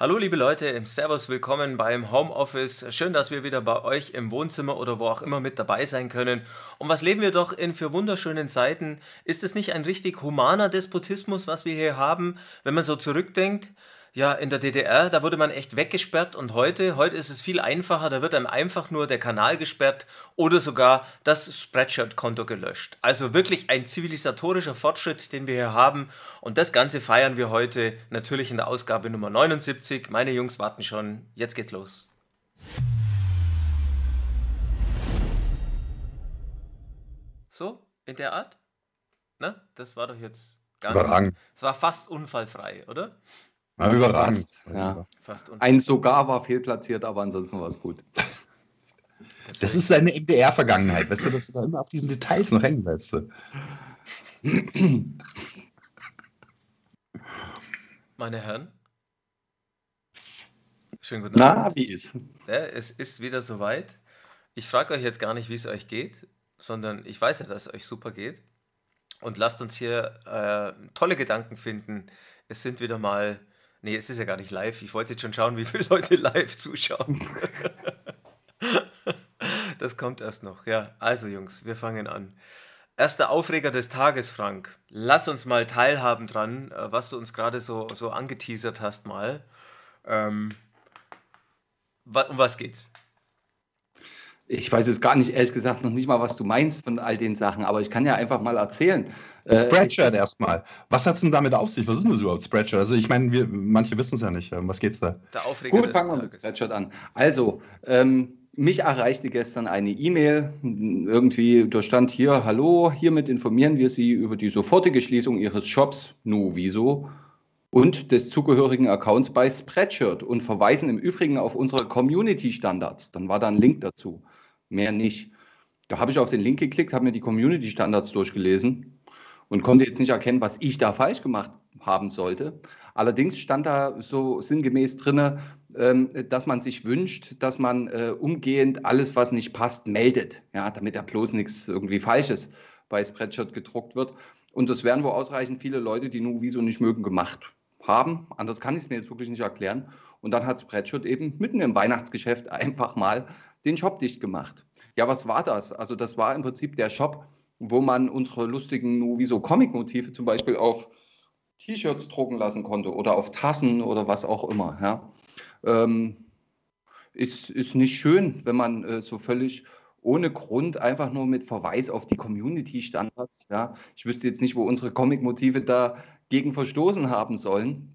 Hallo liebe Leute Servus, willkommen beim Homeoffice. Schön, dass wir wieder bei euch im Wohnzimmer oder wo auch immer mit dabei sein können. Und was leben wir doch in für wunderschönen Zeiten? Ist es nicht ein richtig humaner Despotismus, was wir hier haben, wenn man so zurückdenkt? ja, in der DDR, da wurde man echt weggesperrt und heute, heute ist es viel einfacher, da wird einem einfach nur der Kanal gesperrt oder sogar das Spreadshirt-Konto gelöscht. Also wirklich ein zivilisatorischer Fortschritt, den wir hier haben und das Ganze feiern wir heute natürlich in der Ausgabe Nummer 79. Meine Jungs warten schon, jetzt geht's los. So, in der Art? Ne? Das war doch jetzt gar nicht. Es war fast unfallfrei, oder? War überragend. Ja. Fast, Ein sogar war fehlplatziert, aber ansonsten war es gut. Das, das ist deine MDR-Vergangenheit, weißt du, dass du da immer auf diesen Details noch hängen bleibst. Meine Herren, schönen guten Abend. Na, wie ist? Ja, es ist wieder soweit. Ich frage euch jetzt gar nicht, wie es euch geht, sondern ich weiß ja, dass es euch super geht. Und lasst uns hier äh, tolle Gedanken finden. Es sind wieder mal Nee, es ist ja gar nicht live. Ich wollte jetzt schon schauen, wie viele Leute live zuschauen. das kommt erst noch. Ja, also Jungs, wir fangen an. Erster Aufreger des Tages, Frank. Lass uns mal teilhaben dran, äh, was du uns gerade so, so angeteasert hast mal. Ähm, um was geht's? Ich weiß jetzt gar nicht, ehrlich gesagt, noch nicht mal, was du meinst von all den Sachen, aber ich kann ja einfach mal erzählen. Äh, Spreadshirt äh, erstmal. Was hat es denn damit auf sich? Was ist denn das überhaupt, Spreadshirt? Also ich meine, manche wissen es ja nicht. Um ähm, was geht's da? Der Aufreger Gut, fangen wir mit Spreadshirt an. Also, ähm, mich erreichte gestern eine E-Mail. Irgendwie, da stand hier, hallo, hiermit informieren wir Sie über die sofortige Schließung Ihres Shops Nuviso und des zugehörigen Accounts bei Spreadshirt und verweisen im Übrigen auf unsere Community-Standards. Dann war da ein Link dazu, mehr nicht. Da habe ich auf den Link geklickt, habe mir die Community-Standards durchgelesen und konnte jetzt nicht erkennen, was ich da falsch gemacht haben sollte. Allerdings stand da so sinngemäß drinne, ähm, dass man sich wünscht, dass man äh, umgehend alles, was nicht passt, meldet, ja, damit da bloß nichts irgendwie Falsches bei Spreadshirt gedruckt wird. Und das werden wohl ausreichend viele Leute, die wieso nicht mögen, gemacht haben. Anders kann ich es mir jetzt wirklich nicht erklären. Und dann hat Spreadshirt eben mitten im Weihnachtsgeschäft einfach mal den Shop dicht gemacht. Ja, was war das? Also das war im Prinzip der Shop, wo man unsere lustigen Nuviso Comic-Motive zum Beispiel auf T-Shirts drucken lassen konnte oder auf Tassen oder was auch immer. Ja. Ähm, ist, ist nicht schön, wenn man äh, so völlig ohne Grund einfach nur mit Verweis auf die Community-Standards. Ja. Ich wüsste jetzt nicht, wo unsere Comic-Motive dagegen verstoßen haben sollen.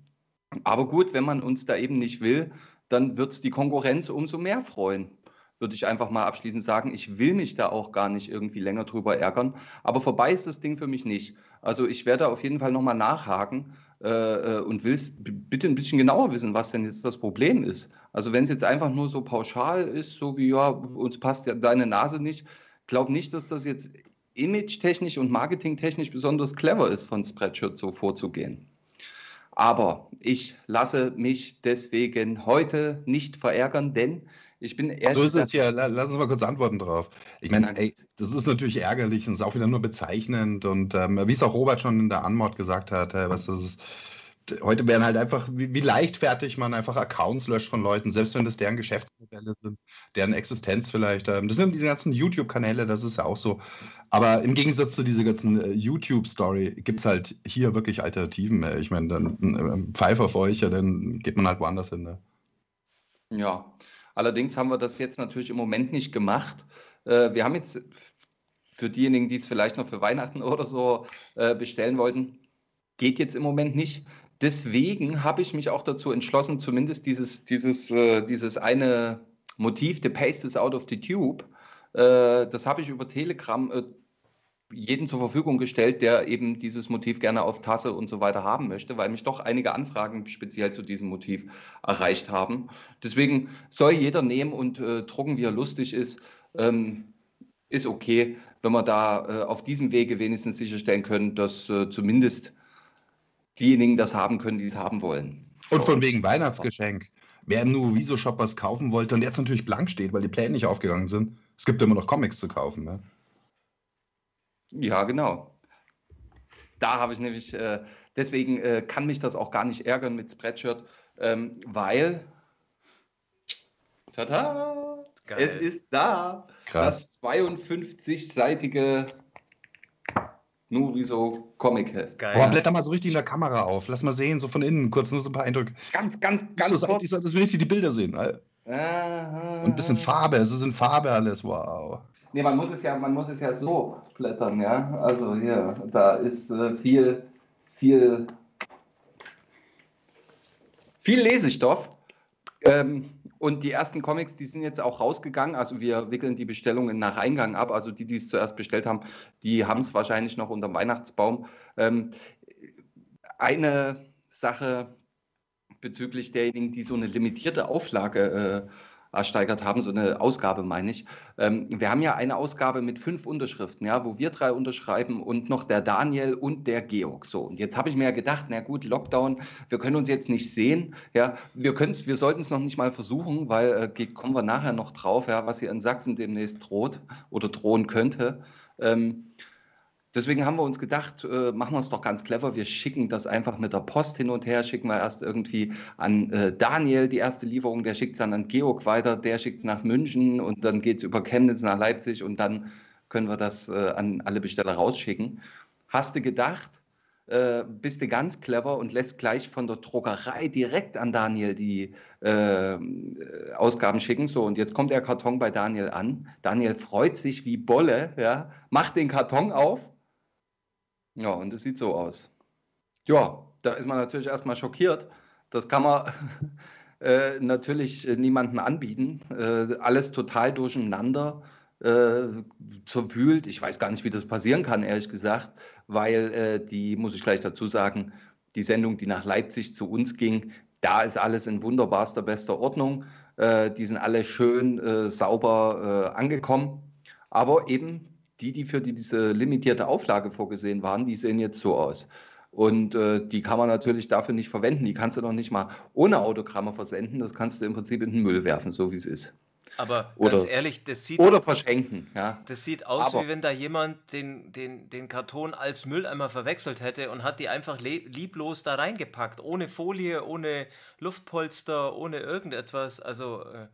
Aber gut, wenn man uns da eben nicht will, dann wird es die Konkurrenz umso mehr freuen würde ich einfach mal abschließend sagen, ich will mich da auch gar nicht irgendwie länger drüber ärgern. Aber vorbei ist das Ding für mich nicht. Also ich werde auf jeden Fall nochmal nachhaken äh, äh und will bitte ein bisschen genauer wissen, was denn jetzt das Problem ist. Also wenn es jetzt einfach nur so pauschal ist, so wie, ja, uns passt ja deine Nase nicht, glaub nicht, dass das jetzt image-technisch und marketingtechnisch besonders clever ist, von Spreadshirt so vorzugehen. Aber ich lasse mich deswegen heute nicht verärgern, denn ich bin ehrlich. So ist es ja. Lass uns mal kurz antworten drauf. Ich meine, ey, das ist natürlich ärgerlich und ist auch wieder nur bezeichnend. Und ähm, wie es auch Robert schon in der Anmord gesagt hat, äh, was das ist heute werden halt einfach, wie, wie, leichtfertig man einfach Accounts löscht von Leuten, selbst wenn das deren Geschäftsmodelle sind, deren Existenz vielleicht. Ähm, das sind diese ganzen YouTube-Kanäle, das ist ja auch so. Aber im Gegensatz zu dieser ganzen äh, YouTube-Story gibt es halt hier wirklich Alternativen. Ich meine, dann äh, Pfeife auf euch, ja, dann geht man halt woanders hin. Ne? Ja, Allerdings haben wir das jetzt natürlich im Moment nicht gemacht. Äh, wir haben jetzt für diejenigen, die es vielleicht noch für Weihnachten oder so äh, bestellen wollten, geht jetzt im Moment nicht. Deswegen habe ich mich auch dazu entschlossen, zumindest dieses, dieses, äh, dieses eine Motiv, The Paste is out of the Tube, das habe ich über Telegram jeden zur Verfügung gestellt, der eben dieses Motiv gerne auf Tasse und so weiter haben möchte, weil mich doch einige Anfragen speziell zu diesem Motiv erreicht haben. Deswegen soll jeder nehmen und äh, drucken, wie er lustig ist. Ähm, ist okay, wenn wir da äh, auf diesem Wege wenigstens sicherstellen können, dass äh, zumindest diejenigen das haben können, die es haben wollen. Und von wegen Weihnachtsgeschenk. Wer im Nuviso Shop was kaufen wollte und jetzt natürlich blank steht, weil die Pläne nicht aufgegangen sind, es gibt immer noch Comics zu kaufen. Ne? Ja, genau. Da habe ich nämlich, äh, deswegen äh, kann mich das auch gar nicht ärgern mit Spreadshirt, ähm, weil tada, Geil. es ist da. Krass. Das 52-seitige Nuriso Comic-Heft. Boah, blätter mal so richtig in der Kamera auf. Lass mal sehen, so von innen, kurz nur so ein paar Eindrücke. Ganz, ganz, ganz. Das, das, das will ich die Bilder sehen. Aha. Und ein bisschen Farbe, es ist in Farbe alles, wow. Nee, man muss es ja, man muss es ja so blättern, ja. Also hier, da ist äh, viel, viel, viel Lesestoff. Ähm, und die ersten Comics, die sind jetzt auch rausgegangen. Also wir wickeln die Bestellungen nach Eingang ab. Also die, die es zuerst bestellt haben, die haben es wahrscheinlich noch unter dem Weihnachtsbaum. Ähm, eine Sache bezüglich derjenigen, die so eine limitierte Auflage äh, ersteigert haben, so eine Ausgabe meine ich. Ähm, wir haben ja eine Ausgabe mit fünf Unterschriften, ja, wo wir drei unterschreiben und noch der Daniel und der Georg. So, und jetzt habe ich mir ja gedacht, na gut, Lockdown, wir können uns jetzt nicht sehen, ja, wir wir sollten es noch nicht mal versuchen, weil äh, kommen wir nachher noch drauf, ja, was hier in Sachsen demnächst droht oder drohen könnte. Ähm, Deswegen haben wir uns gedacht, äh, machen wir es doch ganz clever. Wir schicken das einfach mit der Post hin und her. Schicken wir erst irgendwie an äh, Daniel die erste Lieferung, der schickt es dann an Georg weiter, der schickt es nach München und dann geht es über Chemnitz nach Leipzig und dann können wir das äh, an alle Besteller rausschicken. Hast du gedacht, äh, bist du ganz clever und lässt gleich von der Druckerei direkt an Daniel die äh, Ausgaben schicken. So, und jetzt kommt der Karton bei Daniel an. Daniel freut sich wie Bolle, ja, macht den Karton auf ja, und es sieht so aus. Ja, da ist man natürlich erstmal schockiert. Das kann man äh, natürlich äh, niemandem anbieten. Äh, alles total durcheinander äh, zerwühlt. Ich weiß gar nicht, wie das passieren kann, ehrlich gesagt, weil äh, die, muss ich gleich dazu sagen, die Sendung, die nach Leipzig zu uns ging, da ist alles in wunderbarster, bester Ordnung. Äh, die sind alle schön äh, sauber angekommen. Aber eben die, die für die, diese limitierte Auflage vorgesehen waren, die sehen jetzt so aus. Und äh, die kann man natürlich dafür nicht verwenden. Die kannst du noch nicht mal ohne Autogramme versenden. Das kannst du im Prinzip in den Müll werfen, so wie es ist. Aber oder, ganz ehrlich, das sieht. Oder verschenken, ja. Das sieht aus, Aber, wie wenn da jemand den, den, den Karton als Mülleimer verwechselt hätte und hat die einfach lieblos da reingepackt. Ohne Folie, ohne Luftpolster, ohne irgendetwas. Also. Äh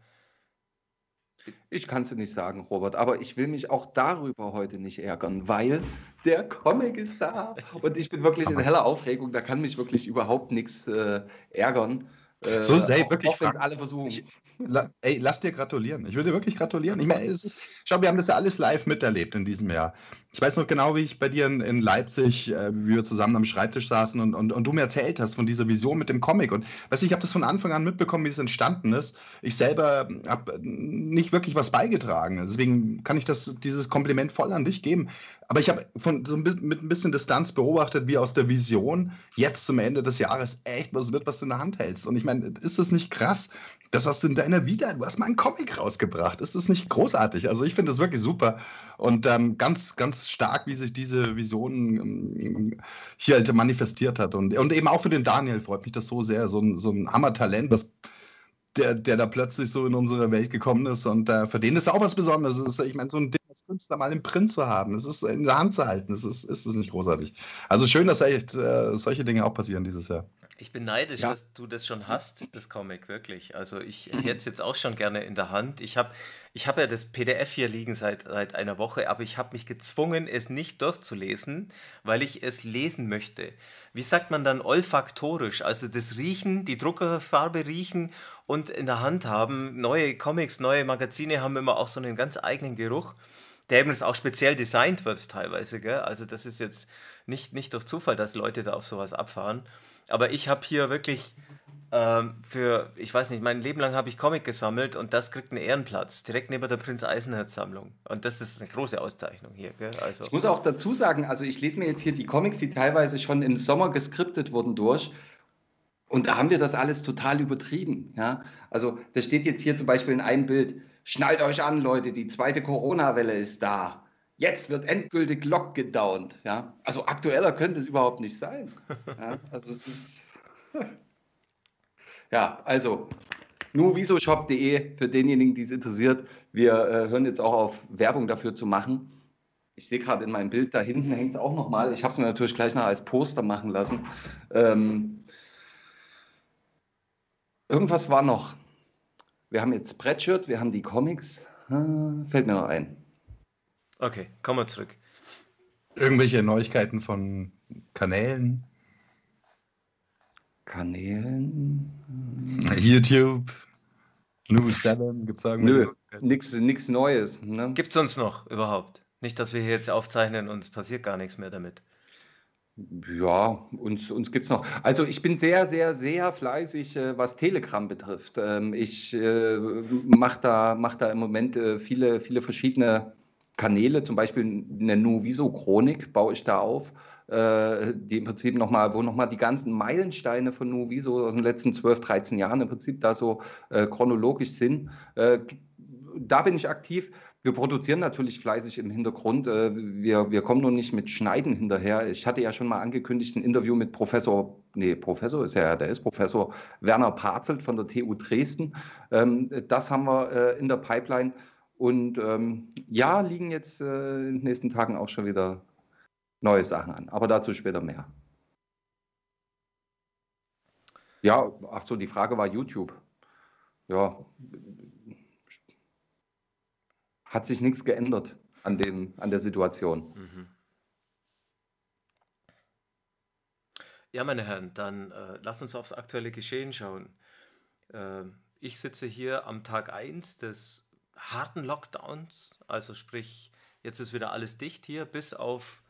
ich kann es dir nicht sagen, Robert, aber ich will mich auch darüber heute nicht ärgern, weil der Comic ist da und ich bin wirklich in heller Aufregung. Da kann mich wirklich überhaupt nichts äh, ärgern. Äh, so sei wirklich. Auch alle versuchen. Ich, la, ey, lass dir gratulieren. Ich würde wirklich gratulieren. Ich meine, es ist, schau, wir haben das ja alles live miterlebt in diesem Jahr. Ich weiß noch genau, wie ich bei dir in, in Leipzig, äh, wie wir zusammen am Schreibtisch saßen und, und, und du mir erzählt hast von dieser Vision mit dem Comic. Und weißt du, ich habe das von Anfang an mitbekommen, wie es entstanden ist. Ich selber habe nicht wirklich was beigetragen. Deswegen kann ich das, dieses Kompliment voll an dich geben. Aber ich habe von so mit ein bisschen Distanz beobachtet, wie aus der Vision jetzt zum Ende des Jahres echt was wird, was du in der Hand hältst. Und ich meine, ist das nicht krass? Das hast du in deiner Wieder, du hast mal einen Comic rausgebracht. Ist das nicht großartig? Also ich finde das wirklich super. Und ähm, ganz, ganz stark, wie sich diese Vision ähm, hier halt manifestiert hat. Und, und eben auch für den Daniel freut mich das so sehr. So ein, so ein Hammer-Talent, das der, der da plötzlich so in unsere Welt gekommen ist. Und äh, für den ist auch was Besonderes. Ist, ich meine, so ein Ding als Künstler mal im Print zu haben, es ist in der Hand zu halten, es ist, ist es nicht großartig. Also schön, dass echt äh, solche Dinge auch passieren dieses Jahr. Ich bin neidisch, ja. dass du das schon hast, das Comic, wirklich. Also ich mhm. hätte es jetzt auch schon gerne in der Hand. Ich habe ich hab ja das PDF hier liegen seit, seit einer Woche, aber ich habe mich gezwungen, es nicht durchzulesen, weil ich es lesen möchte. Wie sagt man dann olfaktorisch? Also das Riechen, die Druckerfarbe riechen und in der Hand haben. Neue Comics, neue Magazine haben immer auch so einen ganz eigenen Geruch der eben auch speziell designt wird teilweise. Gell? Also das ist jetzt nicht, nicht durch Zufall, dass Leute da auf sowas abfahren. Aber ich habe hier wirklich ähm, für, ich weiß nicht, mein Leben lang habe ich Comic gesammelt und das kriegt einen Ehrenplatz, direkt neben der Prinz Eisenherz-Sammlung. Und das ist eine große Auszeichnung hier. Gell? Also. Ich muss auch dazu sagen, also ich lese mir jetzt hier die Comics, die teilweise schon im Sommer geskriptet wurden durch. Und da haben wir das alles total übertrieben. Ja? Also da steht jetzt hier zum Beispiel in einem Bild, schnallt euch an, Leute, die zweite Corona-Welle ist da jetzt wird endgültig Lock gedownt. Ja? Also aktueller könnte es überhaupt nicht sein. Ja? Also es ist. ja, also nuvisoshop.de für denjenigen, die es interessiert. Wir äh, hören jetzt auch auf, Werbung dafür zu machen. Ich sehe gerade in meinem Bild, da hinten hängt es auch nochmal. Ich habe es mir natürlich gleich noch als Poster machen lassen. Ähm, irgendwas war noch. Wir haben jetzt Spreadshirt, wir haben die Comics. Äh, fällt mir noch ein. Okay, kommen wir zurück. Irgendwelche Neuigkeiten von Kanälen? Kanälen? YouTube, New Salem, Nö, nix, Neues. Ne? es uns noch überhaupt? Nicht, dass wir hier jetzt aufzeichnen und es passiert gar nichts mehr damit. Ja, uns, uns gibt es noch. Also ich bin sehr, sehr, sehr fleißig, äh, was Telegram betrifft. Ähm, ich äh, mache da, mach da im Moment äh, viele, viele verschiedene Kanäle, zum Beispiel eine Nuviso-Chronik baue ich da auf, äh, die im Prinzip nochmal, wo nochmal die ganzen Meilensteine von Nuviso aus den letzten 12, 13 Jahren im Prinzip da so äh, chronologisch sind. Äh, da bin ich aktiv. Wir produzieren natürlich fleißig im Hintergrund. Äh, wir, wir kommen nur nicht mit Schneiden hinterher. Ich hatte ja schon mal angekündigt ein Interview mit Professor, nee, Professor ist ja, der ist Professor Werner Parzelt von der TU Dresden. Ähm, das haben wir äh, in der Pipeline. Und ähm, ja, liegen jetzt äh, in den nächsten Tagen auch schon wieder neue Sachen an, aber dazu später mehr. Ja, ach so, die Frage war YouTube. Ja, hat sich nichts geändert an, dem, an der Situation. Mhm. Ja, meine Herren, dann äh, lass uns aufs aktuelle Geschehen schauen. Äh, ich sitze hier am Tag 1 des harten Lockdowns, also sprich, jetzt ist wieder alles dicht hier, bis auf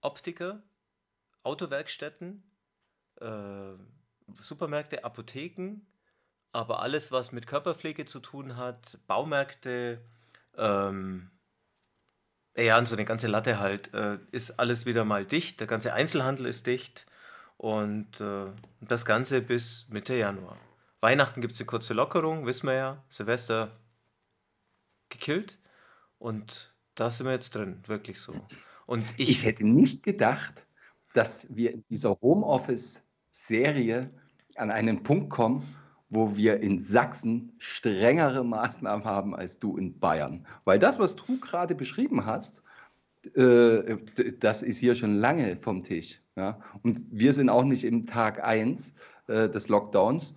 Optiker, Autowerkstätten, äh, Supermärkte, Apotheken, aber alles, was mit Körperpflege zu tun hat, Baumärkte, ähm, ja, und so eine ganze Latte halt, äh, ist alles wieder mal dicht. Der ganze Einzelhandel ist dicht und äh, das Ganze bis Mitte Januar. Weihnachten gibt es eine kurze Lockerung, wissen wir ja. Silvester gekillt. Und da sind wir jetzt drin, wirklich so. Und ich, ich hätte nicht gedacht, dass wir in dieser Homeoffice-Serie an einen Punkt kommen, wo wir in Sachsen strengere Maßnahmen haben als du in Bayern. Weil das, was du gerade beschrieben hast, äh, das ist hier schon lange vom Tisch. Ja? Und wir sind auch nicht im Tag 1 äh, des Lockdowns.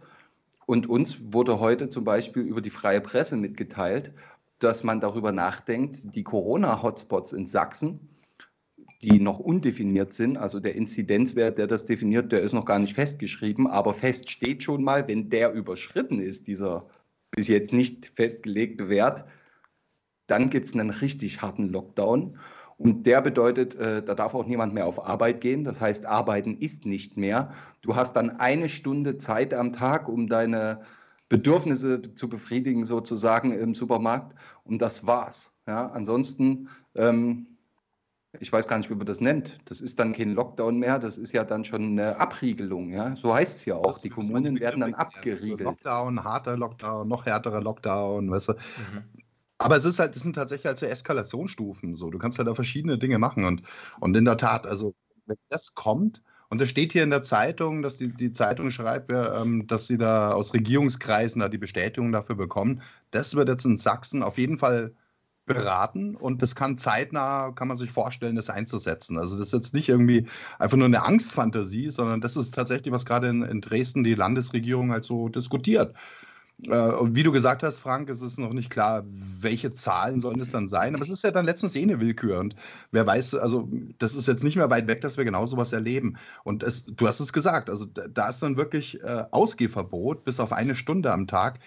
Und uns wurde heute zum Beispiel über die freie Presse mitgeteilt, dass man darüber nachdenkt, die Corona-Hotspots in Sachsen, die noch undefiniert sind, also der Inzidenzwert, der das definiert, der ist noch gar nicht festgeschrieben, aber fest steht schon mal, wenn der überschritten ist, dieser bis jetzt nicht festgelegte Wert, dann gibt es einen richtig harten Lockdown. Und der bedeutet, äh, da darf auch niemand mehr auf Arbeit gehen. Das heißt, Arbeiten ist nicht mehr. Du hast dann eine Stunde Zeit am Tag, um deine Bedürfnisse zu befriedigen, sozusagen im Supermarkt. Und das war's. Ja, ansonsten, ähm, ich weiß gar nicht, wie man das nennt. Das ist dann kein Lockdown mehr, das ist ja dann schon eine Abriegelung. Ja? So heißt es ja auch. Das die Kommunen die werden dann abgeriegelt. Lockdown, harter Lockdown, noch härterer Lockdown, weißt du. Mhm. Aber es ist halt, das sind tatsächlich halt so Eskalationsstufen. So. Du kannst halt da verschiedene Dinge machen. Und, und in der Tat, also wenn das kommt, und das steht hier in der Zeitung, dass die, die Zeitung schreibt, ja, ähm, dass sie da aus Regierungskreisen da die Bestätigung dafür bekommen. Das wird jetzt in Sachsen auf jeden Fall beraten und das kann zeitnah, kann man sich vorstellen, das einzusetzen. Also das ist jetzt nicht irgendwie einfach nur eine Angstfantasie, sondern das ist tatsächlich, was gerade in, in Dresden die Landesregierung halt so diskutiert. Äh, und wie du gesagt hast, Frank, es ist noch nicht klar, welche Zahlen sollen es dann sein. Aber es ist ja dann letztens eh eine Willkür. Und wer weiß, also das ist jetzt nicht mehr weit weg, dass wir genau sowas erleben. Und es, du hast es gesagt, also da ist dann wirklich äh, Ausgehverbot bis auf eine Stunde am Tag.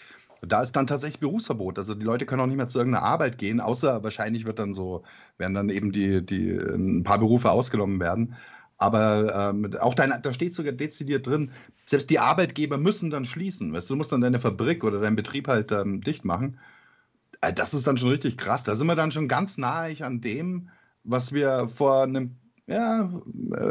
Da ist dann tatsächlich Berufsverbot. Also die Leute können auch nicht mehr zu irgendeiner Arbeit gehen, außer wahrscheinlich wird dann so, werden dann eben die, die äh, ein paar Berufe ausgenommen werden. Aber ähm, auch dein, da steht sogar dezidiert drin, selbst die Arbeitgeber müssen dann schließen. Weißt, du musst dann deine Fabrik oder deinen Betrieb halt ähm, dicht machen. Äh, das ist dann schon richtig krass. Da sind wir dann schon ganz nahe an dem, was wir vor einem, ja,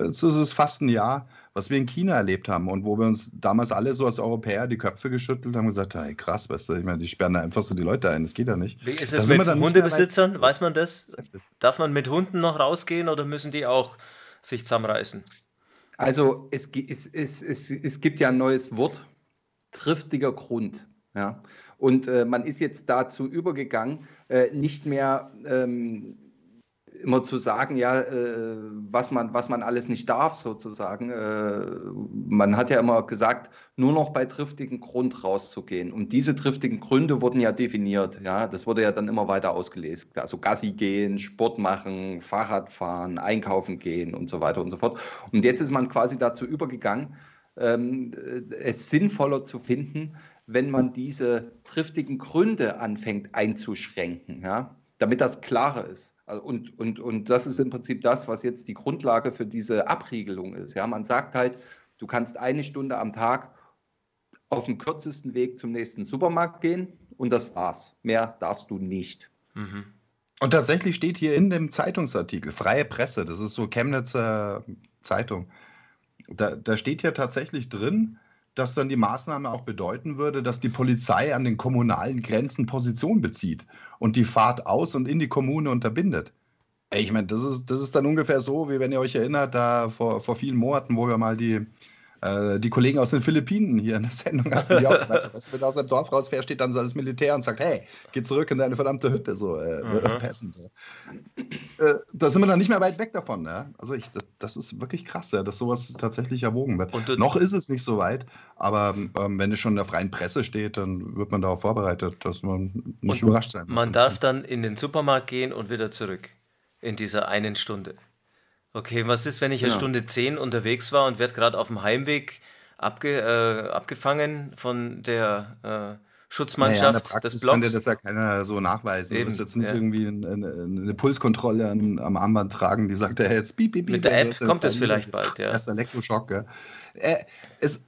jetzt äh, ist es fast ein Jahr, was wir in China erlebt haben und wo wir uns damals alle so als Europäer die Köpfe geschüttelt haben und gesagt, hey krass, weißt du, ich meine, die sperren da einfach so die Leute ein, das geht ja nicht. Wie ist es da mit Hundebesitzern? Weiß man das? Darf man mit Hunden noch rausgehen oder müssen die auch sich zusammenreißen? Also es, es, es, es, es gibt ja ein neues Wort, triftiger Grund. Ja. Und äh, man ist jetzt dazu übergegangen, äh, nicht mehr ähm, immer zu sagen, ja, äh, was, man, was man alles nicht darf, sozusagen. Äh, man hat ja immer gesagt, nur noch bei triftigen Grund rauszugehen. Und diese triftigen Gründe wurden ja definiert. Ja, das wurde ja dann immer weiter ausgelesen. Also Gassi gehen, Sport machen, Fahrrad fahren, einkaufen gehen und so weiter und so fort. Und jetzt ist man quasi dazu übergegangen, ähm, es sinnvoller zu finden, wenn man diese triftigen Gründe anfängt einzuschränken, ja, damit das klarer ist. Also, und, und, und das ist im Prinzip das, was jetzt die Grundlage für diese Abriegelung ist. Ja, man sagt halt, du kannst eine Stunde am Tag auf dem kürzesten Weg zum nächsten Supermarkt gehen und das war's. Mehr darfst du nicht. Mhm. Und tatsächlich steht hier in dem Zeitungsartikel, freie Presse, das ist so Chemnitzer Zeitung, da, da steht ja tatsächlich drin, dass dann die Maßnahme auch bedeuten würde, dass die Polizei an den kommunalen Grenzen Position bezieht und die Fahrt aus und in die Kommune unterbindet. ich meine, das ist, das ist dann ungefähr so, wie wenn ihr euch erinnert, da vor, vor vielen Monaten, wo wir mal die, äh, die Kollegen aus den Philippinen hier in der Sendung hatten die auch. was, wenn aus dem Dorf rausfährt, steht dann so das Militär und sagt: Hey, geh zurück in deine verdammte Hütte. So äh, mhm. passend. Äh, da sind wir dann nicht mehr weit weg davon. Ne? Also, ich, das, das, ist wirklich krass, ja, dass sowas tatsächlich erwogen wird. Und, Noch ist es nicht so weit, aber ähm, wenn es schon in der freien Presse steht, dann wird man darauf vorbereitet, dass man nicht überrascht sein muss. Man darf dann in den Supermarkt gehen und wieder zurück in dieser einen Stunde. Okay, was ist, wenn ich ja. eine Stunde 10 unterwegs war und werde gerade auf dem Heimweg abge, äh, abgefangen von der äh, Schutzmannschaft naja, des Blocks? könnte das ja keiner so nachweisen. Eben, du musst jetzt nicht ja. irgendwie eine, eine Pulskontrolle an, am Armband tragen, die sagt, hey, jetzt beep, beep, beep. Mit der App kommt das vielleicht bald, ja. Erst Elektroschock, ja. Äh, es,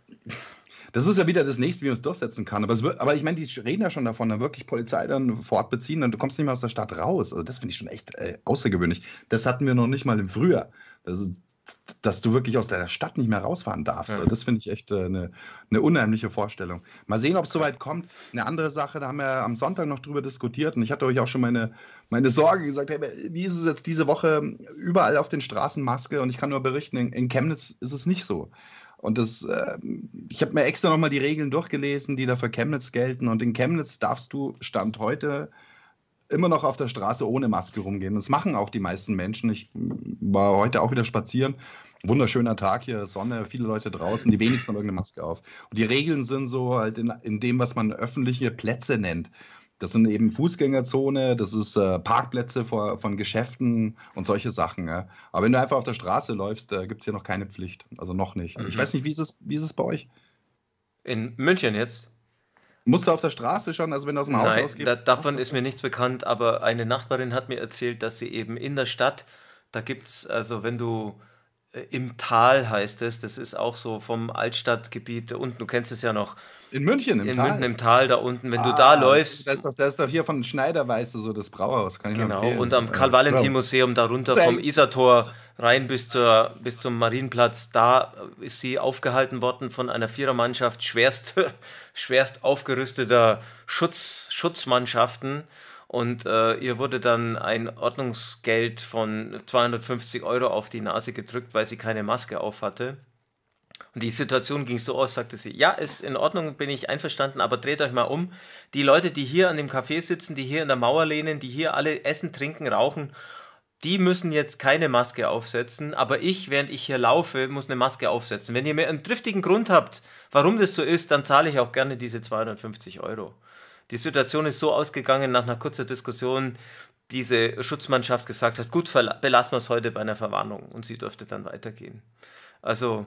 das ist ja wieder das Nächste, wie man es durchsetzen kann. Aber, wird, aber ich meine, die reden ja schon davon, dann wirklich Polizei dann vor Ort beziehen und du nicht mehr aus der Stadt raus. Also das finde ich schon echt äh, außergewöhnlich. Das hatten wir noch nicht mal im Frühjahr. Ist, dass du wirklich aus deiner Stadt nicht mehr rausfahren darfst. Ja. Also das finde ich echt äh, eine äh, ne unheimliche Vorstellung. Mal sehen, ob es soweit kommt. Eine andere Sache, da haben wir am Sonntag noch drüber diskutiert und ich hatte euch auch schon meine, meine Sorge gesagt, hey, wie ist es jetzt diese Woche überall auf den Straßen Maske und ich kann nur berichten, in, in Chemnitz ist es nicht so. Und das, äh, ich habe mir extra nochmal die Regeln durchgelesen, die da für Chemnitz gelten. Und in Chemnitz darfst du Stand heute immer noch auf der Straße ohne Maske rumgehen. Das machen auch die meisten Menschen. Ich war heute auch wieder spazieren. Wunderschöner Tag hier, Sonne, viele Leute draußen, die wenigsten haben irgendeine Maske auf. Und die Regeln sind so halt in, in dem, was man öffentliche Plätze nennt. Das sind eben Fußgängerzone, das ist äh, Parkplätze vor, von Geschäften und solche Sachen. Ja. Aber wenn du einfach auf der Straße läufst, äh, gibt es hier noch keine Pflicht. Also noch nicht. Mhm. Ich weiß nicht, wie ist, es, wie ist es bei euch? In München jetzt? Musst du auf der Straße schon, also wenn du aus dem Haus Nein, rausgehst? Da, davon ist mir nichts bekannt, aber eine Nachbarin hat mir erzählt, dass sie eben in der Stadt, da gibt es, also wenn du äh, im Tal heißt es, das ist auch so vom Altstadtgebiet und du kennst es ja noch, in München, im in Tal. In München im Tal, da unten. Wenn ah, du da läufst. Das ist, doch, das ist doch hier von Schneider, weißt du, so das Brauhaus. Kann ich genau, empfehlen. und am Karl-Valentin-Museum darunter vom Isartor rein bis, zur, bis zum Marienplatz. Da ist sie aufgehalten worden von einer Vierermannschaft schwerst, schwerst aufgerüsteter Schutz, Schutzmannschaften. Und äh, ihr wurde dann ein Ordnungsgeld von 250 Euro auf die Nase gedrückt, weil sie keine Maske aufhatte. Und die Situation ging so aus, sagte sie, ja, ist in Ordnung, bin ich einverstanden, aber dreht euch mal um. Die Leute, die hier an dem Café sitzen, die hier in der Mauer lehnen, die hier alle essen, trinken, rauchen, die müssen jetzt keine Maske aufsetzen, aber ich, während ich hier laufe, muss eine Maske aufsetzen. Wenn ihr mir einen triftigen Grund habt, warum das so ist, dann zahle ich auch gerne diese 250 Euro. Die Situation ist so ausgegangen nach einer kurzen Diskussion, diese Schutzmannschaft gesagt hat, gut, belassen wir es heute bei einer Verwarnung und sie durfte dann weitergehen. Also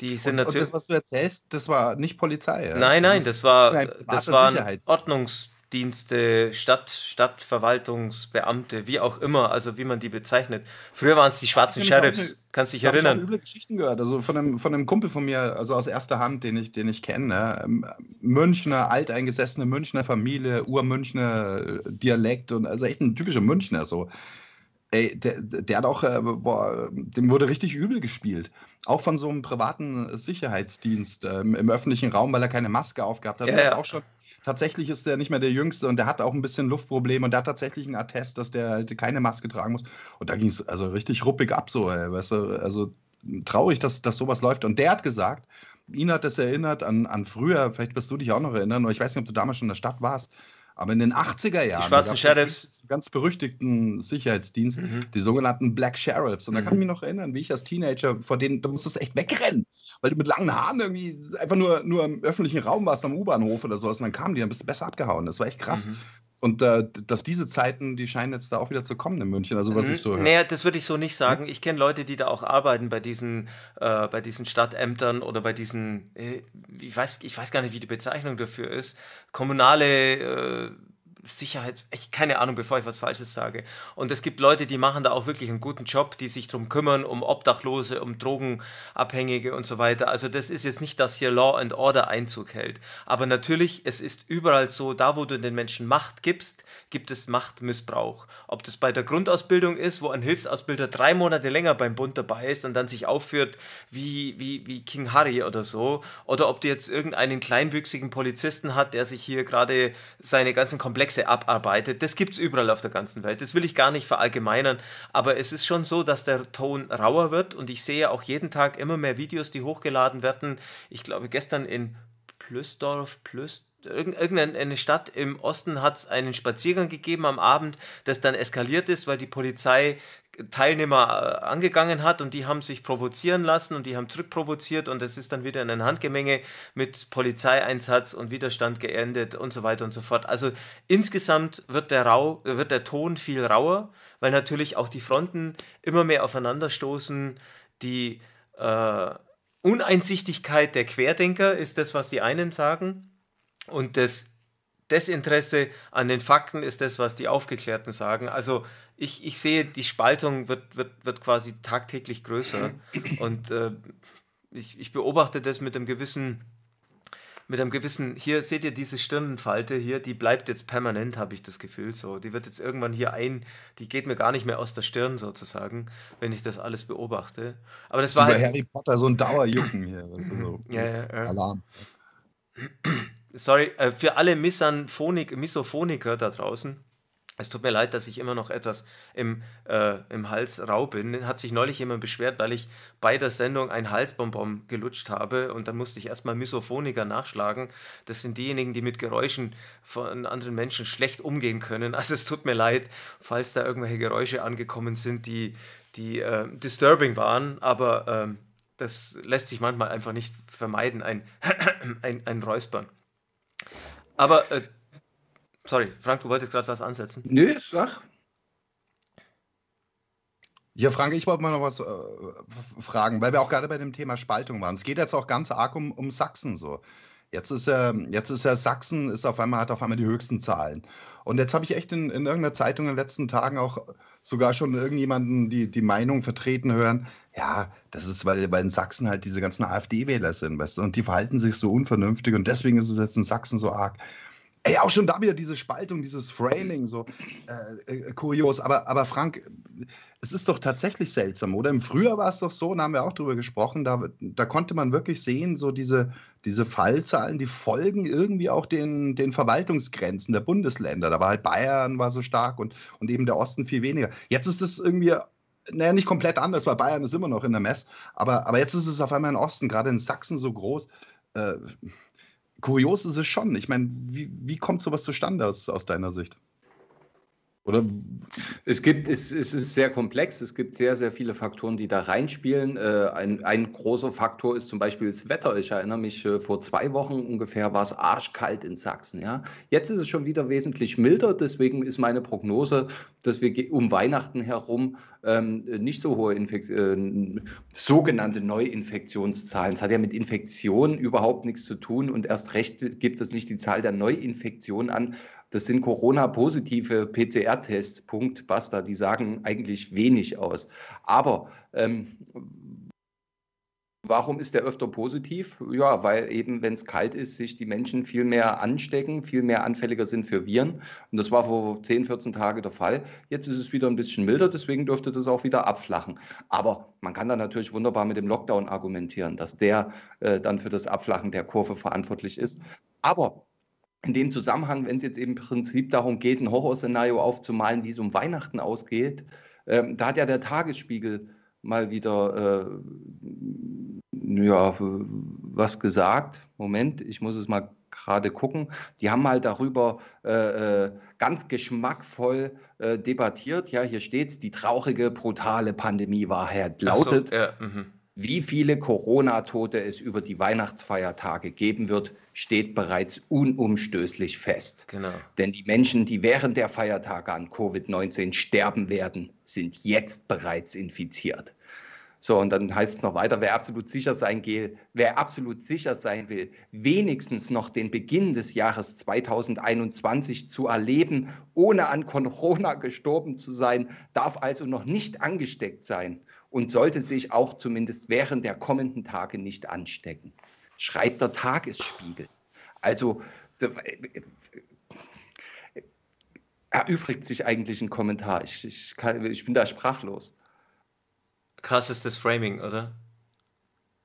die sind und, natürlich. Und das, was du erzählst, das war nicht Polizei. Ja? Nein, nein, das war das waren Ordnungsdienste, Stadt, Stadtverwaltungsbeamte, wie auch immer, also wie man die bezeichnet. Früher waren es die schwarzen ich genau. Sheriffs, eine, kannst dich erinnern. Ich habe üble Geschichten gehört, also von einem, von einem Kumpel von mir, also aus erster Hand, den ich, den ich kenne. Ähm, Münchner, alteingesessene Münchner Familie, Urmünchner äh, Dialekt und also echt ein typischer Münchner so ey, der, der hat auch, äh, boah, dem wurde richtig übel gespielt. Auch von so einem privaten Sicherheitsdienst äh, im öffentlichen Raum, weil er keine Maske aufgehabt hat. Ja, ja. auch schon tatsächlich ist der nicht mehr der Jüngste und der hat auch ein bisschen Luftprobleme und der hat tatsächlich einen Attest, dass der halt keine Maske tragen muss. Und da ging es also richtig ruppig ab, so, ey, weißt du, also traurig, dass, dass sowas läuft. Und der hat gesagt, ihn hat das erinnert an, an früher, vielleicht wirst du dich auch noch erinnern, oder ich weiß nicht, ob du damals schon in der Stadt warst, aber in den 80er Jahren. Die schwarzen Sheriffs. Ganz berüchtigten Sicherheitsdienst, mhm. die sogenannten Black Sheriffs. Und da mhm. kann ich mich noch erinnern, wie ich als Teenager vor denen, da musstest du echt wegrennen, weil du mit langen Haaren irgendwie einfach nur, nur im öffentlichen Raum warst, am U-Bahnhof oder sowas. Und dann kamen die, dann bist du besser abgehauen. Das war echt krass. Mhm. Und äh, dass diese Zeiten, die scheinen jetzt da auch wieder zu kommen in München, also was mhm. ich so höre. Naja, das würde ich so nicht hm? sagen. Ich kenne Leute, die da auch arbeiten bei diesen, äh, bei diesen Stadtämtern oder bei diesen, äh, ich, weiß, ich weiß gar nicht, wie die Bezeichnung dafür ist, kommunale äh, Sicherheits, ich, keine Ahnung, bevor ich was Falsches sage. Und es gibt Leute, die machen da auch wirklich einen guten Job, die sich darum kümmern, um Obdachlose, um Drogenabhängige und so weiter. Also das ist jetzt nicht, dass hier Law and Order Einzug hält. Aber natürlich, es ist überall so, da wo du den Menschen Macht gibst, gibt es Machtmissbrauch. Ob das bei der Grundausbildung ist, wo ein Hilfsausbilder drei Monate länger beim Bund dabei ist und dann sich aufführt wie, wie, wie King Harry oder so, oder ob du jetzt irgendeinen kleinwüchsigen Polizisten hat, der sich hier gerade seine ganzen komplexen Komplexe abarbeitet. Das gibt es überall auf der ganzen Welt. Das will ich gar nicht verallgemeinern, aber es ist schon so, dass der Ton rauer wird und ich sehe auch jeden Tag immer mehr Videos, die hochgeladen werden. Ich glaube, gestern in Plüsdorf, Plüsdorf, irgendeine Stadt im Osten hat es einen Spaziergang gegeben am Abend, das dann eskaliert ist, weil die Polizei Teilnehmer äh, angegangen hat und die haben sich provozieren lassen und die haben zurückprovoziert und es ist dann wieder in ein Handgemenge mit Polizeieinsatz und Widerstand geendet und so weiter und so fort. Also insgesamt wird der, Rau, wird der Ton viel rauer, weil natürlich auch die Fronten immer mehr aufeinanderstoßen, die äh, Uneinsichtigkeit der Querdenker ist das, was die einen sagen und das Desinteresse an den Fakten ist das, was die Aufgeklärten sagen. Also ich, ich sehe, die Spaltung wird, wird, wird quasi tagtäglich größer. Und äh, ich, ich beobachte das mit einem gewissen, mit einem gewissen, hier seht ihr diese Stirnenfalte hier, die bleibt jetzt permanent, habe ich das Gefühl so. Die wird jetzt irgendwann hier ein, die geht mir gar nicht mehr aus der Stirn sozusagen, wenn ich das alles beobachte. Aber das, das war halt, Harry Potter so ein Dauerjucken hier. So ja, ja, ja. Alarm sorry, äh, für alle Misophonik, Misophoniker da draußen. Es tut mir leid, dass ich immer noch etwas im, äh, im Hals rau bin. Hat sich neulich jemand beschwert, weil ich bei der Sendung ein Halsbonbon gelutscht habe und dann musste ich erstmal Misophoniker nachschlagen. Das sind diejenigen, die mit Geräuschen von anderen Menschen schlecht umgehen können. Also es tut mir leid, falls da irgendwelche Geräusche angekommen sind, die, die äh, disturbing waren, aber äh, das lässt sich manchmal einfach nicht vermeiden, ein, ein, ein Räuspern. Aber, äh, sorry, Frank, du wolltest gerade was ansetzen. Nö, sag. Ja, Frank, ich wollte mal noch was äh, fragen, weil wir auch gerade bei dem Thema Spaltung waren. Es geht jetzt auch ganz arg um, um Sachsen so. Jetzt ist, äh, jetzt ist ja Sachsen ist auf einmal, hat auf einmal die höchsten Zahlen. Und jetzt habe ich echt in, in irgendeiner Zeitung in den letzten Tagen auch sogar schon irgendjemanden die, die Meinung vertreten hören, ja, das ist, weil, weil in Sachsen halt diese ganzen AfD-Wähler sind, weißt du, und die verhalten sich so unvernünftig und deswegen ist es jetzt in Sachsen so arg. Ey, auch schon da wieder diese Spaltung, dieses Framing, so äh, äh, kurios. Aber, aber Frank, es ist doch tatsächlich seltsam, oder? Im Frühjahr war es doch so, da haben wir auch drüber gesprochen, da, da konnte man wirklich sehen, so diese, diese Fallzahlen, die folgen irgendwie auch den, den Verwaltungsgrenzen der Bundesländer. Da war halt Bayern war so stark und, und eben der Osten viel weniger. Jetzt ist es irgendwie naja, nicht komplett anders, weil Bayern ist immer noch in der Mess, aber, aber jetzt ist es auf einmal im Osten, gerade in Sachsen so groß. Äh, kurios ist es schon. Ich meine, wie, wie kommt sowas zustande aus, aus deiner Sicht? Oder? Es gibt, es, es, ist sehr komplex. Es gibt sehr, sehr viele Faktoren, die da reinspielen. Äh, ein, ein, großer Faktor ist zum Beispiel das Wetter. Ich erinnere mich, äh, vor zwei Wochen ungefähr war es arschkalt in Sachsen. Ja? Jetzt ist es schon wieder wesentlich milder. Deswegen ist meine Prognose, dass wir um Weihnachten herum ähm, nicht so hohe Infekt äh, sogenannte Neuinfektionszahlen. Es hat ja mit Infektionen überhaupt nichts zu tun und erst recht gibt es nicht die Zahl der Neuinfektionen an, das sind Corona-positive PCR-Tests, Punkt, basta. Die sagen eigentlich wenig aus. Aber ähm, Warum ist der öfter positiv? Ja, weil eben, wenn es kalt ist, sich die Menschen viel mehr anstecken, viel mehr anfälliger sind für Viren. Und das war vor 10, 14 Tagen der Fall. Jetzt ist es wieder ein bisschen milder, deswegen dürfte das auch wieder abflachen. Aber man kann da natürlich wunderbar mit dem Lockdown argumentieren, dass der äh, dann für das Abflachen der Kurve verantwortlich ist. Aber in dem Zusammenhang, wenn es jetzt im Prinzip darum geht, ein Horrorszenario aufzumalen, wie es um Weihnachten ausgeht, ähm, da hat ja der Tagesspiegel mal wieder äh, ja, was gesagt. Moment, ich muss es mal gerade gucken. Die haben halt darüber äh, äh, ganz geschmackvoll äh, debattiert. Ja, hier steht es, die traurige, brutale Pandemie war lautet. So, ja, mhm. Wie viele Corona-Tote es über die Weihnachtsfeiertage geben wird, steht bereits unumstößlich fest. Genau. Denn die Menschen, die während der Feiertage an Covid-19 sterben werden, sind jetzt bereits infiziert. So, und dann heißt es noch weiter, wer absolut sicher sein will, wer absolut sicher sein will, wenigstens noch den Beginn des Jahres 2021 zu erleben, ohne an Corona gestorben zu sein, darf also noch nicht angesteckt sein und sollte sich auch zumindest während der kommenden Tage nicht anstecken, schreibt der Tagesspiegel. Also erübrigt sich eigentlich ein Kommentar. Ich, ich, kann, ich bin da sprachlos. Krass ist das Framing, oder?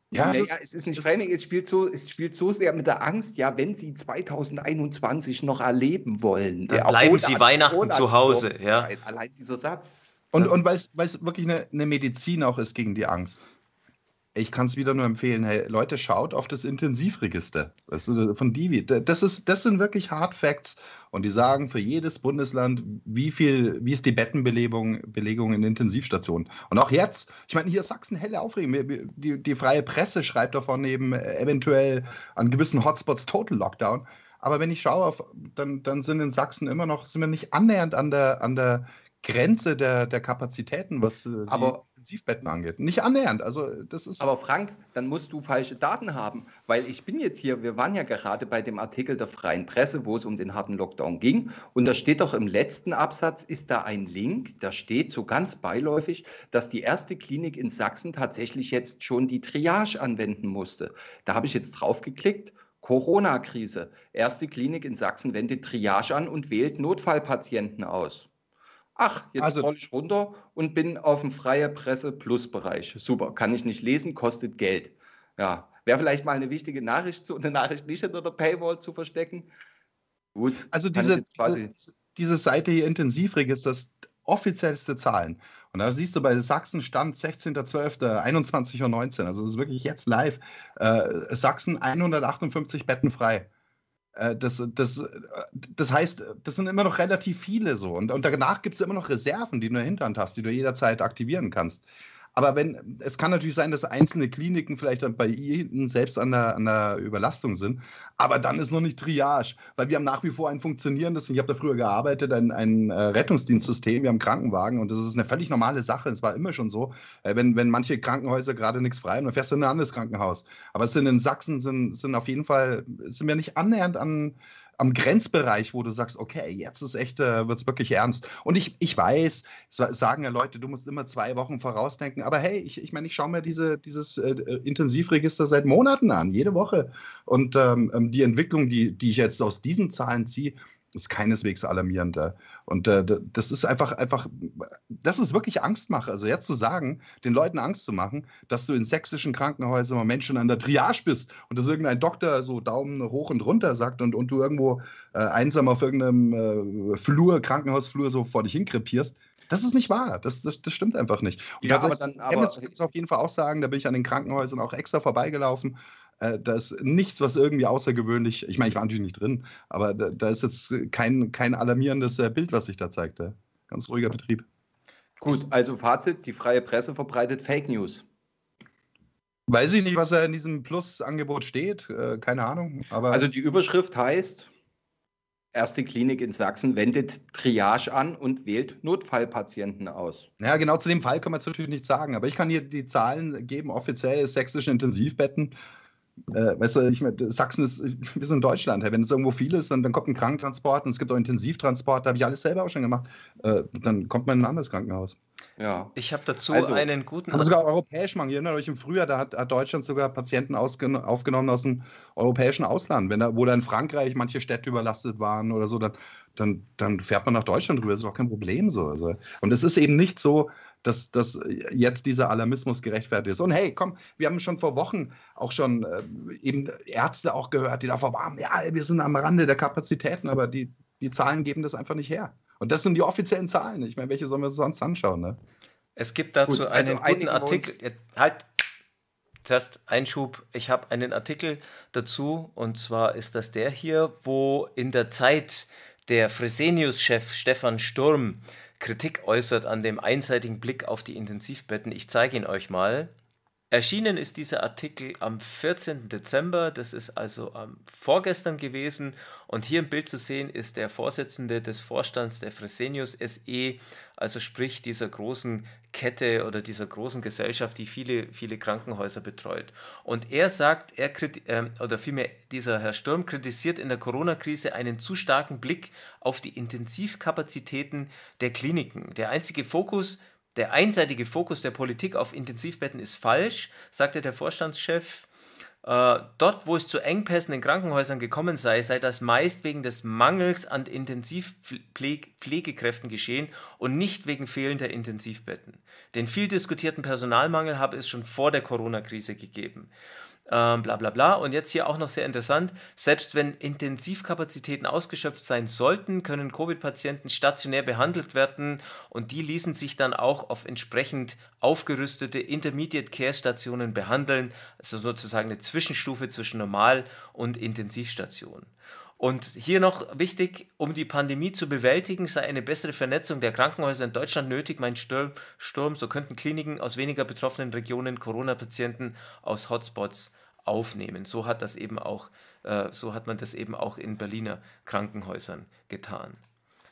Ja, naja, es, ist, nicht Framing, es spielt, so, es spielt so sehr mit der Angst, ja, wenn Sie 2021 noch erleben wollen. Dann ja, bleiben Sie Weihnachten zu Hause, ja. Allein dieser Satz. Und, also und weil es wirklich eine, eine Medizin auch ist gegen die Angst. Ich kann es wieder nur empfehlen, hey, Leute, schaut auf das Intensivregister das ist äh, von Divi. Das, ist, das sind wirklich Hard Facts. Und die sagen für jedes Bundesland, wie viel, wie ist die Bettenbelegung Belegung in Intensivstationen. Und auch jetzt, ich meine, hier ist Sachsen helle Aufregung. Die, die freie Presse schreibt davon eben äh, eventuell an gewissen Hotspots Total Lockdown. Aber wenn ich schaue, auf, dann, dann sind in Sachsen immer noch, sind wir nicht annähernd an der, an der Grenze der, der Kapazitäten, was äh, die Intensivbetten angeht. Nicht annähernd. Also das ist. Aber Frank, dann musst du falsche Daten haben, weil ich bin jetzt hier, wir waren ja gerade bei dem Artikel der freien Presse, wo es um den harten Lockdown ging. Und da steht doch im letzten Absatz, ist da ein Link, da steht so ganz beiläufig, dass die erste Klinik in Sachsen tatsächlich jetzt schon die Triage anwenden musste. Da habe ich jetzt drauf geklickt Corona-Krise. Erste Klinik in Sachsen wendet Triage an und wählt Notfallpatienten aus. Ach, jetzt also, roll ich runter und bin auf dem Freie Presse Plus Bereich. Super, kann ich nicht lesen, kostet Geld. Ja, wäre vielleicht mal eine wichtige Nachricht, zu, eine Nachricht nicht hinter der Paywall zu verstecken. Gut. Also diese, diese, diese Seite hier Intensivregister, das offiziellste Zahlen. Und da siehst du bei Sachsen Stand 16.12.21.19 Uhr, also das ist wirklich jetzt live. Äh, Sachsen 158 Betten frei. Äh, das, das, äh, das heißt, das sind immer noch relativ viele so. Und, und danach gibt es immer noch Reserven, die du in der Hinterhand hast, die du jederzeit aktivieren kannst. Aber wenn, es kann natürlich sein, dass einzelne Kliniken vielleicht dann bei Ihnen selbst an der, an der Überlastung sind. Aber dann ist noch nicht Triage, weil wir haben nach wie vor ein funktionierendes, ich habe da früher gearbeitet, ein, ein äh, Rettungsdienstsystem, wir haben Krankenwagen und das ist eine völlig normale Sache. Es war immer schon so, äh, wenn, wenn manche Krankenhäuser gerade nichts frei haben, dann fährst du in ein anderes Krankenhaus. Aber es sind in Sachsen, sind, sind auf jeden Fall, sind wir nicht annähernd an am Grenzbereich, wo du sagst, okay, jetzt ist echt, äh, wird es wirklich ernst. Und ich, ich weiß, sagen ja Leute, du musst immer zwei Wochen vorausdenken, aber hey, ich meine, ich, mein, ich schaue mir diese, dieses äh, äh, Intensivregister seit Monaten an, jede Woche. Und ähm, ähm, die Entwicklung, die, die ich jetzt aus diesen Zahlen ziehe, ist keineswegs alarmierend. Äh. Und äh, das ist einfach, einfach, das ist wirklich Angstmache. Also jetzt zu sagen, den Leuten Angst zu machen, dass du in sächsischen Krankenhäusern mal Menschen an der Triage bist und dass irgendein Doktor so Daumen hoch und runter sagt und, und du irgendwo äh, einsam auf irgendeinem äh, Flur, Krankenhausflur so vor dich hinkrepierst, das ist nicht wahr. Das, das, das stimmt einfach nicht. Und ja, aber dann, aber, kannst du auf jeden Fall auch sagen, da bin ich an den Krankenhäusern auch extra vorbeigelaufen äh, da ist nichts, was irgendwie außergewöhnlich, ich meine, ich war natürlich nicht drin, aber da, da ist jetzt kein, kein alarmierendes äh, Bild, was sich da zeigte. Ganz ruhiger Betrieb. Gut, also Fazit, die freie Presse verbreitet Fake News. Weiß ich nicht, was da in diesem Plus-Angebot steht, äh, keine Ahnung. Aber also die Überschrift heißt, Erste Klinik in Sachsen wendet Triage an und wählt Notfallpatienten aus. Ja, genau zu dem Fall kann man es natürlich nicht sagen, aber ich kann hier die Zahlen geben, offiziell sächsische Intensivbetten äh, weißt du, ich meine, Sachsen ist, wir sind in Deutschland. Wenn es irgendwo viel ist, dann, dann kommt ein Krankentransport und es gibt auch Intensivtransport. Da habe ich alles selber auch schon gemacht. Äh, dann kommt man in ein anderes Krankenhaus. Ja. Ich habe dazu also, einen guten. Aber sogar europäisch, man erinnert euch im Frühjahr, da hat, hat Deutschland sogar Patienten aufgenommen aus dem europäischen Ausland. Wenn da, wo dann Frankreich manche Städte überlastet waren oder so, dann, dann, dann fährt man nach Deutschland rüber. Das ist auch kein Problem so. Also, und es ist eben nicht so, dass, dass äh, jetzt dieser Alarmismus gerechtfertigt ist. Und hey, komm, wir haben schon vor Wochen auch schon äh, eben Ärzte auch gehört, die davor waren, ja, wir sind am Rande der Kapazitäten, aber die, die Zahlen geben das einfach nicht her. Und das sind die offiziellen Zahlen. Ich meine, welche sollen wir sonst anschauen? Ne? Es gibt dazu Gut, also einen guten Artikel. Halt, Zuerst Einschub, ich habe einen Artikel dazu und zwar ist das der hier, wo in der Zeit der Fresenius-Chef Stefan Sturm Kritik äußert an dem einseitigen Blick auf die Intensivbetten. Ich zeige ihn euch mal. Erschienen ist dieser Artikel am 14. Dezember, das ist also ähm, vorgestern gewesen. Und hier im Bild zu sehen ist der Vorsitzende des Vorstands der Fresenius SE, also sprich dieser großen Kette oder dieser großen Gesellschaft, die viele, viele Krankenhäuser betreut. Und er sagt, er ähm, oder vielmehr dieser Herr Sturm kritisiert in der Corona-Krise einen zu starken Blick auf die Intensivkapazitäten der Kliniken. Der einzige Fokus ist, der einseitige Fokus der Politik auf Intensivbetten ist falsch, sagte der Vorstandschef. Äh, dort, wo es zu Engpässen in Krankenhäusern gekommen sei, sei das meist wegen des Mangels an Intensivpflegekräften geschehen und nicht wegen fehlender Intensivbetten. Den viel diskutierten Personalmangel habe es schon vor der Corona-Krise gegeben ähm, bla bla bla. Und jetzt hier auch noch sehr interessant, selbst wenn Intensivkapazitäten ausgeschöpft sein sollten, können Covid-Patienten stationär behandelt werden und die ließen sich dann auch auf entsprechend aufgerüstete Intermediate Care Stationen behandeln, also sozusagen eine Zwischenstufe zwischen Normal- und Intensivstation. Und hier noch wichtig, um die Pandemie zu bewältigen, sei eine bessere Vernetzung der Krankenhäuser in Deutschland nötig, mein Sturm, Sturm so könnten Kliniken aus weniger betroffenen Regionen Corona-Patienten aus Hotspots aufnehmen. So hat das eben auch, äh, so hat man das eben auch in Berliner Krankenhäusern getan.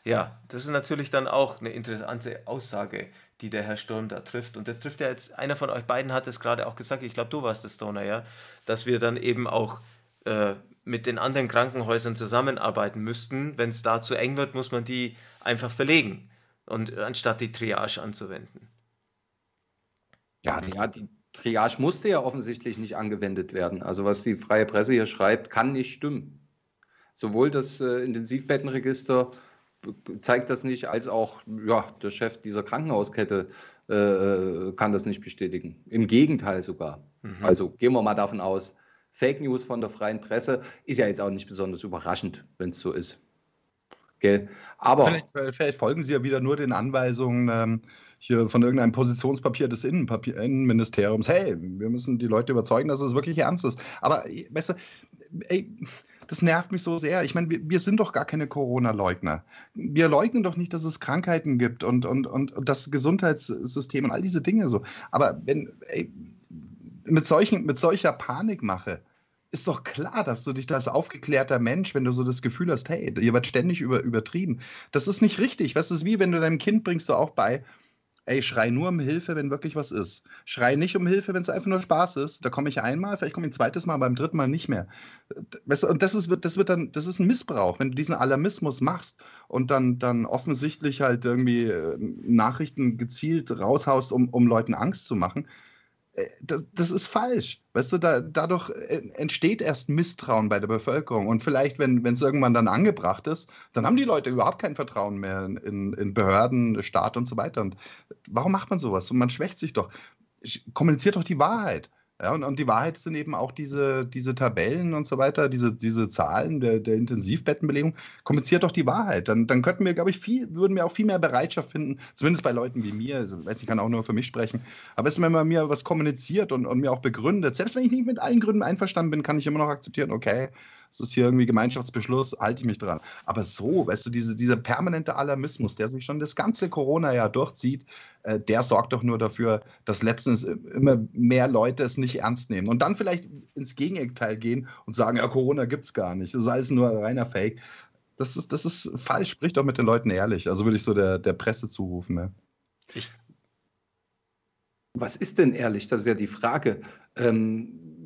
Ja, das ist natürlich dann auch eine interessante Aussage, die der Herr Sturm da trifft. Und das trifft ja jetzt, einer von euch beiden hat es gerade auch gesagt, ich glaube, du warst es, Stoner, ja, dass wir dann eben auch äh, mit den anderen Krankenhäusern zusammenarbeiten müssten. Wenn es da zu eng wird, muss man die einfach verlegen und anstatt die Triage anzuwenden. Ja, ja die Triage musste ja offensichtlich nicht angewendet werden. Also was die freie Presse hier schreibt, kann nicht stimmen. Sowohl das äh, Intensivbettenregister zeigt das nicht, als auch ja, der Chef dieser Krankenhauskette äh, äh kann das nicht bestätigen. Im Gegenteil sogar. Mhm. Also gehen wir mal davon aus, Fake News von der freien Presse. Ist ja jetzt auch nicht besonders überraschend, wenn es so ist. Gell? Aber vielleicht, vielleicht, folgen sie ja wieder nur den Anweisungen ähm, hier von irgendeinem Positionspapier des Innenpapier, Innenministeriums. Hey, wir müssen die Leute überzeugen, dass es wirklich ernst ist. Aber äh, weißt du, ey, das nervt mich so sehr. Ich meine, wir, wir sind doch gar keine Corona-Leugner. Wir leugnen doch nicht, dass es Krankheiten gibt und, und, und, und das Gesundheitssystem und all diese Dinge so. Aber wenn ey, mit, solchen, mit solcher Panikmache ist doch klar, dass du dich da als aufgeklärter Mensch, wenn du so das Gefühl hast, hey, ihr wird ständig über, übertrieben. Das ist nicht richtig. Was ist wie, wenn du deinem Kind bringst du auch bei, ey, schrei nur um Hilfe, wenn wirklich was ist. Schrei nicht um Hilfe, wenn es einfach nur Spaß ist. Da komme ich einmal, vielleicht komme ich ein zweites Mal, beim dritten Mal nicht mehr. Weißt du, und das ist, das wird dann, das ist ein Missbrauch, wenn du diesen Alarmismus machst und dann, dann offensichtlich halt irgendwie äh, Nachrichten gezielt raushaust, um, um Leuten Angst zu machen. Äh, das, das, ist falsch. Weißt du, da, dadurch äh, entsteht erst Misstrauen bei der Bevölkerung. Und vielleicht, wenn es irgendwann dann angebracht ist, dann haben die Leute überhaupt kein Vertrauen mehr in, in Behörden, Staat und so weiter. Und warum macht man sowas? Und man schwächt sich doch. Kommuniziert doch die Wahrheit. Ja, und, und die Wahrheit sind eben auch diese, diese Tabellen und so weiter, diese, diese Zahlen der, der Intensivbettenbelegung. Kommuniziert doch die Wahrheit. Dann, dann könnten wir, glaube ich, viel, würden wir auch viel mehr Bereitschaft finden, zumindest bei Leuten wie mir. Ich also, weiß, ich kann auch nur für mich sprechen. Aber es, wenn man mir was kommuniziert und, und mir auch begründet, selbst wenn ich nicht mit allen Gründen einverstanden bin, kann ich immer noch akzeptieren, okay, es ist hier irgendwie Gemeinschaftsbeschluss, halte ich mich dran. Aber so, weißt du, diese, dieser permanente Alarmismus, der sich schon das ganze Corona-Jahr durchzieht, äh, der sorgt doch nur dafür, dass letztens immer mehr Leute es nicht ernst nehmen und dann vielleicht ins Gegenteil gehen und sagen, ja, Corona gibt es gar nicht, das ist alles nur reiner Fake. Das ist, das ist falsch, sprich doch mit den Leuten ehrlich. Also würde ich so der, der Presse zurufen. Ne? was ist denn ehrlich? Das ist ja die Frage. Ähm,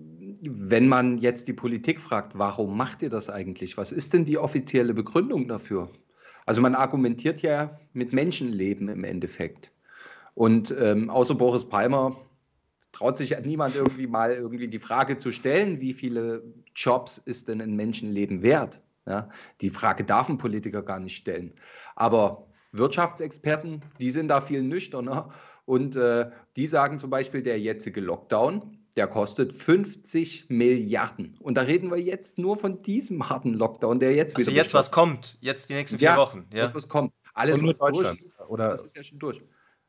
wenn man jetzt die Politik fragt, warum macht ihr das eigentlich? Was ist denn die offizielle Begründung dafür? Also man argumentiert ja mit Menschenleben im Endeffekt. Und ähm, außer Boris Palmer traut sich ja niemand irgendwie mal irgendwie die Frage zu stellen, wie viele Jobs ist denn ein Menschenleben wert? Ja, die Frage darf ein Politiker gar nicht stellen. Aber Wirtschaftsexperten, die sind da viel nüchterner und äh, die sagen zum Beispiel, der jetzige Lockdown der kostet 50 Milliarden. Und da reden wir jetzt nur von diesem harten Lockdown, der jetzt also wieder. jetzt was kommt, jetzt die nächsten vier ja, Wochen. Ja, das, was kommt. Alles Und nur Deutschland. Ist, oder das ist ja schon durch.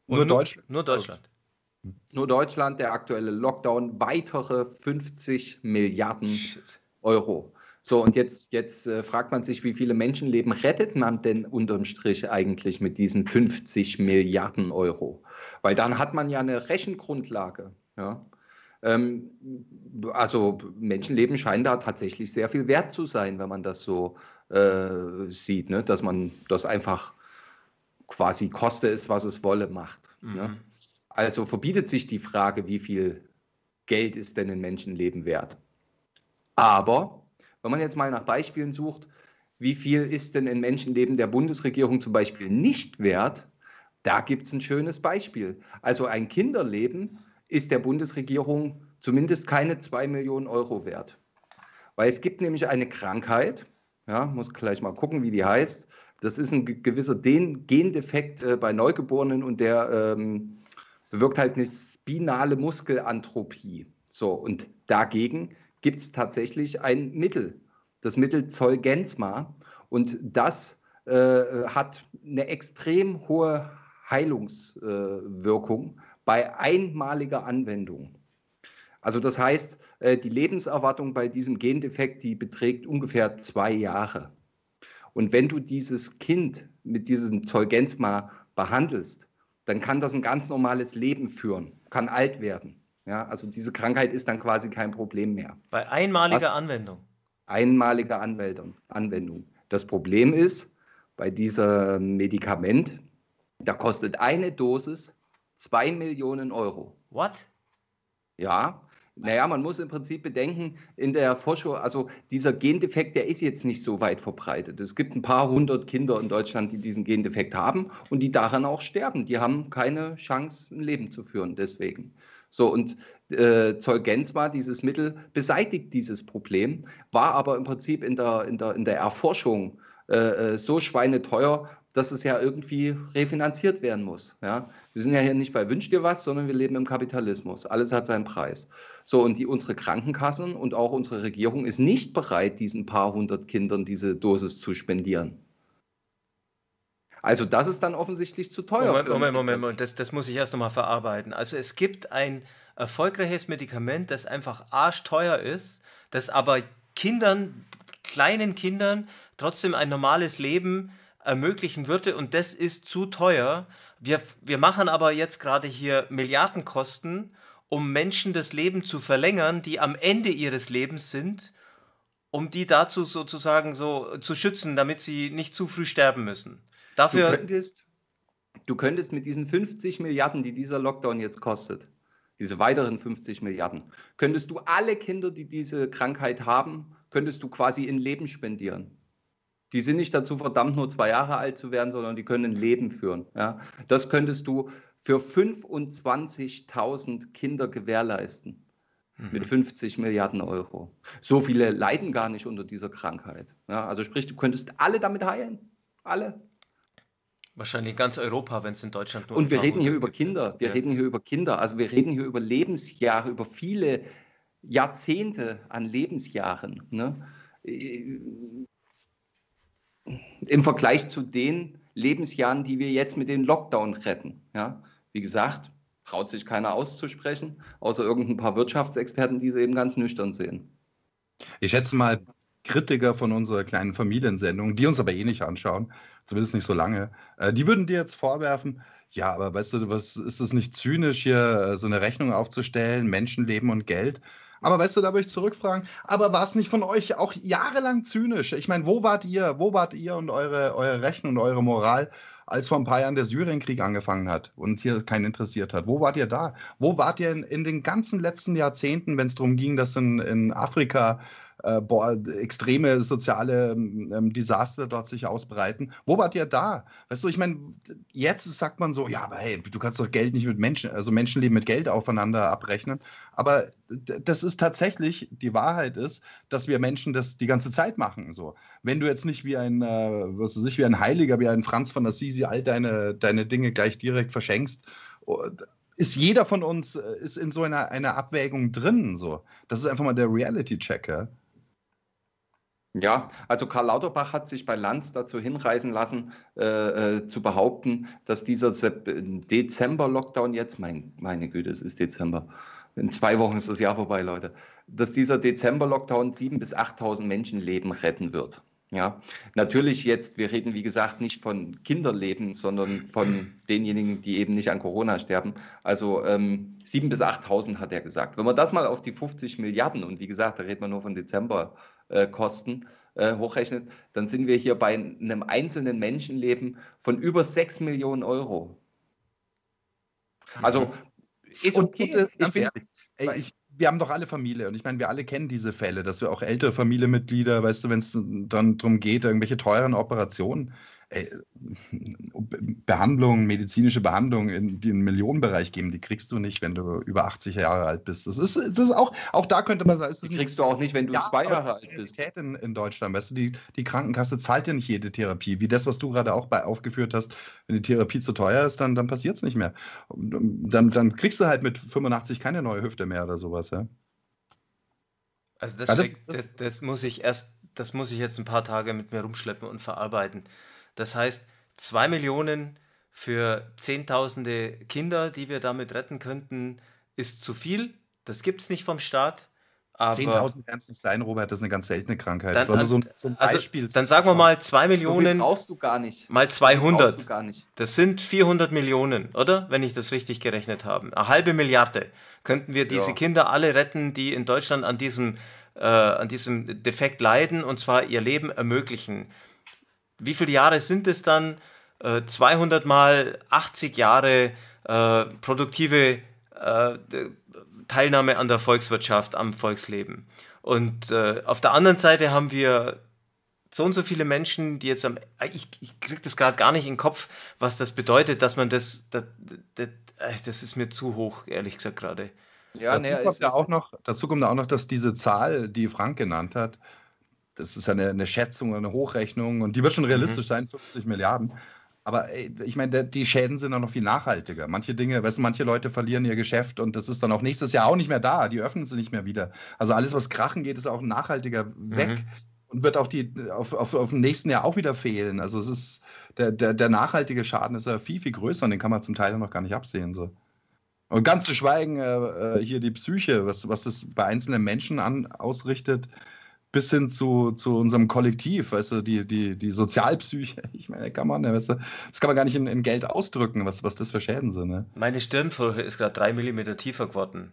Und nur Deutschland. Nur Deutschland. Hm. Nur Deutschland, der aktuelle Lockdown, weitere 50 Milliarden Shit. Euro. So, und jetzt, jetzt äh, fragt man sich, wie viele Menschenleben rettet man denn unterm Strich eigentlich mit diesen 50 Milliarden Euro? Weil dann hat man ja eine Rechengrundlage. Ja? Ähm, also Menschenleben scheint da tatsächlich sehr viel wert zu sein, wenn man das so äh, sieht, ne? dass man das einfach quasi koste es, was es wolle, macht. Ne? Mhm. Ne? Also verbietet sich die Frage, wie viel Geld ist denn ein Menschenleben wert? Aber wenn man jetzt mal nach Beispielen sucht, wie viel ist denn ein Menschenleben der Bundesregierung zum Beispiel nicht wert? Da gibt es ein schönes Beispiel. Also ein Kinderleben ist der Bundesregierung zumindest keine 2 Millionen Euro wert. Weil es gibt nämlich eine Krankheit, ja, muss gleich mal gucken, wie die heißt. Das ist ein gewisser Gendefekt äh, bei Neugeborenen und der ähm, bewirkt halt eine spinale Muskelantropie. So, und dagegen gibt es tatsächlich ein Mittel, das Mittel Zolgensma. Und das äh, hat eine extrem hohe Heilungswirkung. Äh, bei einmaliger Anwendung. Also das heißt, äh, die Lebenserwartung bei diesem Gendefekt, die beträgt ungefähr zwei Jahre. Und wenn du dieses Kind mit diesem Zeugensma behandelst, dann kann das ein ganz normales Leben führen, kann alt werden. Ja, also diese Krankheit ist dann quasi kein Problem mehr. Bei einmaliger Was? Anwendung. Einmaliger Anwendung, Anwendung. Das Problem ist, bei diesem Medikament, da kostet eine Dosis 2 Millionen Euro. What? Ja. Naja, man muss im Prinzip bedenken, in der Forschung, also dieser Gendefekt, der ist jetzt nicht so weit verbreitet. Es gibt ein paar hundert Kinder in Deutschland, die diesen Gendefekt haben und die daran auch sterben. Die haben keine Chance, ein Leben zu führen, deswegen. So, und äh, Zolgensma, dieses Mittel, beseitigt dieses Problem, war aber im Prinzip in der, in der, in der Erforschung äh, äh so schweineteuer, dass es ja irgendwie refinanziert werden muss. Ja? Wir sind ja hier nicht bei Wünsch dir was, sondern wir leben im Kapitalismus. Alles hat seinen Preis. So, und die, unsere Krankenkassen und auch unsere Regierung ist nicht bereit, diesen paar hundert Kindern diese Dosis zu spendieren. Also das ist dann offensichtlich zu teuer. Moment, Moment, Moment, Moment. Das, das muss ich erst nochmal verarbeiten. Also es gibt ein erfolgreiches Medikament, das einfach arschteuer ist, das aber Kindern, kleinen Kindern trotzdem ein normales Leben ermöglichen würde und das ist zu teuer. Wir, wir machen aber jetzt gerade hier Milliardenkosten, um Menschen das Leben zu verlängern, die am Ende ihres Lebens sind, um die dazu sozusagen so zu schützen, damit sie nicht zu früh sterben müssen. Dafür du könntest, du könntest mit diesen 50 Milliarden, die dieser Lockdown jetzt kostet, diese weiteren 50 Milliarden, könntest du alle Kinder, die diese Krankheit haben, könntest du quasi in Leben spendieren. Die sind nicht dazu verdammt, nur zwei Jahre alt zu werden, sondern die können ein Leben führen. Ja? Das könntest du für 25.000 Kinder gewährleisten mit 50 mhm. Milliarden Euro. So viele leiden gar nicht unter dieser Krankheit. Ja? Also sprich, du könntest alle damit heilen. Alle. Wahrscheinlich ganz Europa, wenn es in Deutschland nur. Und wir reden hier über gibt. Ne? Kinder. Wir ja. reden hier über Kinder. Also wir reden hier über Lebensjahre, über viele Jahrzehnte an Lebensjahren. Ne? Äh, im Vergleich zu den Lebensjahren, die wir jetzt mit dem Lockdown retten. Ja? Wie gesagt, traut sich keiner auszusprechen, außer irgendein paar Wirtschaftsexperten, die sie eben ganz nüchtern sehen. Ich schätze mal, Kritiker von unserer kleinen Familiensendung, die uns aber eh nicht anschauen, zumindest nicht so lange, äh, die würden dir jetzt vorwerfen, ja, aber weißt du, was ist es nicht zynisch, hier äh, so eine Rechnung aufzustellen, Menschenleben und Geld? Aber weißt du, da würde ich zurückfragen, aber war es nicht von euch auch jahrelang zynisch? Ich meine, wo wart ihr, wo wart ihr und eure, eure Rechten und eure Moral, als vor ein paar Jahren der Syrienkrieg angefangen hat und hier keinen interessiert hat? Wo wart ihr da? Wo wart ihr in, in den ganzen letzten Jahrzehnten, wenn es darum ging, dass in, in Afrika äh, boah, extreme soziale ähm, ähm, Desaster dort sich ausbreiten. Wo wart ihr da? Weißt du, ich meine, jetzt sagt man so, ja, aber hey, du kannst doch Geld nicht mit Menschen, also Menschenleben mit Geld aufeinander abrechnen. Aber das ist tatsächlich, die Wahrheit ist, dass wir Menschen das die ganze Zeit machen. So. Wenn du jetzt nicht wie ein, äh, was weiß ich, wie ein Heiliger, wie ein Franz von Assisi all deine, deine Dinge gleich direkt verschenkst, oh, ist jeder von uns äh, ist in so einer, einer Abwägung drin. So. Das ist einfach mal der Reality-Checker. Ja? Ja, also Karl Lauterbach hat sich bei Lanz dazu hinreißen lassen, äh, äh zu behaupten, dass dieser Dezember-Lockdown jetzt, mein, meine Güte, es ist Dezember, in zwei Wochen ist das Jahr vorbei, Leute, dass dieser Dezember-Lockdown 7.000 bis 8.000 Menschenleben retten wird. Ja, natürlich jetzt, wir reden wie gesagt nicht von Kinderleben, sondern von denjenigen, die eben nicht an Corona sterben. Also ähm, 7.000 bis 8.000 hat er gesagt. Wenn man das mal auf die 50 Milliarden, und wie gesagt, da redet man nur von Dezember, äh, Kosten äh, hochrechnet, dann sind wir hier bei einem einzelnen Menschenleben von über 6 Millionen Euro. Also mhm. ist okay. Und, ich bin, ehrlich, ey, ich, wir haben doch alle Familie und ich meine, wir alle kennen diese Fälle, dass wir auch ältere Familienmitglieder, weißt du, wenn es dann darum geht, irgendwelche teuren Operationen, ey, Behandlungen, medizinische Behandlung in den Millionenbereich geben. Die kriegst du nicht, wenn du über 80 Jahre alt bist. Das ist, das ist auch, auch da könnte man sagen, die kriegst nicht, du auch nicht, wenn du ja, zwei Jahre alt bist. In, in Deutschland, weißt du, die, die Krankenkasse zahlt ja nicht jede Therapie, wie das, was du gerade auch bei aufgeführt hast. Wenn die Therapie zu teuer ist, dann, dann passiert es nicht mehr. Dann, dann kriegst du halt mit 85 keine neue Hüfte mehr oder sowas, ja. Also das, ja, das, das, das, muss ich erst, das muss ich jetzt ein paar Tage mit mir rumschleppen und verarbeiten. Das heißt, zwei Millionen für Zehntausende Kinder, die wir damit retten könnten, ist zu viel. Das gibt es nicht vom Staat. 10.000 werden es nicht sein, Robert, das ist eine ganz seltene Krankheit. Dann, so ein, so ein also, dann sagen wir mal 2 Millionen. So brauchst du gar nicht. Mal 200. So gar nicht. Das sind 400 Millionen, oder? Wenn ich das richtig gerechnet habe. Eine halbe Milliarde. Könnten wir diese ja. Kinder alle retten, die in Deutschland an diesem, äh, an diesem Defekt leiden und zwar ihr Leben ermöglichen. Wie viele Jahre sind es dann? 200 äh, mal 80 Jahre äh, produktive äh, Teilnahme an der Volkswirtschaft, am Volksleben. Und äh, auf der anderen Seite haben wir so und so viele Menschen, die jetzt am. Äh, ich, ich kriege das gerade gar nicht in den Kopf, was das bedeutet, dass man das. Das, das, das ist mir zu hoch, ehrlich gesagt, gerade. Ja, dazu, nee, kommt ja auch noch, dazu kommt auch noch, dass diese Zahl, die Frank genannt hat, das ist ja eine, eine Schätzung, eine Hochrechnung und die wird schon mhm. realistisch mhm. sein, 50 Milliarden. Aber äh, ich meine, die Schäden sind auch noch viel nachhaltiger. Manche Dinge, weißt du, manche Leute verlieren ihr Geschäft und das ist dann auch nächstes Jahr auch nicht mehr da. Die öffnen sie nicht mehr wieder. Also alles, was krachen geht, ist auch nachhaltiger weg mhm. und wird auch die auf, auf, auf dem nächsten Jahr auch wieder fehlen. Also es ist, der, der, der nachhaltige Schaden ist ja viel, viel größer und den kann man zum Teil noch gar nicht absehen. So. Und ganz zu schweigen, äh, äh, hier die Psyche, was, was das bei einzelnen Menschen an, ausrichtet, bis hin zu, zu unserem Kollektiv, weißt du, die, die, die Sozialpsyche, ich meine, kann man, weißt du, das kann man gar nicht in, in Geld ausdrücken, was, was das für Schäden sind. Ne? Meine Stirnfurche ist gerade drei Millimeter tiefer geworden.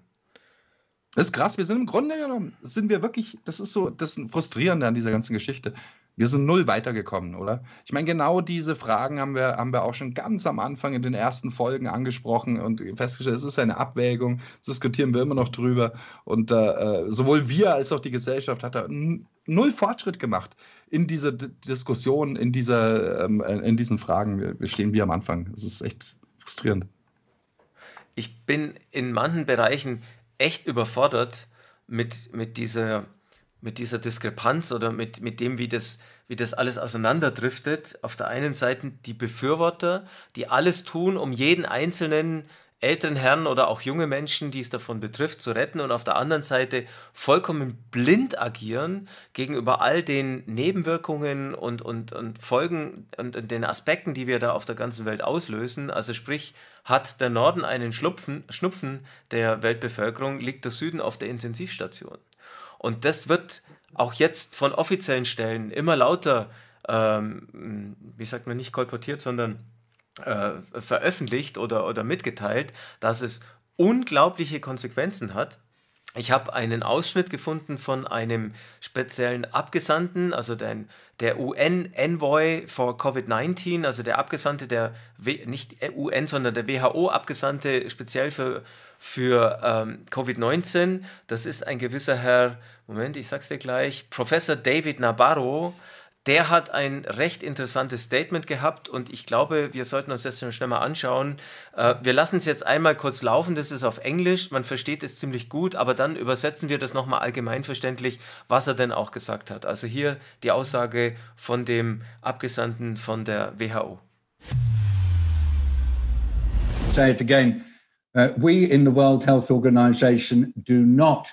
Das ist krass, wir sind im Grunde genommen, sind wir wirklich, das ist so, das ist frustrierend an dieser ganzen Geschichte. Wir sind null weitergekommen, oder? Ich meine, genau diese Fragen haben wir, haben wir auch schon ganz am Anfang in den ersten Folgen angesprochen und festgestellt, es ist eine Abwägung, diskutieren wir immer noch drüber. Und äh, äh sowohl wir als auch die Gesellschaft hat da null Fortschritt gemacht in dieser D Diskussion, in, dieser, ähm, äh, in diesen Fragen. Wir, wir stehen wie am Anfang. Es ist echt frustrierend. Ich bin in manchen Bereichen echt überfordert mit, mit dieser mit dieser Diskrepanz oder mit, mit dem, wie das, wie das alles auseinanderdriftet. Auf der einen Seite die Befürworter, die alles tun, um jeden einzelnen älteren Herrn oder auch junge Menschen, die es davon betrifft, zu retten und auf der anderen Seite vollkommen blind agieren gegenüber all den Nebenwirkungen und, und, und Folgen und, und den Aspekten, die wir da auf der ganzen Welt auslösen. Also sprich, hat der Norden einen Schlupfen, Schnupfen der Weltbevölkerung, liegt der Süden auf der Intensivstation. Und das wird auch jetzt von offiziellen Stellen immer lauter, ähm, wie sagt man, nicht kolportiert, sondern äh, veröffentlicht oder, oder mitgeteilt, dass es unglaubliche Konsequenzen hat, ich habe einen Ausschnitt gefunden von einem speziellen Abgesandten, also den, der UN-Envoy for Covid-19, also der Abgesandte der, w nicht UN, sondern der WHO-Abgesandte speziell für, für ähm, Covid-19. Das ist ein gewisser Herr, Moment, ich sag's dir gleich, Professor David Nabarro der hat ein recht interessantes Statement gehabt und ich glaube, wir sollten uns das schon schnell mal anschauen. Äh, wir lassen es jetzt einmal kurz laufen, das ist auf Englisch, man versteht es ziemlich gut, aber dann übersetzen wir das nochmal allgemeinverständlich, was er denn auch gesagt hat. Also hier die Aussage von dem Abgesandten von der WHO. Say it again. Uh, we in the World Health Organization do not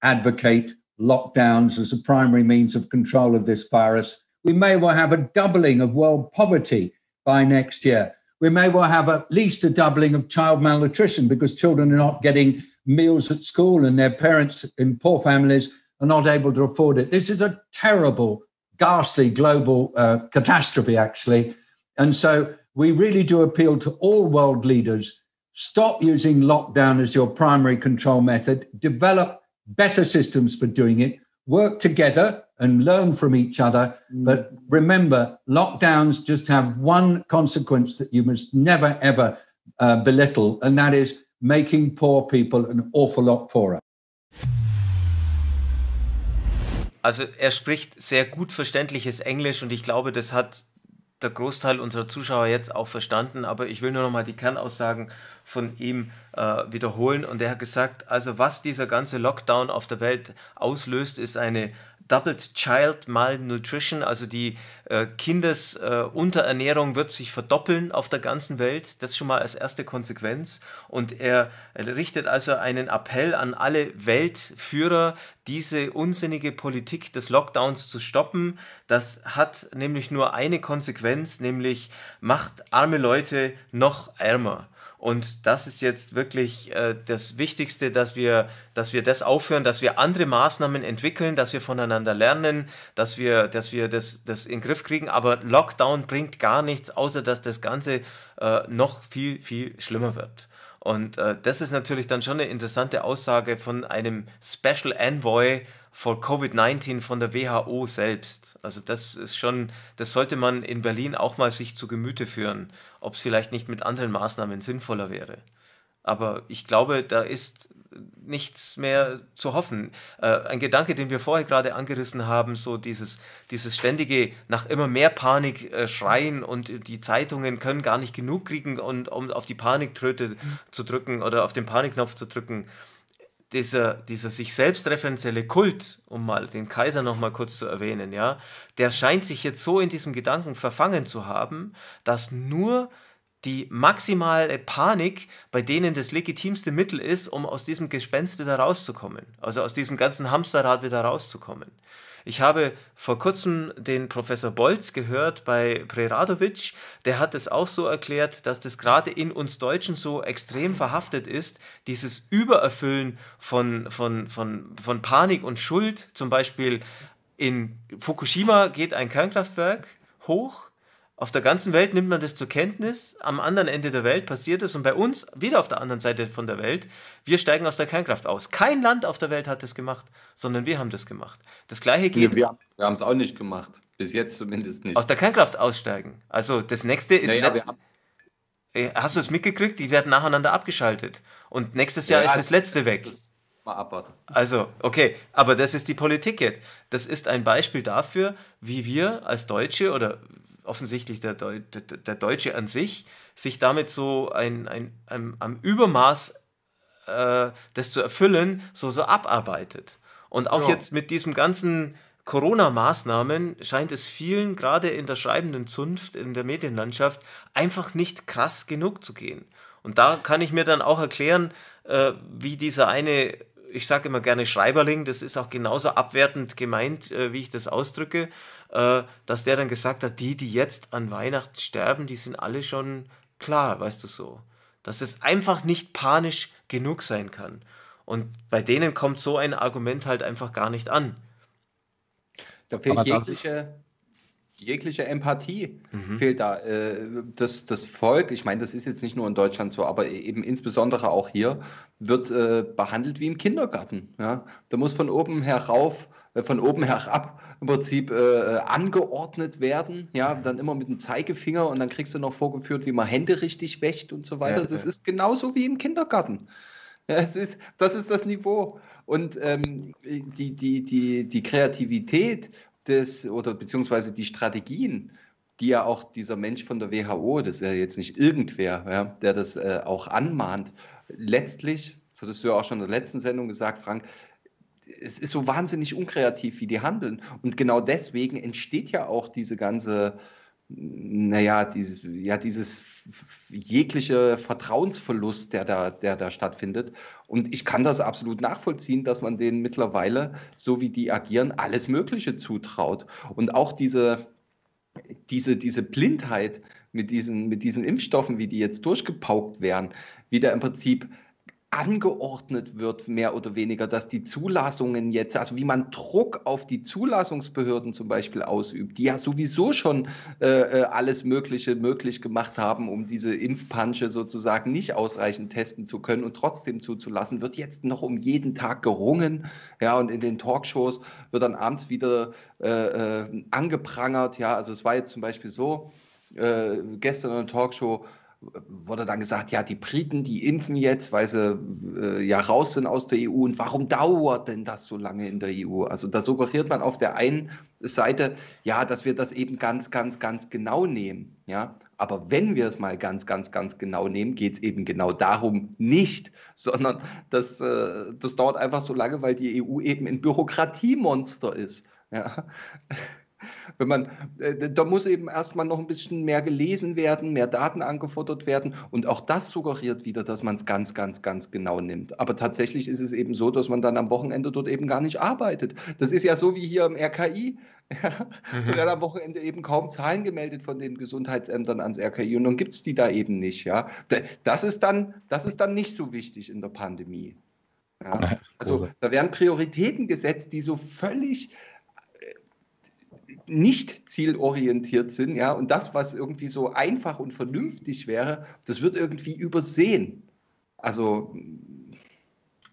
advocate lockdowns as a primary means of control of this virus. We may well have a doubling of world poverty by next year. We may well have at least a doubling of child malnutrition because children are not getting meals at school and their parents in poor families are not able to afford it. This is a terrible, ghastly global uh, catastrophe, actually. And so we really do appeal to all world leaders stop using lockdown as your primary control method, develop better systems for doing it, work together and learn from each other. Mm. But remember, lockdowns just have one consequence that you must never, ever uh, belittle, and that is making poor people an awful lot poorer. Also er spricht sehr gut verständliches Englisch und ich glaube, das hat der Großteil unserer Zuschauer jetzt auch verstanden, aber ich will nur noch mal die Kernaussagen von ihm äh, wiederholen. Und er hat gesagt, also was dieser ganze Lockdown auf der Welt auslöst, ist eine Doubled Child Malnutrition, also die äh, Kindesunterernährung äh, wird sich verdoppeln auf der ganzen Welt. Das schon mal als erste Konsequenz. Und er richtet also einen Appell an alle Weltführer, diese unsinnige Politik des Lockdowns zu stoppen. Das hat nämlich nur eine Konsequenz, nämlich macht arme Leute noch ärmer. Und das ist jetzt wirklich äh, das Wichtigste, dass wir, dass wir das aufhören, dass wir andere Maßnahmen entwickeln, dass wir voneinander lernen, dass wir, dass wir das, das in den Griff kriegen. Aber Lockdown bringt gar nichts, außer dass das Ganze äh, noch viel, viel schlimmer wird. Und äh, das ist natürlich dann schon eine interessante Aussage von einem Special Envoy for Covid-19 von der WHO selbst. Also das ist schon, das sollte man in Berlin auch mal sich zu Gemüte führen ob es vielleicht nicht mit anderen Maßnahmen sinnvoller wäre. Aber ich glaube, da ist nichts mehr zu hoffen. Äh, ein Gedanke, den wir vorher gerade angerissen haben, so dieses, dieses ständige nach immer mehr Panik äh, schreien und die Zeitungen können gar nicht genug kriegen, und, um auf die Paniktröte mhm. zu drücken oder auf den Panikknopf zu drücken dieser, dieser sich selbstreferenzielle Kult, um mal den Kaiser noch mal kurz zu erwähnen, ja, der scheint sich jetzt so in diesem Gedanken verfangen zu haben, dass nur die maximale Panik bei denen das legitimste Mittel ist, um aus diesem Gespenst wieder rauszukommen, also aus diesem ganzen Hamsterrad wieder rauszukommen. Ich habe vor kurzem den Professor Bolz gehört bei Preradovic, der hat es auch so erklärt, dass das gerade in uns Deutschen so extrem verhaftet ist, dieses Übererfüllen von, von, von, von Panik und Schuld. Zum Beispiel in Fukushima geht ein Kernkraftwerk hoch auf der ganzen Welt nimmt man das zur Kenntnis, am anderen Ende der Welt passiert es und bei uns wieder auf der anderen Seite von der Welt, wir steigen aus der Kernkraft aus. Kein Land auf der Welt hat das gemacht, sondern wir haben das gemacht. Das gleiche geht. wir, wir haben es auch nicht gemacht, bis jetzt zumindest nicht. Aus der Kernkraft aussteigen. Also das nächste ist. Naja, letzt... Äh, hast du es mitgekriegt? Die werden nacheinander abgeschaltet. Und nächstes Jahr ja, ist das letzte weg. mal abwarten. Also, okay, aber das ist die Politik jetzt. Das ist ein Beispiel dafür, wie wir als Deutsche oder offensichtlich der, Deu der, der, Deutsche an sich, sich damit so ein, ein, ein am Übermaß äh, das zu erfüllen, so, so abarbeitet. Und auch ja. jetzt mit diesem ganzen Corona-Maßnahmen scheint es vielen, gerade in der schreibenden Zunft, in der Medienlandschaft, einfach nicht krass genug zu gehen. Und da kann ich mir dann auch erklären, äh, wie dieser eine, ich sage immer gerne Schreiberling, das ist auch genauso abwertend gemeint, äh, wie ich das ausdrücke, äh, dass der dann gesagt hat, die, die jetzt an Weihnachten sterben, die sind alle schon klar, weißt du so. Dass es einfach nicht panisch genug sein kann. Und bei denen kommt so ein Argument halt einfach gar nicht an. Da fehlt jegliche, jegliche Empathie mhm. fehlt da. Äh, das, das Volk, ich meine, das ist jetzt nicht nur in Deutschland so, aber e-, eben insbesondere auch hier, wird äh, behandelt wie im Kindergarten. Ja? Da muss von oben herauf äh, von oben herab im Prinzip äh, angeordnet werden. Ja, dann immer mit dem Zeigefinger und dann kriegst du noch vorgeführt, wie man Hände richtig wäscht und so weiter. Ja, das ja. ist genauso wie im Kindergarten. Ja, es ist, das ist das Niveau. Und ähm, die, die, die, die Kreativität des oder beziehungsweise die Strategien, die ja auch dieser Mensch von der WHO, das ist ja jetzt nicht irgendwer, ja, der das äh, auch anmahnt, letztlich, so das du ja auch schon in der letzten Sendung gesagt, Frank, es ist so wahnsinnig unkreativ, wie die handeln. Und genau deswegen entsteht ja auch diese ganze, naja, dieses, ja, dieses jegliche Vertrauensverlust, der da, der da stattfindet. Und ich kann das absolut nachvollziehen, dass man denen mittlerweile, so wie die agieren, alles Mögliche zutraut. Und auch diese, diese, diese Blindheit mit diesen, mit diesen Impfstoffen, wie die jetzt durchgepaukt werden, wie wieder im Prinzip angeordnet wird, mehr oder weniger, dass die Zulassungen jetzt, also wie man Druck auf die Zulassungsbehörden zum Beispiel ausübt, die ja sowieso schon äh, äh, alles Mögliche möglich gemacht haben, um diese Impfpansche sozusagen nicht ausreichend testen zu können und trotzdem zuzulassen, wird jetzt noch um jeden Tag gerungen. Ja, und in den Talkshows wird dann abends wieder äh, äh angeprangert. Ja, also es war jetzt zum Beispiel so, äh, gestern in der Talkshow, wurde dann gesagt, ja, die Briten, die impfen jetzt, weil sie äh, ja raus sind aus der EU. Und warum dauert denn das so lange in der EU? Also da suggeriert man auf der einen Seite, ja, dass wir das eben ganz, ganz, ganz genau nehmen. Ja? Aber wenn wir es mal ganz, ganz, ganz genau nehmen, geht es eben genau darum nicht, sondern das, äh, das dauert einfach so lange, weil die EU eben ein Bürokratiemonster ist. Ja. Wenn man, äh, da muss eben erstmal noch ein bisschen mehr gelesen werden, mehr Daten angefordert werden. Und auch das suggeriert wieder, dass man es ganz, ganz, ganz genau nimmt. Aber tatsächlich ist es eben so, dass man dann am Wochenende dort eben gar nicht arbeitet. Das ist ja so wie hier im RKI. Ja, mhm. Wird am Wochenende eben kaum Zahlen gemeldet von den Gesundheitsämtern ans RKI und dann gibt es die da eben nicht. Ja. Das, ist dann, das ist dann nicht so wichtig in der Pandemie. Ja. Also da werden Prioritäten gesetzt, die so völlig nicht zielorientiert sind, ja, und das, was irgendwie so einfach und vernünftig wäre, das wird irgendwie übersehen. Also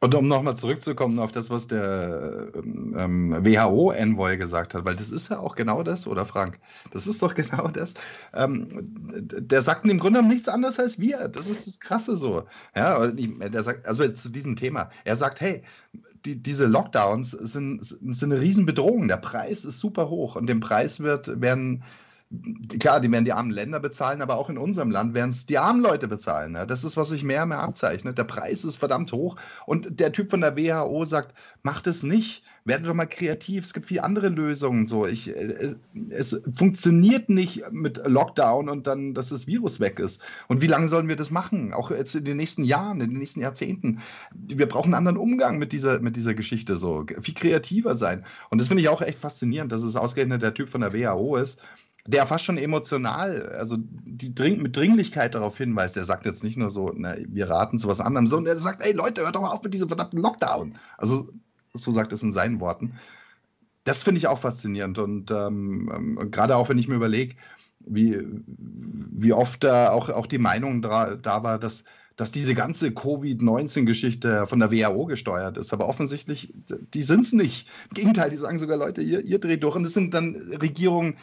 und um nochmal zurückzukommen auf das, was der ähm, ähm WHO-Envoy gesagt hat, weil das ist ja auch genau das, oder Frank? Das ist doch genau das. Ähm, der sagt im Grunde nichts anderes als wir. Das ist das Krasse so. Ja, der sagt, also zu diesem Thema. Er sagt, hey, die, diese Lockdowns sind, sind eine Riesenbedrohung. Der Preis ist super hoch und dem Preis wird, werden klar, die werden die armen Länder bezahlen, aber auch in unserem Land werden es die armen Leute bezahlen. Ne? Das ist, was sich mehr und mehr abzeichnet. Der Preis ist verdammt hoch und der Typ von der WHO sagt, macht es nicht, werdet doch mal kreativ, es gibt viele andere Lösungen. So. Ich, es, äh, äh, es, funktioniert nicht mit Lockdown und dann, dass das Virus weg ist. Und wie lange sollen wir das machen? Auch jetzt in den nächsten Jahren, in den nächsten Jahrzehnten. Wir brauchen einen anderen Umgang mit dieser, mit dieser Geschichte, so viel kreativer sein. Und das finde ich auch echt faszinierend, dass es ausgerechnet der Typ von der WHO ist, der fast schon emotional, also die Dring mit Dringlichkeit darauf hinweist, der sagt jetzt nicht nur so, na, wir raten zu was anderem, sondern er sagt, ey Leute, hört doch mal auf mit diesem verdammten Lockdown. Also so sagt es in seinen Worten. Das finde ich auch faszinierend und ähm, ähm gerade auch wenn ich mir überlege, wie, wie oft äh, auch, auch die Meinung da, da war, dass, dass diese ganze Covid-19-Geschichte von der WHO gesteuert ist. Aber offensichtlich, die sind es nicht. Im Gegenteil, die sagen sogar, Leute, ihr, ihr dreht durch. Und das sind dann Regierungen,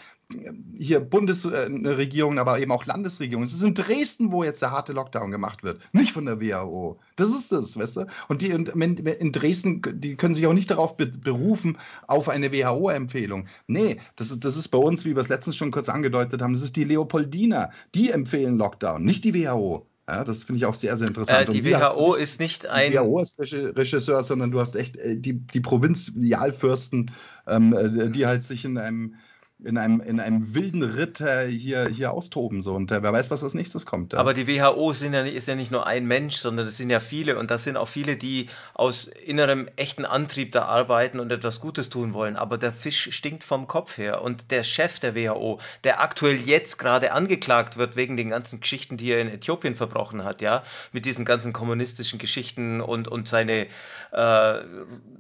hier Bundesregierung, äh, aber eben auch Landesregierung. Es ist in Dresden, wo jetzt der harte Lockdown gemacht wird, nicht von der WHO. Das ist das, weißt du? Und die in Dresden, die können sich auch nicht darauf berufen, auf eine WHO-Empfehlung. Nee, das ist, das ist bei uns, wie wir es letztens schon kurz angedeutet haben, das ist die Leopoldina. Die empfehlen Lockdown, nicht die WHO. Ja, das finde ich auch sehr, sehr interessant. Äh, die WHO nicht, ist nicht ein. Die WHO ist Regisseur, sondern du hast echt äh, die, die Provinzialfürsten, ähm, äh, die halt sich in einem in einem, in einem wilden Ritter hier, hier austoben. So. Und wer weiß, was als nächstes kommt. Ja. Aber die WHO sind ja, ist ja nicht nur ein Mensch, sondern das sind ja viele. Und das sind auch viele, die aus innerem, echten Antrieb da arbeiten und etwas Gutes tun wollen. Aber der Fisch stinkt vom Kopf her. Und der Chef der WHO, der aktuell jetzt gerade angeklagt wird wegen den ganzen Geschichten, die er in Äthiopien verbrochen hat, ja, mit diesen ganzen kommunistischen Geschichten und, und seine äh,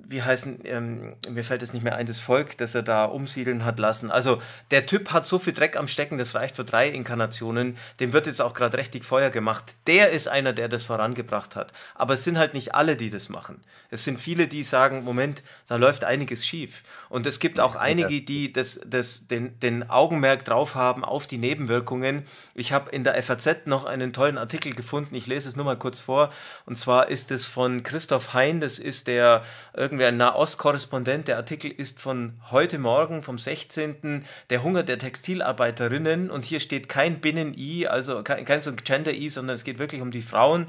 wie heißen, ähm, mir fällt es nicht mehr ein, das Volk, das er da umsiedeln hat lassen. Also der Typ hat so viel Dreck am Stecken, das reicht für drei Inkarnationen. Dem wird jetzt auch gerade richtig Feuer gemacht. Der ist einer, der das vorangebracht hat. Aber es sind halt nicht alle, die das machen. Es sind viele, die sagen, Moment, da läuft einiges schief. Und es gibt auch einige, die das, das, den, den Augenmerk drauf haben auf die Nebenwirkungen. Ich habe in der FAZ noch einen tollen Artikel gefunden, ich lese es nur mal kurz vor. Und zwar ist es von Christoph Hein, das ist der irgendwie ein Nahost-Korrespondent. Der Artikel ist von heute Morgen, vom 16. Der Hunger der Textilarbeiterinnen. Und hier steht kein Binnen-I, also kein, kein so ein Gender-I, sondern es geht wirklich um die Frauen.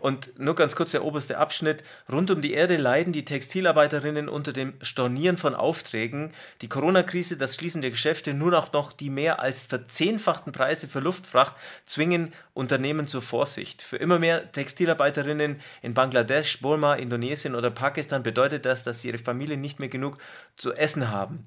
Und nur ganz kurz der oberste Abschnitt. Rund um die Erde leiden die Textilarbeiterinnen unter dem Stornieren von Aufträgen. Die Corona-Krise, das Schließen der Geschäfte, nur auch noch die mehr als verzehnfachten Preise für Luftfracht zwingen Unternehmen zur Vorsicht. Für immer mehr Textilarbeiterinnen in Bangladesch, Burma, Indonesien oder Pakistan bedeutet das, dass ihre Familien nicht mehr genug zu essen haben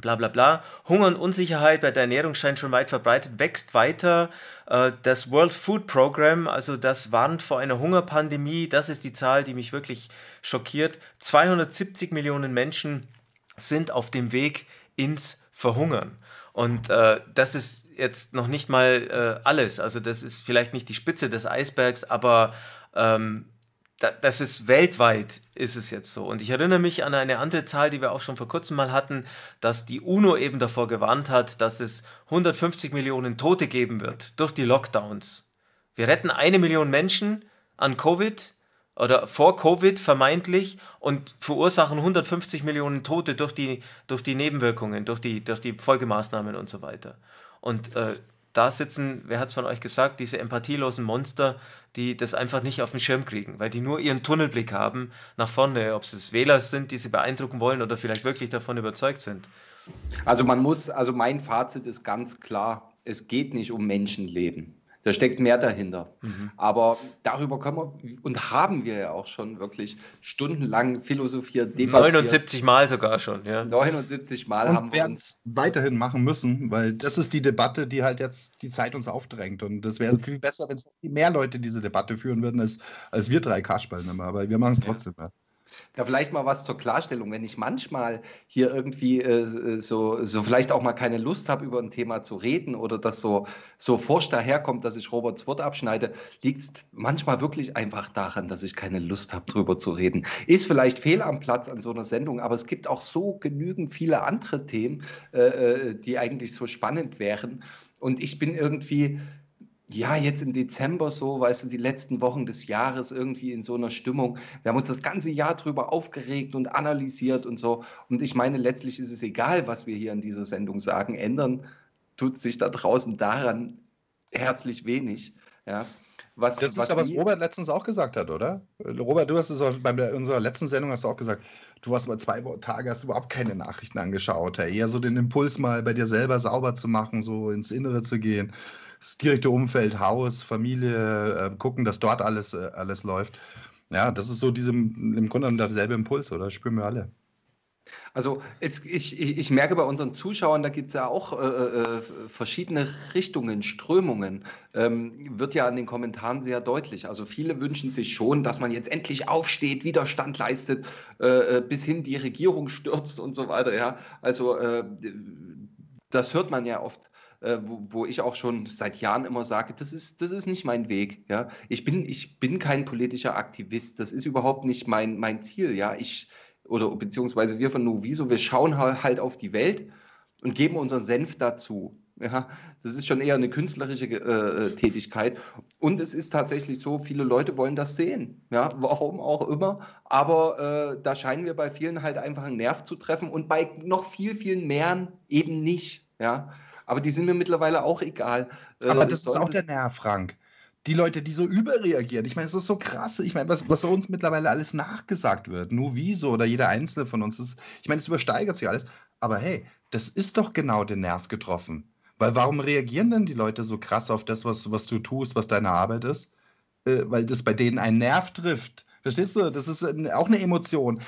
bla bla bla. Hunger und Unsicherheit bei der Ernährung scheint schon weit verbreitet, wächst weiter. Äh, das World Food Program, also das warnt vor einer Hungerpandemie, das ist die Zahl, die mich wirklich schockiert. 270 Millionen Menschen sind auf dem Weg ins Verhungern. Und äh, das ist jetzt noch nicht mal äh, alles. Also das ist vielleicht nicht die Spitze des Eisbergs, aber ähm, das ist weltweit, ist es jetzt so. Und ich erinnere mich an eine andere Zahl, die wir auch schon vor kurzem mal hatten, dass die UNO eben davor gewarnt hat, dass es 150 Millionen Tote geben wird durch die Lockdowns. Wir retten eine Million Menschen an Covid oder vor Covid vermeintlich und verursachen 150 Millionen Tote durch die, durch die Nebenwirkungen, durch die, durch die Folgemaßnahmen und so weiter. Und äh, da sitzen, wer hat es von euch gesagt, diese empathielosen Monster, die das einfach nicht auf den Schirm kriegen, weil die nur ihren Tunnelblick haben nach vorne, ob es Wähler sind, die sie beeindrucken wollen oder vielleicht wirklich davon überzeugt sind. Also man muss, also mein Fazit ist ganz klar, es geht nicht um Menschenleben. Da steckt mehr dahinter. Mhm. Aber darüber können wir und haben wir ja auch schon wirklich stundenlang philosophiert, debattiert. 79 Mal sogar schon, ja. 79 Mal und haben wir uns. Weiterhin machen müssen, weil das ist die Debatte, die halt jetzt die Zeit uns aufdrängt. Und das wäre viel besser, wenn es mehr Leute diese Debatte führen würden, als, als wir drei Kasperlen immer. Aber wir machen es trotzdem. Ja. Da vielleicht mal was zur Klarstellung, wenn ich manchmal hier irgendwie äh, äh so, so vielleicht auch mal keine Lust habe, über ein Thema zu reden oder das so, so forsch daherkommt, dass ich Roberts Wort abschneide, liegt es manchmal wirklich einfach daran, dass ich keine Lust habe, drüber zu reden. Ist vielleicht fehl am Platz an so einer Sendung, aber es gibt auch so genügend viele andere Themen, äh, äh die eigentlich so spannend wären. Und ich bin irgendwie, ja, jetzt im Dezember so, weißt du, die letzten Wochen des Jahres irgendwie in so einer Stimmung. Wir haben uns das ganze Jahr drüber aufgeregt und analysiert und so. Und ich meine, letztlich ist es egal, was wir hier in dieser Sendung sagen. Ändern tut sich da draußen daran herzlich wenig. Ja. Was, das was ist aber, was Robert letztens auch gesagt hat, oder? Robert, du hast es auch bei unserer letzten Sendung hast du auch gesagt, du hast über zwei Tage, hast überhaupt keine Nachrichten angeschaut. Eher so den Impuls mal bei dir selber sauber zu machen, so ins Innere zu gehen das direkte Umfeld, Haus, Familie, äh, gucken, dass dort alles, äh, alles läuft. Ja, das ist so diesem, im Grunde derselbe Impuls, oder? Das spüren wir alle. Also es, ich, ich, ich, merke bei unseren Zuschauern, da gibt es ja auch äh, äh, verschiedene Richtungen, Strömungen. Ähm, wird ja an den Kommentaren sehr deutlich. Also viele wünschen sich schon, dass man jetzt endlich aufsteht, Widerstand leistet, äh, äh bis hin die Regierung stürzt und so weiter. Ja? Also äh, das hört man ja oft äh, wo, wo, ich auch schon seit Jahren immer sage, das ist, das ist nicht mein Weg. Ja? Ich, bin, ich bin kein politischer Aktivist, das ist überhaupt nicht mein, mein Ziel. Ja? Ich, oder beziehungsweise wir von Noviso, wir schauen halt auf die Welt und geben unseren Senf dazu. Ja, das ist schon eher eine künstlerische äh, äh, Tätigkeit. Und es ist tatsächlich so, viele Leute wollen das sehen. Ja, warum auch immer. Aber äh, da scheinen wir bei vielen halt einfach einen Nerv zu treffen und bei noch viel, viel mehr eben nicht. Ja, aber die sind mir mittlerweile auch egal. Äh, Aber das ist auch der Nerv, Frank die Leute, die so überreagieren. Ich meine, es ist so krass. Ich meine, was, was uns mittlerweile alles nachgesagt wird. Nur wieso oder jeder Einzelne von uns. Ist, ich meine, es übersteigert sich alles. Aber hey, das ist doch genau den Nerv getroffen. Weil warum reagieren denn die Leute so krass auf das, was, was du tust, was deine Arbeit ist? Äh, weil das bei denen einen Nerv trifft. Verstehst du? Das ist äh, auch eine Emotion.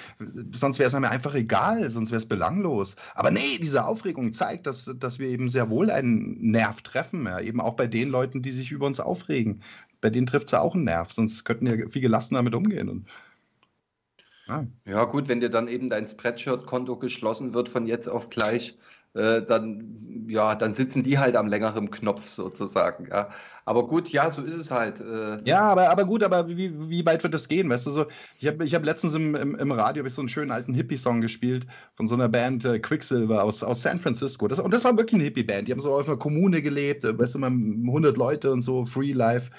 Sonst wäre es mir einfach egal, sonst wäre es belanglos. Aber nee, diese Aufregung zeigt, dass, dass wir eben sehr wohl einen Nerv treffen. Ja? Eben auch bei den Leuten, die sich über uns aufregen. Bei denen trifft es ja auch einen Nerv, sonst könnten ja viel gelassener damit umgehen. Und, ja. ja, gut, wenn dir dann eben dein Spreadshirt-Konto geschlossen wird von jetzt auf gleich, äh, dann, ja, dann sitzen die halt am längeren Knopf sozusagen. Ja. Aber gut, ja, so ist es halt. Äh. Ja, aber, aber gut, aber wie, wie weit wird das gehen? Weißt du, so, ich habe ich hab letztens im, im, im Radio ich so einen schönen alten Hippie-Song gespielt von so einer Band äh, Quicksilver aus, aus San Francisco. Das, und das war wirklich eine Hippie-Band. Die haben so auf einer Kommune gelebt, weißt du, 100 Leute und so, Free Life.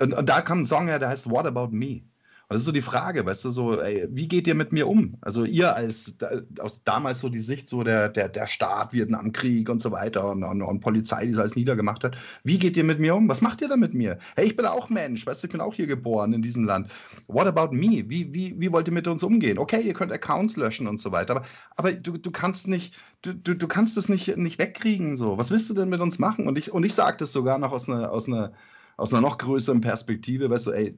Und, und da kam ein Song her, der heißt What About Me? Und das ist so die Frage, weißt du, so, ey, wie geht ihr mit mir um? Also ihr als da, aus damals so die Sicht, so der, der, der Staat, Vietnamkrieg und so weiter und, und, und Polizei, die es alles niedergemacht hat, wie geht ihr mit mir um? Was macht ihr da mit mir? Hey, ich bin auch Mensch, weißt du, ich bin auch hier geboren in diesem Land. What about me? Wie, wie, wie wollt ihr mit uns umgehen? Okay, ihr könnt Accounts löschen und so weiter, aber, aber du, du kannst nicht, du, du, kannst es nicht, nicht wegkriegen. So. Was willst du denn mit uns machen? Und ich, und ich sage das sogar noch aus einer aus einer aus einer noch größeren Perspektive, weißt du, ey,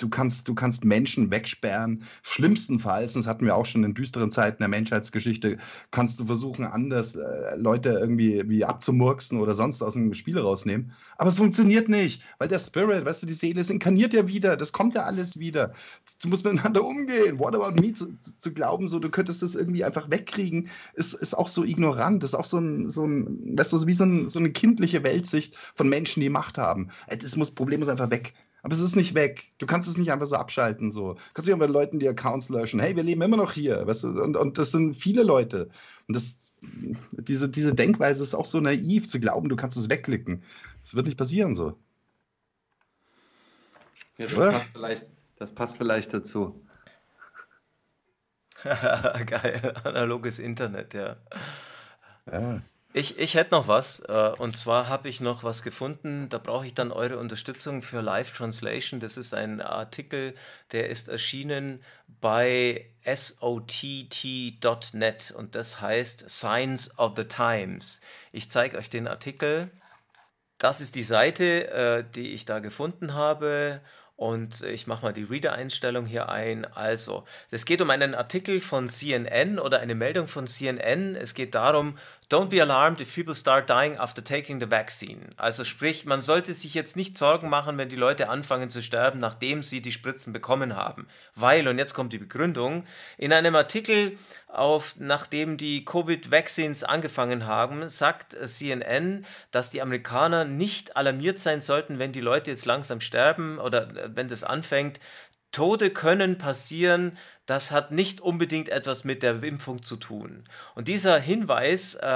du kannst, du kannst Menschen wegsperren. Schlimmstenfalls, das hatten wir auch schon in düsteren Zeiten der Menschheitsgeschichte, kannst du versuchen, anders äh, Leute irgendwie wie abzumurksen oder sonst aus dem Spiel rausnehmen. Aber es funktioniert nicht, weil der Spirit, weißt du, die Seele, es inkarniert ja wieder, das kommt ja alles wieder. Du musst miteinander umgehen. What about me? Zu, zu glauben, so du könntest das irgendwie einfach wegkriegen, ist, ist auch so ignorant. Das ist auch so ein, so ein weißt du, wie so, ein, so eine kindliche Weltsicht von Menschen, die Macht haben. Äh, das muss, Problem muss einfach weg aber es ist nicht weg. Du kannst es nicht einfach so abschalten. So. Du kannst nicht einfach Leuten die Accounts löschen. Hey, wir leben immer noch hier. Weißt du? und, und das sind viele Leute. Und das, diese, diese Denkweise ist auch so naiv, zu glauben, du kannst es wegklicken. Das wird nicht passieren so. Ja, das, passt vielleicht, das passt vielleicht dazu. Geil, analoges Internet, ja. Ja. Ich, ich hätte noch was. Äh, und zwar habe ich noch was gefunden. Da brauche ich dann eure Unterstützung für Live Translation. Das ist ein Artikel, der ist erschienen bei sott.net und das heißt Signs of the Times. Ich zeige euch den Artikel. Das ist die Seite, äh, die ich da gefunden habe. Und ich mache mal die Reader-Einstellung hier ein. Also, es geht um einen Artikel von CNN oder eine Meldung von CNN. Es geht darum, Don't be alarmed if people start dying after taking the vaccine. Also sprich, man sollte sich jetzt nicht Sorgen machen, wenn die Leute anfangen zu sterben, nachdem sie die Spritzen bekommen haben. Weil, und jetzt kommt die Begründung, in einem Artikel, auf, nachdem die Covid-Vaccines angefangen haben, sagt CNN, dass die Amerikaner nicht alarmiert sein sollten, wenn die Leute jetzt langsam sterben oder äh, wenn das anfängt, Tode können passieren, das hat nicht unbedingt etwas mit der Impfung zu tun. Und dieser Hinweis äh,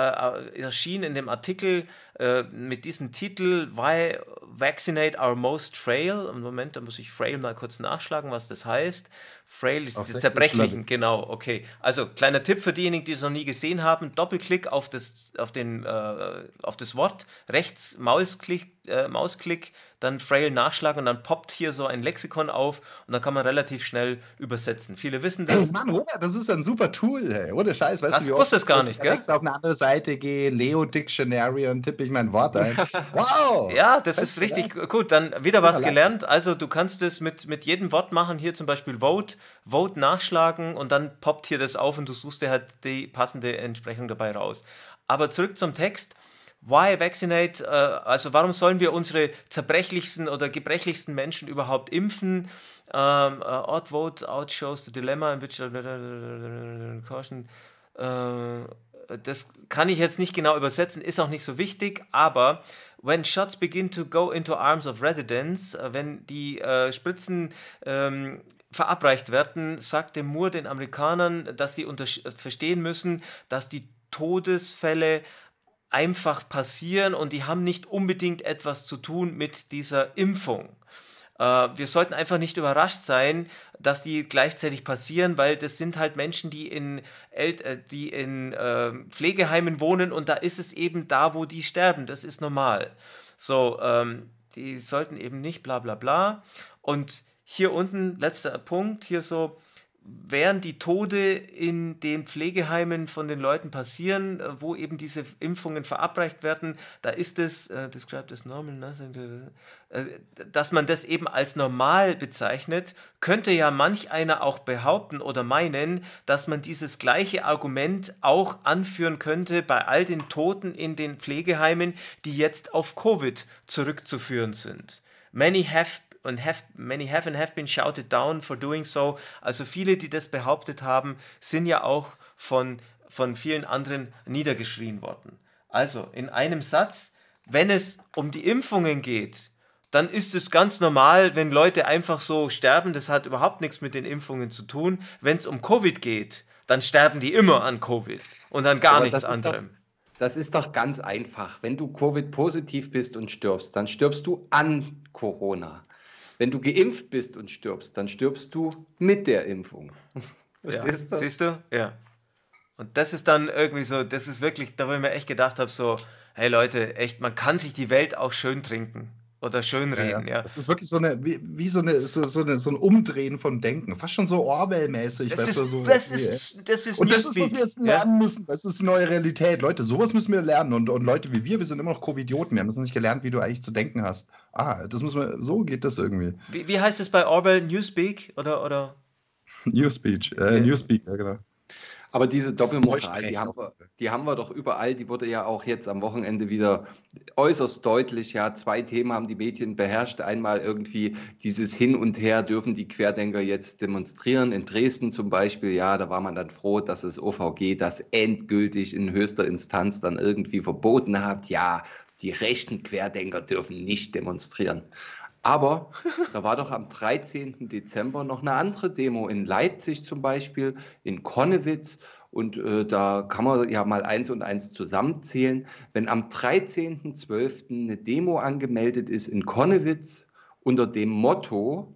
erschien in dem Artikel äh, mit diesem Titel Why Vaccinate Our Most Frail. Im Moment, da muss ich Frail mal kurz nachschlagen, was das heißt. Frail ist die Zerbrechlichen, genau, okay. Also kleiner Tipp für diejenigen, die es noch nie gesehen haben, Doppelklick auf das, auf den, äh, auf das Wort, rechts Mausklick, äh, Mausklick dann Frail nachschlagen und dann poppt hier so ein Lexikon auf und dann kann man relativ schnell übersetzen. Viele wissen das. Hey Mann, oder? Das ist ein super Tool, ey. ohne Scheiß. Weißt das du, wusste es gar nicht, gell? auf eine andere Seite gehe, Leo Dictionary und tippe ich mein Wort ein. Wow! ja, das weißt ist richtig ja? gut. Dann wieder was gelernt. Also du kannst es mit, mit jedem Wort machen. Hier zum Beispiel Vote, Vote nachschlagen und dann poppt hier das auf und du suchst dir halt die passende Entsprechung dabei raus. Aber zurück zum Text why vaccinate? Äh, also warum sollen wir unsere zerbrechlichsten oder gebrechlichsten Menschen überhaupt impfen? Um, ähm, uh, äh, odd vote out shows the dilemma in which caution. Äh, das kann ich jetzt nicht genau übersetzen, ist auch nicht so wichtig, aber when shots begin to go into arms of residents, wenn die äh, Spritzen ähm, verabreicht werden, sagte Moore den Amerikanern, dass sie verstehen müssen, dass die Todesfälle einfach passieren und die haben nicht unbedingt etwas zu tun mit dieser Impfung. Äh, wir sollten einfach nicht überrascht sein, dass die gleichzeitig passieren, weil das sind halt Menschen, die in, El äh, die in ähm, Pflegeheimen wohnen und da ist es eben da, wo die sterben. Das ist normal. So, ähm, die sollten eben nicht bla bla bla. Und hier unten, letzter Punkt, hier so, während die Tode in den Pflegeheimen von den Leuten passieren, äh, wo eben diese Impfungen verabreicht werden, da ist es, äh, described as normal, ne, äh, dass man das eben als normal bezeichnet, könnte ja manch einer auch behaupten oder meinen, dass man dieses gleiche Argument auch anführen könnte bei all den Toten in den Pflegeheimen, die jetzt auf Covid zurückzuführen sind. Many have und have, many have and have been shouted down for doing so. Also viele, die das behauptet haben, sind ja auch von, von vielen anderen niedergeschrien worden. Also in einem Satz, wenn es um die Impfungen geht, dann ist es ganz normal, wenn Leute einfach so sterben. Das hat überhaupt nichts mit den Impfungen zu tun. Wenn es um Covid geht, dann sterben die immer an Covid und an gar Aber nichts anderem. das ist doch ganz einfach. Wenn du Covid-positiv bist und stirbst, dann stirbst du an Corona. Wenn du geimpft bist und stirbst, dann stirbst du mit der Impfung. Ja. Du? Siehst du? Ja. Und das ist dann irgendwie so, das ist wirklich, da wo ich mir echt gedacht habe, so, hey Leute, echt, man kann sich die Welt auch schön trinken oder schönreden, ja. ja. Das ist wirklich so eine, wie, wie so, eine, so, so, eine, so ein Umdrehen von Denken. Fast schon so Orwell-mäßig. Das, ist, so, das, ist, das ist Und das ist, was wir jetzt lernen ja? müssen. Das ist die neue Realität. Leute, sowas müssen wir lernen. Und, und Leute wie wir, wir sind immer noch Covidioten. Wir haben noch nicht gelernt, wie du eigentlich zu denken hast. Ah, das müssen wir, so geht das irgendwie. Wie, wie heißt es bei Orwell? Newspeak oder? oder? New Speech. Äh, ja. Newspeak, ja genau. Aber diese Doppelmoral, die haben, wir, die haben wir doch überall. Die wurde ja auch jetzt am Wochenende wieder äußerst deutlich. Ja, zwei Themen haben die Medien beherrscht. Einmal irgendwie dieses Hin und Her, dürfen die Querdenker jetzt demonstrieren? In Dresden zum Beispiel, ja, da war man dann froh, dass das OVG das endgültig in höchster Instanz dann irgendwie verboten hat. Ja, die rechten Querdenker dürfen nicht demonstrieren. Aber da war doch am 13. Dezember noch eine andere Demo in Leipzig zum Beispiel, in Konnewitz. Und äh, da kann man ja mal eins und eins zusammenzählen. Wenn am 13.12. eine Demo angemeldet ist in Konnewitz unter dem Motto,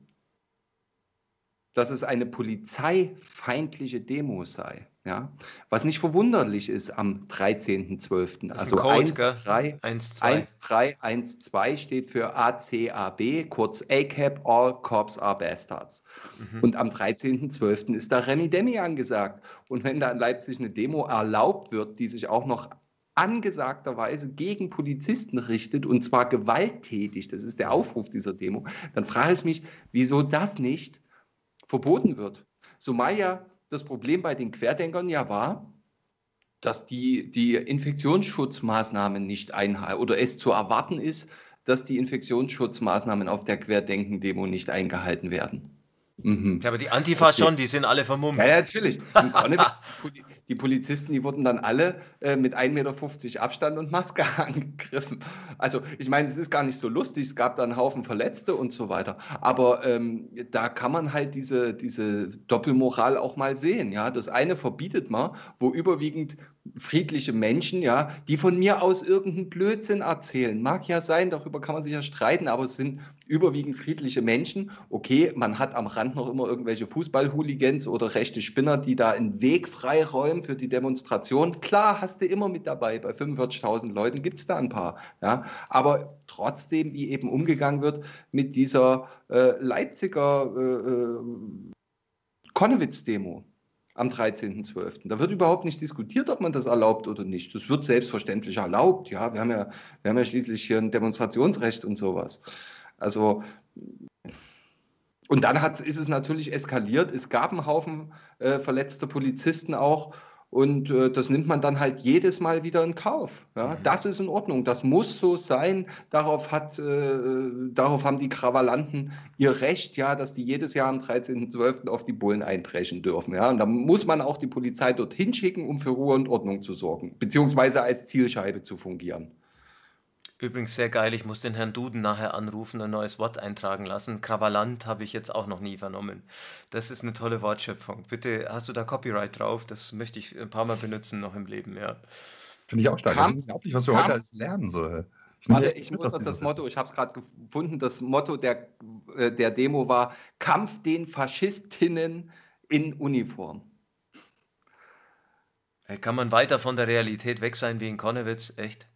dass es eine polizeifeindliche Demo sei, ja? Was nicht verwunderlich ist am 13.12. Also 1312 steht für ACAB, kurz ACAP, All Corps Are Bastards. Mhm. Und am 13.12. ist da Remi Demi angesagt. Und wenn da in Leipzig eine Demo erlaubt wird, die sich auch noch angesagterweise gegen Polizisten richtet und zwar gewalttätig, das ist der Aufruf dieser Demo, dann frage ich mich, wieso das nicht verboten wird. Somalia das Problem bei den Querdenkern ja war, dass die, die Infektionsschutzmaßnahmen nicht einhalten oder es zu erwarten ist, dass die Infektionsschutzmaßnahmen auf der Querdenken-Demo nicht eingehalten werden. Mhm. Ja, aber die Antifa okay. schon, die sind alle vermummt. Ja, ja natürlich. Im Grunde, die, Poli die Polizisten, die wurden dann alle äh, mit 1,50 Meter Abstand und Maske angegriffen. Also ich meine, es ist gar nicht so lustig, es gab da einen Haufen Verletzte und so weiter. Aber ähm, da kann man halt diese, diese Doppelmoral auch mal sehen. Ja? Das eine verbietet man, wo überwiegend friedliche Menschen, ja, die von mir aus irgendeinen Blödsinn erzählen. Mag ja sein, darüber kann man sich ja streiten, aber es sind überwiegend friedliche Menschen. Okay, man hat am Rand noch immer irgendwelche Fußballhooligans oder rechte Spinner, die da einen Weg freiräumen für die Demonstration. Klar, hast du immer mit dabei. Bei 45.000 Leuten gibt es da ein paar. Ja. Aber trotzdem, wie eben umgegangen wird mit dieser äh, Leipziger äh, äh Konnewitz-Demo am 13.12. Da wird überhaupt nicht diskutiert, ob man das erlaubt oder nicht. Das wird selbstverständlich erlaubt. Ja, wir haben ja, wir haben ja schließlich hier ein Demonstrationsrecht und sowas. Also, und dann hat, ist es natürlich eskaliert. Es gab einen Haufen äh, verletzter Polizisten auch. Und äh, das nimmt man dann halt jedes Mal wieder in Kauf. Ja? Mhm. Das ist in Ordnung, das muss so sein. Darauf, hat, äh, darauf haben die Krawallanten ihr Recht, ja, dass die jedes Jahr am 13.12. auf die Bullen eintrechen dürfen. Ja? Und da muss man auch die Polizei dorthin schicken, um für Ruhe und Ordnung zu sorgen, beziehungsweise als Zielscheibe zu fungieren. Übrigens sehr geil, ich muss den Herrn Duden nachher anrufen und ein neues Wort eintragen lassen. Kravalant habe ich jetzt auch noch nie vernommen. Das ist eine tolle Wortschöpfung. Bitte, hast du da Copyright drauf? Das möchte ich ein paar Mal benutzen noch im Leben, ja. Finde ich auch stark. Kam, das ist unglaublich, was wir kam, heute alles lernen sollen. Ich, warte, ich muss das, das Motto, ich habe es gerade gefunden, das Motto der, äh, der Demo war Kampf den Faschistinnen in Uniform. Kann man weiter von der Realität weg sein wie in Konnewitz? Echt?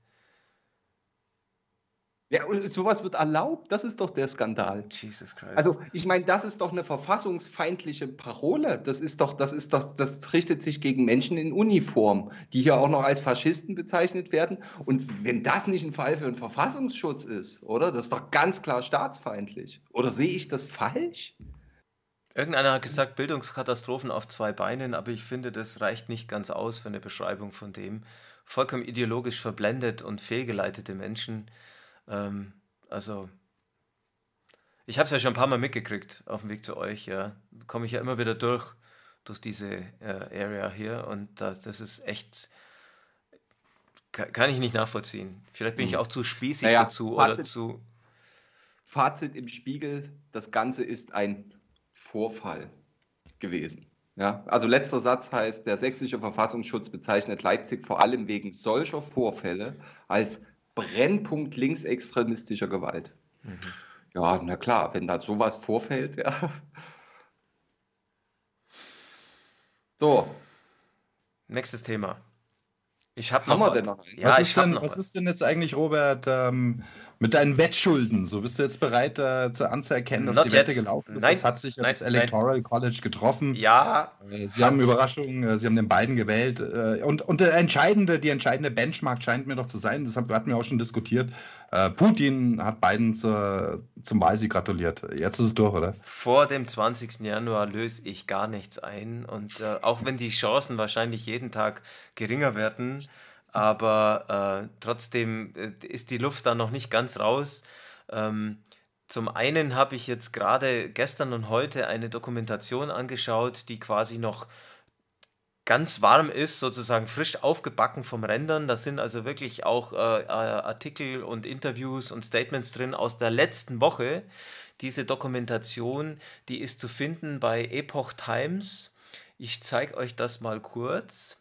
Ja, und sowas wird erlaubt, das ist doch der Skandal. Jesus Christ. Also, ich meine, das ist doch eine verfassungsfeindliche Parole. Das ist doch, das ist doch, das richtet sich gegen Menschen in Uniform, die hier auch noch als Faschisten bezeichnet werden. Und wenn das nicht ein Fall für einen Verfassungsschutz ist, oder? Das ist doch ganz klar staatsfeindlich. Oder sehe ich das falsch? Irgendeiner hat gesagt, Bildungskatastrophen auf zwei Beinen, aber ich finde, das reicht nicht ganz aus für eine Beschreibung von dem. Vollkommen ideologisch verblendet und fehlgeleitete Menschen ähm, also, ich habe es ja schon ein paar Mal mitgekriegt auf dem Weg zu euch. Ja, komme ich ja immer wieder durch durch diese äh, Area hier und das, das ist echt kann, kann, ich nicht nachvollziehen. Vielleicht bin hm. ich mhm. auch zu spießig naja, dazu Fazit, oder zu. Fazit im Spiegel: Das Ganze ist ein Vorfall gewesen. Ja, also letzter Satz heißt, der sächsische Verfassungsschutz bezeichnet Leipzig vor allem wegen solcher Vorfälle als Brennpunkt linksextremistischer Gewalt. Mhm. Ja, na klar, wenn da sowas vorfällt, ja. So. Nächstes Thema. Ich habe noch, was. Ja, was, ist denn, was. was ist denn jetzt eigentlich, Robert, ähm, mit deinen Wettschulden. So bist du jetzt bereit, äh, zu anzuerkennen, dass Not die yet. Wette gelaufen ist. Nein, es hat sich ja nein, das Electoral nein. College getroffen. Ja. Äh, sie haben Überraschungen, äh, sie haben den beiden gewählt. Äh, und und entscheidende, die entscheidende Benchmark scheint mir doch zu sein, das hatten wir auch schon diskutiert. Putin hat beiden zu, zum Wahlsieg gratuliert. Jetzt ist es durch, oder? Vor dem 20. Januar löse ich gar nichts ein. Und auch wenn die Chancen wahrscheinlich jeden Tag geringer werden, aber äh, trotzdem äh, ist die Luft da noch nicht ganz raus. Ähm, zum einen habe ich jetzt gerade gestern und heute eine Dokumentation angeschaut, die quasi noch ganz warm ist, sozusagen frisch aufgebacken vom Rendern. Da sind also wirklich auch äh, äh Artikel und Interviews und Statements drin aus der letzten Woche. Diese Dokumentation, die ist zu finden bei Epoch Times. Ich zeige euch das mal kurz.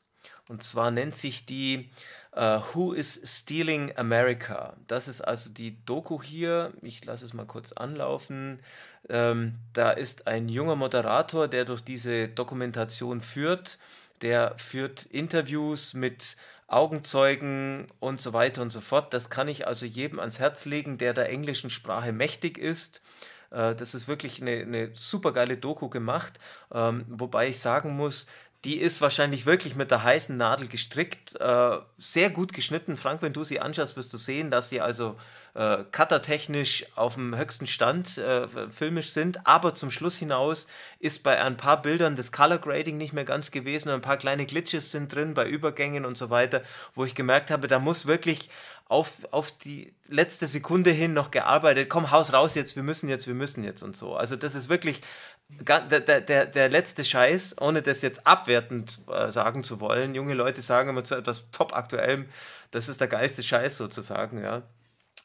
Und zwar nennt sich die uh, Who is Stealing America? Das ist also die Doku hier. Ich lasse es mal kurz anlaufen. Ähm, da ist ein junger Moderator, der durch diese Dokumentation führt. Der führt Interviews mit Augenzeugen und so weiter und so fort. Das kann ich also jedem ans Herz legen, der der englischen Sprache mächtig ist. Äh, das ist wirklich eine, eine super geile Doku gemacht, ähm, wobei ich sagen muss, die ist wahrscheinlich wirklich mit der heißen Nadel gestrickt, äh, sehr gut geschnitten. Frank, wenn du sie anschaust, wirst du sehen, dass sie also äh, cuttertechnisch auf dem höchsten Stand äh, filmisch sind. Aber zum Schluss hinaus ist bei ein paar Bildern das Color Grading nicht mehr ganz gewesen ein paar kleine Glitches sind drin bei Übergängen und so weiter, wo ich gemerkt habe, da muss wirklich auf, auf die letzte Sekunde hin noch gearbeitet. Komm, haus raus jetzt, wir müssen jetzt, wir müssen jetzt und so. Also das ist wirklich der, der, der letzte Scheiß, ohne das jetzt abwertend äh, sagen zu wollen. Junge Leute sagen immer zu etwas top aktuellem, das ist der geilste Scheiß sozusagen, ja.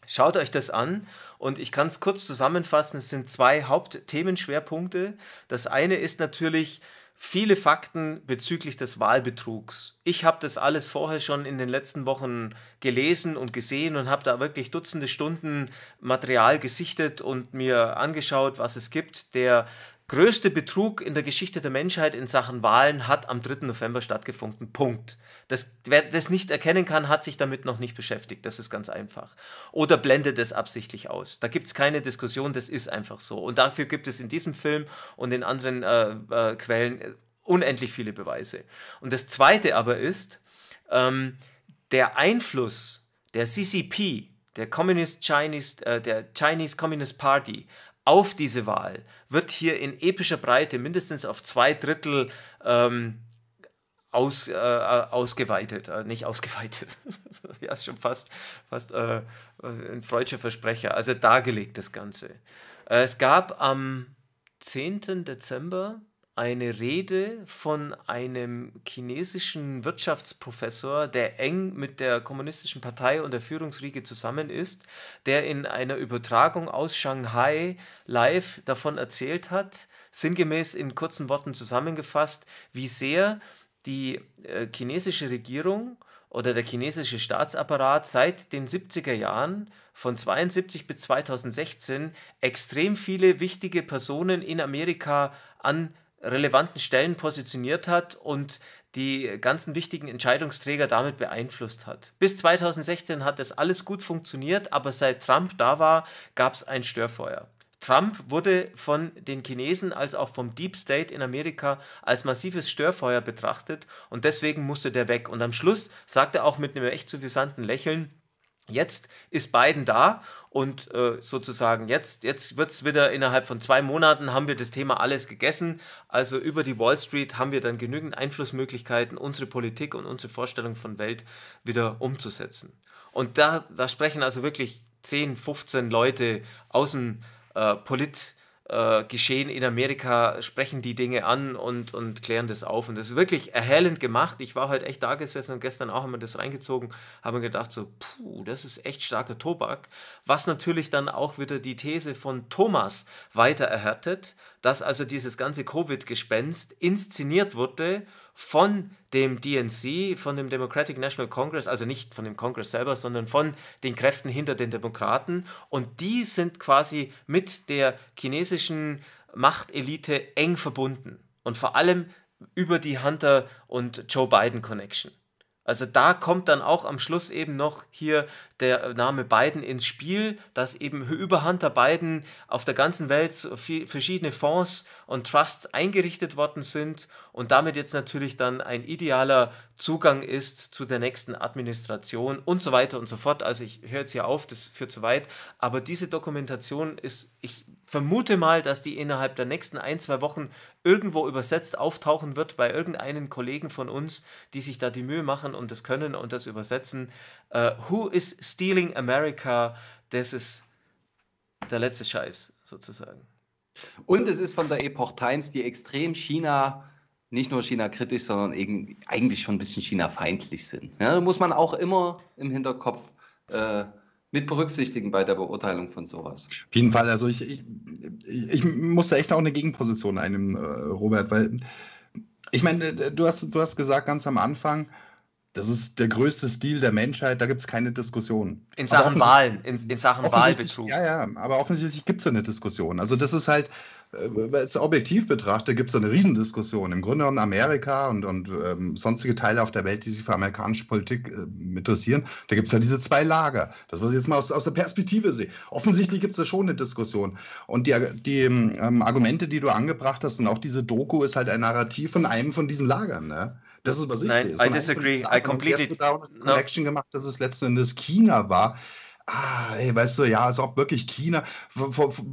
Schaut euch das an und ich kann es kurz zusammenfassen. Es sind zwei Hauptthemenschwerpunkte. Das eine ist natürlich viele Fakten bezüglich des Wahlbetrugs. Ich habe das alles vorher schon in den letzten Wochen gelesen und gesehen und habe da wirklich Dutzende Stunden Material gesichtet und mir angeschaut, was es gibt. Der größte Betrug in der Geschichte der Menschheit in Sachen Wahlen hat am 3. November stattgefunden. Punkt. Das, wer das nicht erkennen kann, hat sich damit noch nicht beschäftigt. Das ist ganz einfach. Oder blendet es absichtlich aus. Da gibt es keine Diskussion, das ist einfach so. Und dafür gibt es in diesem Film und in anderen äh, äh, Quellen äh, unendlich viele Beweise. Und das Zweite aber ist, ähm, der Einfluss der CCP, der Communist Chinese, äh, der Chinese Communist Party, auf diese Wahl wird hier in epischer Breite mindestens auf zwei Drittel ähm, aus, äh, äh ausgeweitet, äh, nicht ausgeweitet, ja, ist schon fast, fast äh, ein freudscher Versprecher, also dargelegt das Ganze. Äh, es gab am 10. Dezember eine Rede von einem chinesischen Wirtschaftsprofessor, der eng mit der kommunistischen Partei und der Führungsriege zusammen ist, der in einer Übertragung aus Shanghai live davon erzählt hat, sinngemäß in kurzen Worten zusammengefasst, wie sehr die äh, chinesische Regierung oder der chinesische Staatsapparat seit den 70er Jahren von 72 bis 2016 extrem viele wichtige Personen in Amerika an relevanten Stellen positioniert hat und die ganzen wichtigen Entscheidungsträger damit beeinflusst hat. Bis 2016 hat das alles gut funktioniert, aber seit Trump da war, gab es ein Störfeuer. Trump wurde von den Chinesen als auch vom Deep State in Amerika als massives Störfeuer betrachtet und deswegen musste der weg. Und am Schluss sagt er auch mit einem echt suffisanten Lächeln, Jetzt ist Biden da und äh, sozusagen jetzt, jetzt wird es wieder innerhalb von zwei Monaten, haben wir das Thema alles gegessen. Also über die Wall Street haben wir dann genügend Einflussmöglichkeiten, unsere Politik und unsere Vorstellung von Welt wieder umzusetzen. Und da, da sprechen also wirklich 10, 15 Leute aus dem äh, Polit äh, Geschehen in Amerika sprechen die Dinge an und, und klären das auf. Und das ist wirklich erhellend gemacht. Ich war heute halt echt da gesessen und gestern auch haben wir das reingezogen, haben gedacht so, puh, das ist echt starker Tobak. Was natürlich dann auch wieder die These von Thomas weiter erhärtet, dass also dieses ganze Covid-Gespenst inszeniert wurde von dem DNC, von dem Democratic National Congress, also nicht von dem Congress selber, sondern von den Kräften hinter den Demokraten. Und die sind quasi mit der chinesischen Machtelite eng verbunden. Und vor allem über die Hunter und Joe Biden Connection. Also da kommt dann auch am Schluss eben noch hier der Name Biden ins Spiel, dass eben über Hunter Biden auf der ganzen Welt verschiedene Fonds und Trusts eingerichtet worden sind und damit jetzt natürlich dann ein idealer Zugang ist zu der nächsten Administration und so weiter und so fort. Also ich höre jetzt hier auf, das führt zu weit, aber diese Dokumentation ist, ich vermute mal, dass die innerhalb der nächsten ein, zwei Wochen irgendwo übersetzt auftauchen wird bei irgendeinen Kollegen von uns, die sich da die Mühe machen und das können und das übersetzen. Uh, Who is Stealing America? Das ist der letzte Scheiß sozusagen. Und es ist von der Epoch Times, die extrem China, nicht nur China kritisch, sondern eigentlich schon ein bisschen China feindlich sind. Ja, muss man auch immer im Hinterkopf äh, mit berücksichtigen bei der Beurteilung von sowas. Auf jeden Fall, also ich, ich, ich muss da echt auch eine Gegenposition einnehmen, äh, Robert, weil ich meine, du hast, du hast gesagt ganz am Anfang, das ist der größte Stil der Menschheit, da gibt es keine Diskussion. In Sachen Wahlen, in, in Sachen Wahlbetrug. Ja, ja, aber offensichtlich gibt es eine Diskussion. Also das ist halt, äh, objektiv betrachtet, gibt es eine Riesendiskussion. Im Grunde genommen Amerika und, und ähm, sonstige Teile auf der Welt, die sich für amerikanische Politik äh, interessieren, da gibt es ja diese zwei Lager. Das, was ich jetzt mal aus, aus der Perspektive sehe. Offensichtlich gibt es da schon eine Diskussion. Und die, die ähm, Argumente, die du angebracht hast und auch diese Doku ist halt ein Narrativ von einem von diesen Lagern. Ne? Das ist, was ich Nein, sehe. I disagree. I completely... Da eine no. gemacht, dass es letzten Endes China war, ah, ey, weißt du, ja, ist auch wirklich China.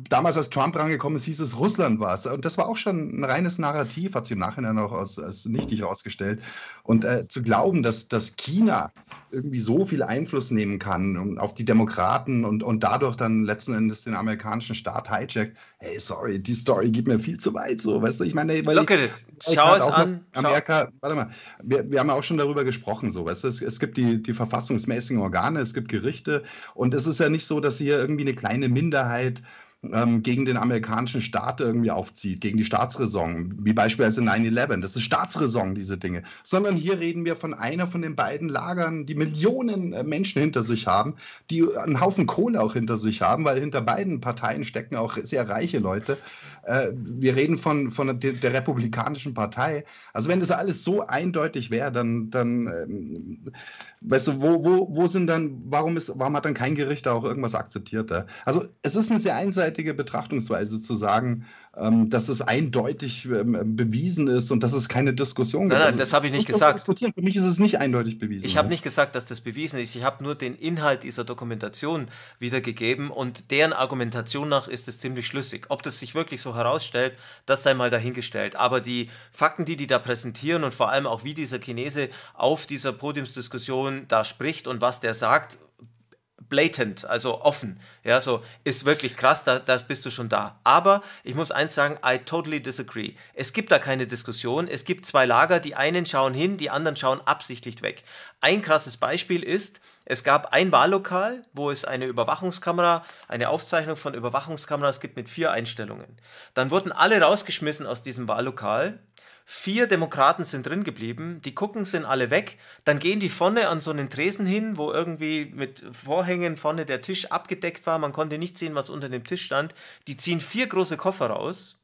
damals, als Trump rangekommen ist, hieß es, Russland war es. Und das war auch schon ein reines Narrativ, hat sie im Nachhinein auch als, als nichtig herausgestellt. Und äh, zu glauben, dass, dass China irgendwie so viel Einfluss nehmen kann auf die Demokraten und, und dadurch dann letzten Endes den amerikanischen Staat hijackt. Hey, sorry, die Story geht mir viel zu weit. So, weißt du, ich meine, weil Look ich, it. Schau halt es an. Amerika, Schau. warte mal, wir, wir haben ja auch schon darüber gesprochen, so, weißt du, es, es gibt die, die verfassungsmäßigen Organe, es gibt Gerichte und es ist ja nicht so, dass hier irgendwie eine kleine Minderheit ähm, gegen den amerikanischen Staat irgendwie aufzieht, gegen die Staatsräson, wie beispielsweise 9-11. Das ist Staatsräson, diese Dinge. Sondern hier reden wir von einer von den beiden Lagern, die Millionen äh, Menschen hinter sich haben, die einen Haufen Kohle auch hinter sich haben, weil hinter beiden Parteien stecken auch sehr reiche Leute. Äh, wir reden von, von der, der, Republikanischen Partei. Also wenn das alles so eindeutig wäre, dann, dann ähm, weißt du, wo, wo, wo sind dann, warum, ist, warum hat dann kein Gericht da auch irgendwas akzeptiert? Da? Also es ist eine sehr einseitige Betrachtungsweise zu sagen, ähm, dass es eindeutig ähm, bewiesen ist und dass es keine Diskussion gibt. Nein, also, das habe ich nicht gesagt. Für mich ist es nicht eindeutig bewiesen. Ich habe nicht gesagt, dass das bewiesen ist. Ich habe nur den Inhalt dieser Dokumentation wiedergegeben und deren Argumentation nach ist es ziemlich schlüssig. Ob das sich wirklich so herausstellt, das sei mal dahingestellt. Aber die Fakten, die die da präsentieren und vor allem auch wie dieser Chinese auf dieser Podiumsdiskussion da spricht und was der sagt, blatant, also offen. Ja, so ist wirklich krass, da, da bist du schon da. Aber ich muss eins sagen, I totally disagree. Es gibt da keine Diskussion. Es gibt zwei Lager, die einen schauen hin, die anderen schauen absichtlich weg. Ein krasses Beispiel ist, es gab ein Wahllokal, wo es eine Überwachungskamera, eine Aufzeichnung von Überwachungskameras gibt mit vier Einstellungen. Dann wurden alle rausgeschmissen aus diesem Wahllokal Vier Demokraten sind drin geblieben, die gucken, sind alle weg. Dann gehen die vorne an so einen Tresen hin, wo irgendwie mit Vorhängen vorne der Tisch abgedeckt war. Man konnte nicht sehen, was unter dem Tisch stand. Die ziehen vier große Koffer raus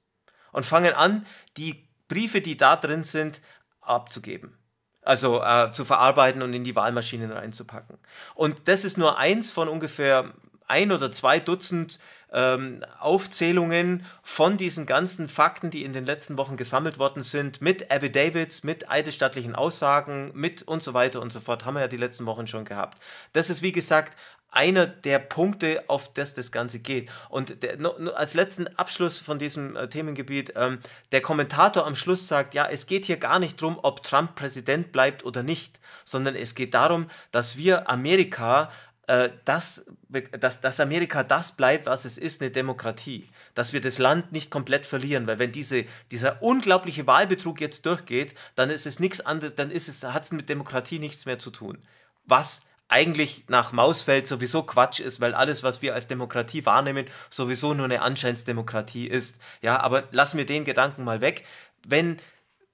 und fangen an, die Briefe, die da drin sind, abzugeben. Also äh, zu verarbeiten und in die Wahlmaschinen reinzupacken. Und das ist nur eins von ungefähr ein oder zwei Dutzend ähm, Aufzählungen von diesen ganzen Fakten, die in den letzten Wochen gesammelt worden sind, mit Affidavits, mit eidesstattlichen Aussagen, mit und so weiter und so fort, haben wir ja die letzten Wochen schon gehabt. Das ist, wie gesagt, einer der Punkte, auf das das Ganze geht. Und der, als letzten Abschluss von diesem äh, Themengebiet, ähm, der Kommentator am Schluss sagt, ja, es geht hier gar nicht darum, ob Trump Präsident bleibt oder nicht, sondern es geht darum, dass wir Amerika äh, dass, dass, dass Amerika das bleibt, was es ist, eine Demokratie. Dass wir das Land nicht komplett verlieren, weil wenn diese, dieser unglaubliche Wahlbetrug jetzt durchgeht, dann ist es nichts anderes, dann ist es, hat es mit Demokratie nichts mehr zu tun. Was eigentlich nach Mausfeld sowieso Quatsch ist, weil alles, was wir als Demokratie wahrnehmen, sowieso nur eine Anscheinsdemokratie ist. Ja, aber lassen wir den Gedanken mal weg. Wenn,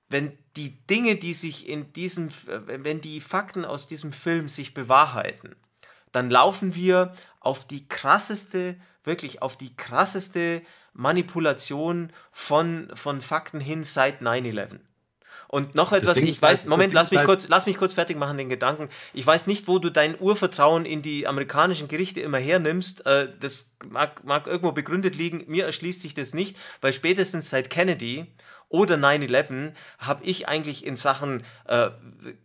wenn die Dinge, die sich in diesem, wenn die Fakten aus diesem Film sich bewahrheiten, dann laufen wir auf die krasseste, wirklich auf die krasseste Manipulation von, von Fakten hin seit 9-11. Und noch etwas, ich halt, weiß, halt, Moment, lass mich, halt kurz, lass mich kurz fertig machen, den Gedanken. Ich weiß nicht, wo du dein Urvertrauen in die amerikanischen Gerichte immer hernimmst. Äh, das mag, mag irgendwo begründet liegen. Mir erschließt sich das nicht, weil spätestens seit Kennedy oder 9-11 habe ich eigentlich in Sachen äh,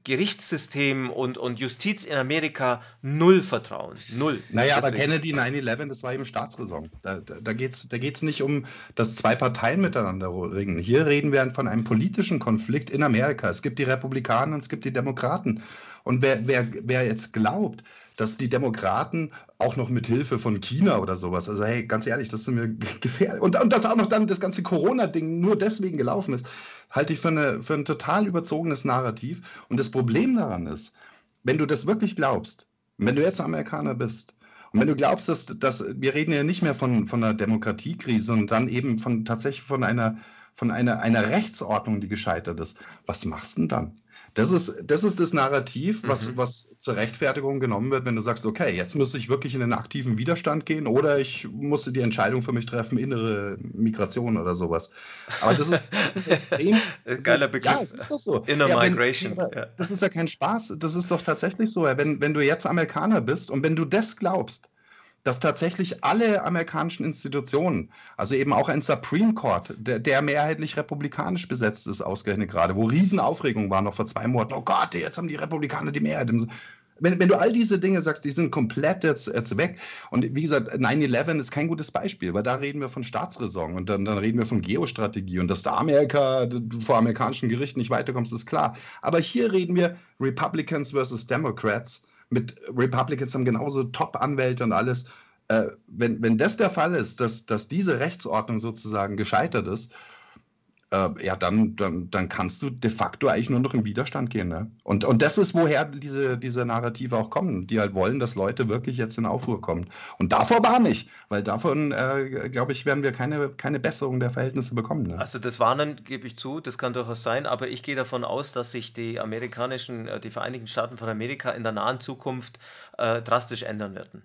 Gerichtssystem und, und Justiz in Amerika null Vertrauen. Null. Naja, Deswegen. aber Kennedy 9-11, das war eben Staatsräson. Da, da, da geht es da geht's nicht um, dass zwei Parteien miteinander ringen. Hier reden wir von einem politischen Konflikt in Amerika. Es gibt die Republikaner und es gibt die Demokraten. Und wer, wer, wer jetzt glaubt, dass die Demokraten auch noch mit Hilfe von China oder sowas, also hey, ganz ehrlich, das ist mir gefährlich. Und, und dass auch noch dann das ganze Corona-Ding nur deswegen gelaufen ist, halte ich für, eine, für ein total überzogenes Narrativ. Und das Problem daran ist, wenn du das wirklich glaubst, wenn du jetzt Amerikaner bist, und wenn du glaubst, dass, dass wir reden ja nicht mehr von, von einer Demokratiekrise, sondern dann eben von tatsächlich von einer, von einer, einer Rechtsordnung, die gescheitert ist, was machst du denn dann? Das ist das, ist das Narrativ, was, mhm. was zur Rechtfertigung genommen wird, wenn du sagst, okay, jetzt muss ich wirklich in den aktiven Widerstand gehen oder ich musste die Entscheidung für mich treffen, innere Migration oder sowas. Aber das ist, das ist extrem. Das Geiler ist, Begriff. Ja, es ist doch so. Inner ja, wenn, Migration. Ja. Das ist ja kein Spaß. Das ist doch tatsächlich so. Wenn, wenn du jetzt Amerikaner bist und wenn du das glaubst, dass tatsächlich alle amerikanischen Institutionen, also eben auch ein Supreme Court, der, der mehrheitlich republikanisch besetzt ist, ausgerechnet gerade, wo Riesenaufregung war noch vor zwei Monaten, oh Gott, jetzt haben die Republikaner die Mehrheit. Wenn, wenn du all diese Dinge sagst, die sind komplett jetzt, jetzt weg. Und wie gesagt, 9-11 ist kein gutes Beispiel, weil da reden wir von Staatsräson und dann, dann reden wir von Geostrategie und dass da Amerika vor amerikanischen Gerichten nicht weiterkommst, ist klar. Aber hier reden wir Republicans versus Democrats mit Republicans haben genauso Top-Anwälte und alles. Äh, wenn, wenn das der Fall ist, dass, dass diese Rechtsordnung sozusagen gescheitert ist, äh, ja, dann, dann, dann kannst du de facto eigentlich nur noch im Widerstand gehen. Ne? Und, und das ist, woher diese, diese Narrative auch kommen, die halt wollen, dass Leute wirklich jetzt in Aufruhr kommen. Und davor war ich, weil davon, äh, glaube ich, werden wir keine, keine Besserung der Verhältnisse bekommen. Ne? Also das Warnen gebe ich zu, das kann durchaus sein, aber ich gehe davon aus, dass sich die amerikanischen, äh, die Vereinigten Staaten von Amerika in der nahen Zukunft äh, drastisch ändern werden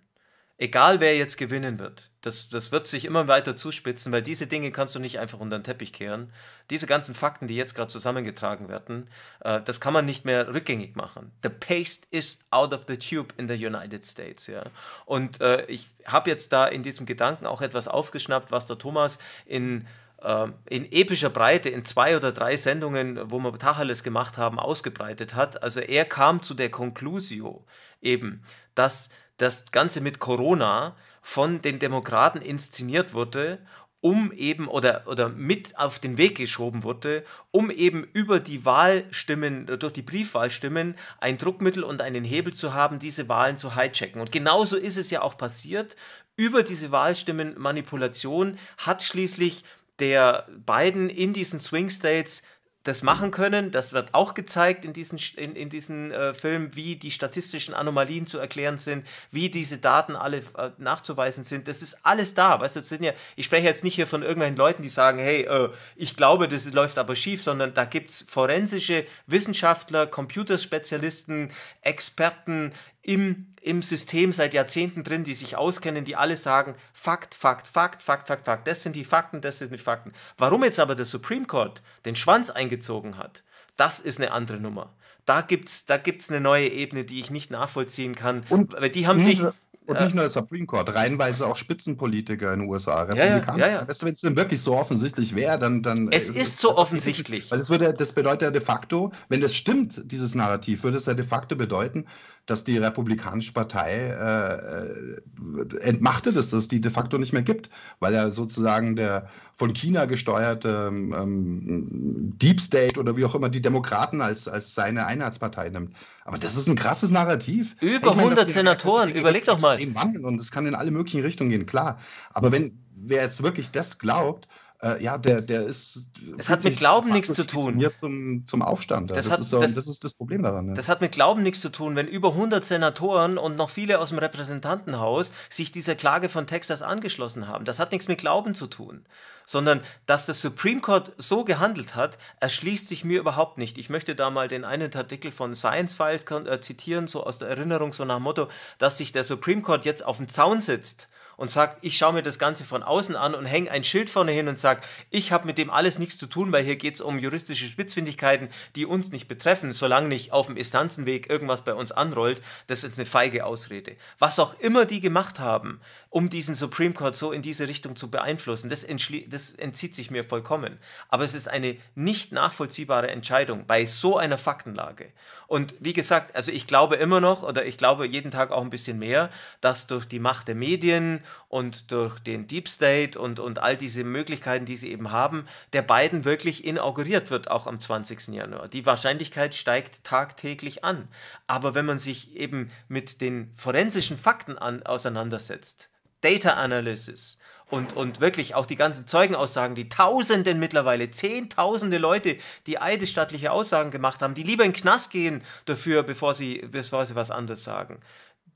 egal wer jetzt gewinnen wird, das, das wird sich immer weiter zuspitzen, weil diese Dinge kannst du nicht einfach unter den Teppich kehren. Diese ganzen Fakten, die jetzt gerade zusammengetragen werden, äh, das kann man nicht mehr rückgängig machen. The paste is out of the tube in the United States. Ja? Und äh, ich habe jetzt da in diesem Gedanken auch etwas aufgeschnappt, was der Thomas in ähm, in epischer Breite in zwei oder drei Sendungen, wo wir Tacheles gemacht haben, ausgebreitet hat. Also er kam zu der Conclusio eben, dass das Ganze mit Corona von den Demokraten inszeniert wurde, um eben oder, oder mit auf den Weg geschoben wurde, um eben über die Wahlstimmen, durch die Briefwahlstimmen ein Druckmittel und einen Hebel zu haben, diese Wahlen zu hijacken. Und genauso ist es ja auch passiert. Über diese Wahlstimmenmanipulation hat schließlich der Biden in diesen Swing States das machen können. Das wird auch gezeigt in diesen, in, in diesen äh, Filmen, wie die statistischen Anomalien zu erklären sind, wie diese Daten alle äh, nachzuweisen sind. Das ist alles da. Weißt du, das sind ja, ich spreche jetzt nicht hier von irgendwelchen Leuten, die sagen, hey, äh, ich glaube, das läuft aber schief, sondern da gibt es forensische Wissenschaftler, Computerspezialisten, Experten im im System seit Jahrzehnten drin, die sich auskennen, die alle sagen, Fakt, Fakt, Fakt, Fakt, Fakt, Fakt, das sind die Fakten, das sind die Fakten. Warum jetzt aber der Supreme Court den Schwanz eingezogen hat, das ist eine andere Nummer. Da gibt es da gibt's eine neue Ebene, die ich nicht nachvollziehen kann. Und weil die haben sich, und nicht äh, nur der Supreme Court, reihenweise auch Spitzenpolitiker in den USA, Ja, ja, ja, Wenn es denn wirklich so offensichtlich wäre, dann, dann. Äh, es ist, ist so offensichtlich. Weil das, würde, das bedeutet ja de facto, wenn das stimmt, dieses Narrativ, würde es ja de facto bedeuten, dass die Republikanische Partei äh, äh, entmachtet ist, dass es die de facto nicht mehr gibt, weil ja sozusagen der von China gesteuerte ähm, ähm, Deep State oder wie auch immer die Demokraten als, als seine Einheitspartei nimmt. Aber das ist ein krasses Narrativ. Über ich 100 Senatoren, überleg doch mal. Wandeln und es kann in alle möglichen Richtungen gehen, klar. Aber wenn wer jetzt wirklich das glaubt, äh, ja, der, der ist. Das hat mit Glauben nichts zu tun. Zum, zum Aufstand. Das, das, hat, ist so, das, das, ist das, Problem daran. Ja. Das hat mit Glauben nichts zu tun, wenn über 100 Senatoren und noch viele aus dem Repräsentantenhaus sich dieser Klage von Texas angeschlossen haben. Das hat nichts mit Glauben zu tun. Sondern, dass das Supreme Court so gehandelt hat, erschließt sich mir überhaupt nicht. Ich möchte da mal den einen Artikel von Science Files äh, zitieren, so aus der Erinnerung, so nach dem Motto, dass sich der Supreme Court jetzt auf den Zaun sitzt und sagt, ich schaue mir das Ganze von außen an und hänge ein Schild vorne hin und sage, ich habe mit dem alles nichts zu tun, weil hier geht es um juristische Spitzfindigkeiten, die uns nicht betreffen, solange nicht auf dem Instanzenweg irgendwas bei uns anrollt, das ist eine feige Ausrede. Was auch immer die gemacht haben, um diesen Supreme Court so in diese Richtung zu beeinflussen, das, das entzieht sich mir vollkommen. Aber es ist eine nicht nachvollziehbare Entscheidung bei so einer Faktenlage. Und wie gesagt, also ich glaube immer noch oder ich glaube jeden Tag auch ein bisschen mehr, dass durch die Macht der Medien, und durch den Deep State und, und all diese Möglichkeiten, die sie eben haben, der Biden wirklich inauguriert wird, auch am 20. Januar. Die Wahrscheinlichkeit steigt tagtäglich an. Aber wenn man sich eben mit den forensischen Fakten an, auseinandersetzt, Data Analysis, und, und wirklich auch die ganzen Zeugenaussagen, die Tausenden mittlerweile, Zehntausende Leute, die eidesstattliche Aussagen gemacht haben, die lieber in den Knast gehen dafür, bevor sie, bevor sie was anderes sagen.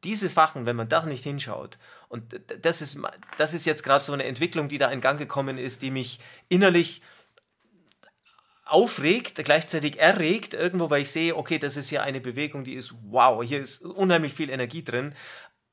Diese Fachen, wenn man das nicht hinschaut und das ist, das ist jetzt gerade so eine Entwicklung, die da in Gang gekommen ist, die mich innerlich aufregt, gleichzeitig erregt, irgendwo, weil ich sehe, okay, das ist hier eine Bewegung, die ist wow, hier ist unheimlich viel Energie drin.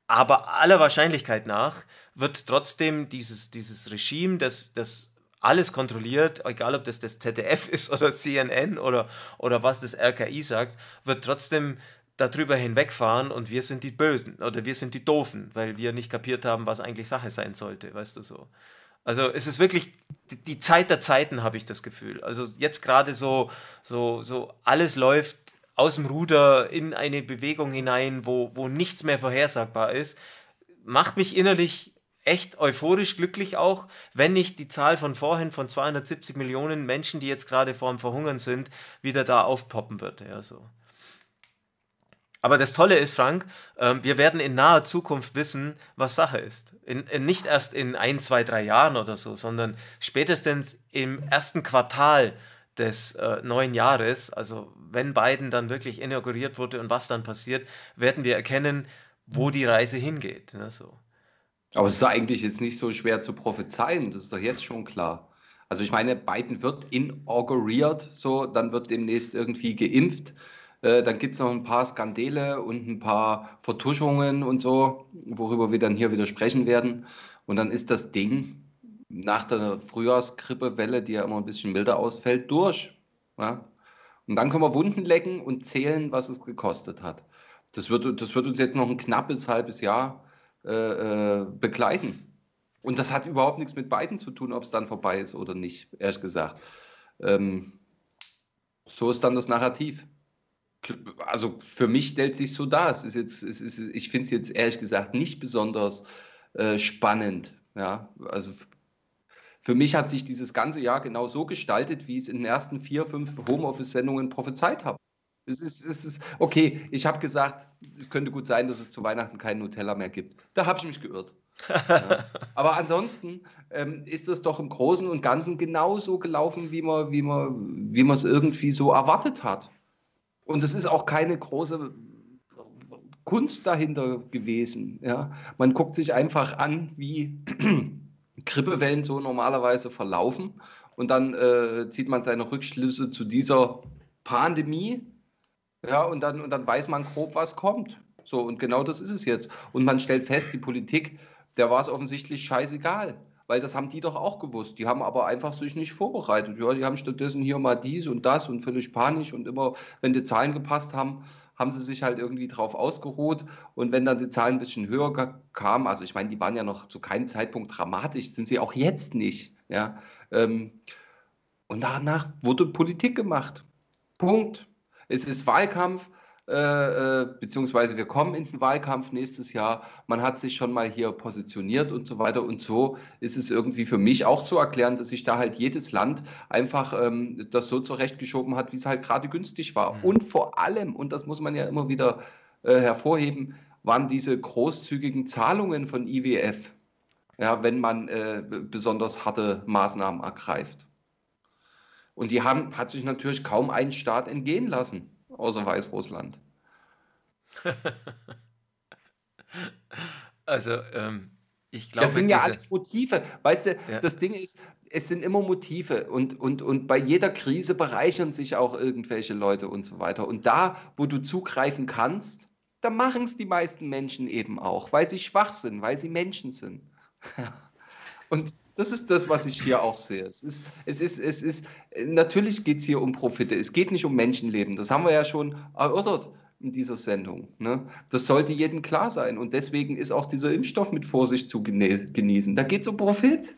Aber aller Wahrscheinlichkeit nach wird trotzdem dieses, dieses Regime, das, das alles kontrolliert, egal ob das das ZDF ist oder CNN oder, oder was das RKI sagt, wird trotzdem darüber hinwegfahren und wir sind die Bösen oder wir sind die Doofen, weil wir nicht kapiert haben, was eigentlich Sache sein sollte, weißt du so. Also es ist wirklich die Zeit der Zeiten, habe ich das Gefühl. Also jetzt gerade so, so, so alles läuft aus dem Ruder in eine Bewegung hinein, wo, wo nichts mehr vorhersagbar ist, macht mich innerlich echt euphorisch glücklich auch, wenn nicht die Zahl von vorhin von 270 Millionen Menschen, die jetzt gerade vor dem Verhungern sind, wieder da aufpoppen würde. Ja, so. Aber das Tolle ist, Frank, ähm, wir werden in naher Zukunft wissen, was Sache ist. In, in nicht erst in ein, zwei, drei Jahren oder so, sondern spätestens im ersten Quartal des äh, neuen Jahres, also wenn Biden dann wirklich inauguriert wurde und was dann passiert, werden wir erkennen, wo die Reise hingeht. Ne, so. Aber es ist eigentlich jetzt nicht so schwer zu prophezeien, das ist doch jetzt schon klar. Also ich meine, Biden wird inauguriert, so, dann wird demnächst irgendwie geimpft äh, dann gibt es noch ein paar Skandale und ein paar Vertuschungen und so, worüber wir dann hier wieder sprechen werden. Und dann ist das Ding nach der Frühjahrskrippewelle, die ja immer ein bisschen milder ausfällt, durch. Ja? Und dann können wir Wunden lecken und zählen, was es gekostet hat. Das wird, das wird uns jetzt noch ein knappes halbes Jahr äh, äh begleiten. Und das hat überhaupt nichts mit beiden zu tun, ob es dann vorbei ist oder nicht, ehrlich gesagt. Ähm, so ist dann das Narrativ also für mich stellt sich so dar. Es ist jetzt, es ist, ich finde es jetzt ehrlich gesagt nicht besonders äh, spannend. Ja, also für mich hat sich dieses ganze Jahr genau so gestaltet, wie ich es in den ersten vier, fünf Homeoffice-Sendungen prophezeit habe. Es ist, es ist okay. Ich habe gesagt, es könnte gut sein, dass es zu Weihnachten keinen Nutella mehr gibt. Da habe ich mich geirrt. ja. Aber ansonsten ähm, ist es doch im Großen und Ganzen genauso gelaufen, wie man es wie man, wie irgendwie so erwartet hat. Und es ist auch keine große Kunst dahinter gewesen. Ja? Man guckt sich einfach an, wie Grippewellen so normalerweise verlaufen und dann äh, zieht man seine Rückschlüsse zu dieser Pandemie. Ja, und dann, und dann weiß man grob, was kommt. So, und genau das ist es jetzt. Und man stellt fest, die Politik, der war es offensichtlich scheißegal weil das haben die doch auch gewusst. Die haben aber einfach sich nicht vorbereitet. Ja, die haben stattdessen hier mal dies und das und völlig panisch und immer, wenn die Zahlen gepasst haben, haben sie sich halt irgendwie drauf ausgeruht. Und wenn dann die Zahlen ein bisschen höher kamen, also ich meine, die waren ja noch zu keinem Zeitpunkt dramatisch, sind sie auch jetzt nicht. Ja? Ähm, und danach wurde Politik gemacht. Punkt. Es ist Wahlkampf. Äh, äh, beziehungsweise wir kommen in den Wahlkampf nächstes Jahr. Man hat sich schon mal hier positioniert und so weiter. Und so ist es irgendwie für mich auch zu erklären, dass sich da halt jedes Land einfach ähm, das so zurechtgeschoben hat, wie es halt gerade günstig war. Mhm. Und vor allem, und das muss man ja immer wieder äh, hervorheben, waren diese großzügigen Zahlungen von IWF, ja, wenn man äh, besonders harte Maßnahmen ergreift. Und die haben, hat sich natürlich kaum ein Staat entgehen lassen außer Weißrussland. also, ähm, ich glaube. Das sind ja alles Motive. Weißt du, ja. das Ding ist, es sind immer Motive und, und, und bei jeder Krise bereichern sich auch irgendwelche Leute und so weiter. Und da, wo du zugreifen kannst, da machen es die meisten Menschen eben auch, weil sie schwach sind, weil sie Menschen sind. und das ist das, was ich hier auch sehe. Es ist, es ist, es ist, natürlich geht es hier um Profite. Es geht nicht um Menschenleben. Das haben wir ja schon erörtert in dieser Sendung. Ne? Das sollte jedem klar sein. Und deswegen ist auch dieser Impfstoff mit Vorsicht zu genießen. Da geht es um Profit.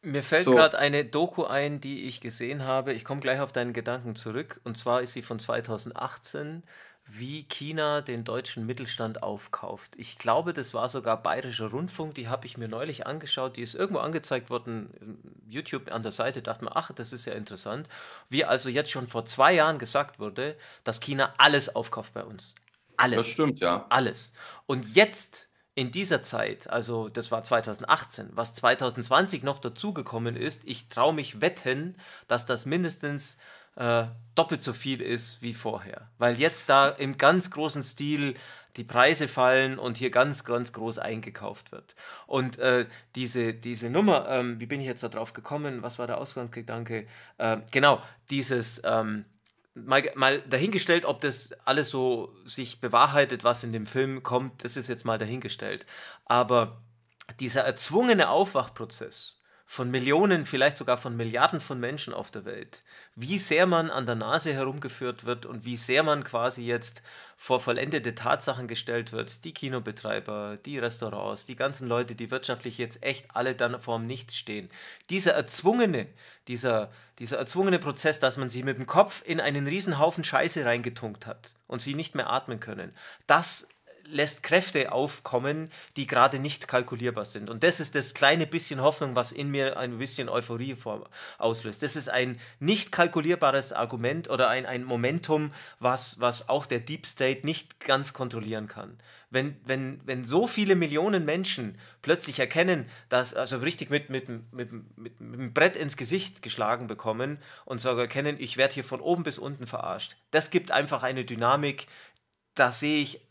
Mir fällt so. gerade eine Doku ein, die ich gesehen habe. Ich komme gleich auf deinen Gedanken zurück. Und zwar ist sie von 2018 wie China den deutschen Mittelstand aufkauft. Ich glaube, das war sogar Bayerischer Rundfunk, die habe ich mir neulich angeschaut, die ist irgendwo angezeigt worden, ähm, YouTube an der Seite, dachte man, ach, das ist ja interessant. Wie also jetzt schon vor zwei Jahren gesagt wurde, dass China alles aufkauft bei uns. Alles. Das stimmt, ja. Alles. Und jetzt in dieser Zeit, also das war 2018, was 2020 noch dazugekommen ist, ich traue mich wetten, dass das mindestens äh, doppelt so viel ist wie vorher. Weil jetzt da im ganz großen Stil die Preise fallen und hier ganz, ganz groß eingekauft wird. Und äh, diese, diese Nummer, ähm, wie bin ich jetzt darauf gekommen? Was war der Ausgangsgedanke? Äh, genau, dieses. Ähm, Mal, mal, dahingestellt, ob das alles so sich bewahrheitet, was in dem Film kommt, das ist jetzt mal dahingestellt. Aber dieser erzwungene Aufwachprozess, von Millionen, vielleicht sogar von Milliarden von Menschen auf der Welt, wie sehr man an der Nase herumgeführt wird und wie sehr man quasi jetzt vor vollendete Tatsachen gestellt wird. Die Kinobetreiber, die Restaurants, die ganzen Leute, die wirtschaftlich jetzt echt alle dann vorm Nichts stehen. Dieser erzwungene, dieser, dieser erzwungene Prozess, dass man sie mit dem Kopf in einen Riesenhaufen Scheiße reingetunkt hat und sie nicht mehr atmen können, das lässt Kräfte aufkommen, die gerade nicht kalkulierbar sind. Und das ist das kleine bisschen Hoffnung, was in mir ein bisschen Euphorie auslöst. Das ist ein nicht kalkulierbares Argument oder ein, ein Momentum, was, was auch der Deep State nicht ganz kontrollieren kann. Wenn, wenn, wenn so viele Millionen Menschen plötzlich erkennen, dass, also richtig mit, mit, mit, mit, mit dem Brett ins Gesicht geschlagen bekommen und sogar erkennen, ich werde hier von oben bis unten verarscht. Das gibt einfach eine Dynamik, da sehe ich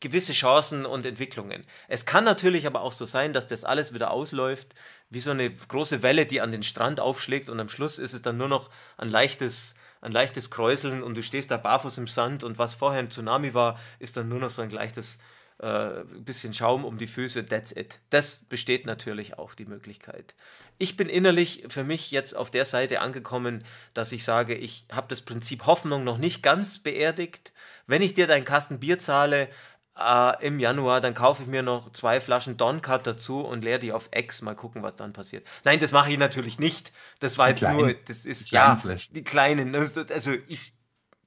gewisse Chancen und Entwicklungen. Es kann natürlich aber auch so sein, dass das alles wieder ausläuft, wie so eine große Welle, die an den Strand aufschlägt und am Schluss ist es dann nur noch ein leichtes, ein leichtes Kräuseln und du stehst da barfuß im Sand und was vorher ein Tsunami war, ist dann nur noch so ein leichtes äh, bisschen Schaum um die Füße, that's it. Das besteht natürlich auch die Möglichkeit. Ich bin innerlich für mich jetzt auf der Seite angekommen, dass ich sage, ich habe das Prinzip Hoffnung noch nicht ganz beerdigt. Wenn ich dir deinen Kasten Bier zahle, äh, im Januar, dann kaufe ich mir noch zwei Flaschen Don Cut dazu und leere die auf X. Mal gucken, was dann passiert. Nein, das mache ich natürlich nicht. Das war die jetzt kleinen, nur, das ist, die ja, die kleinen. Also ich,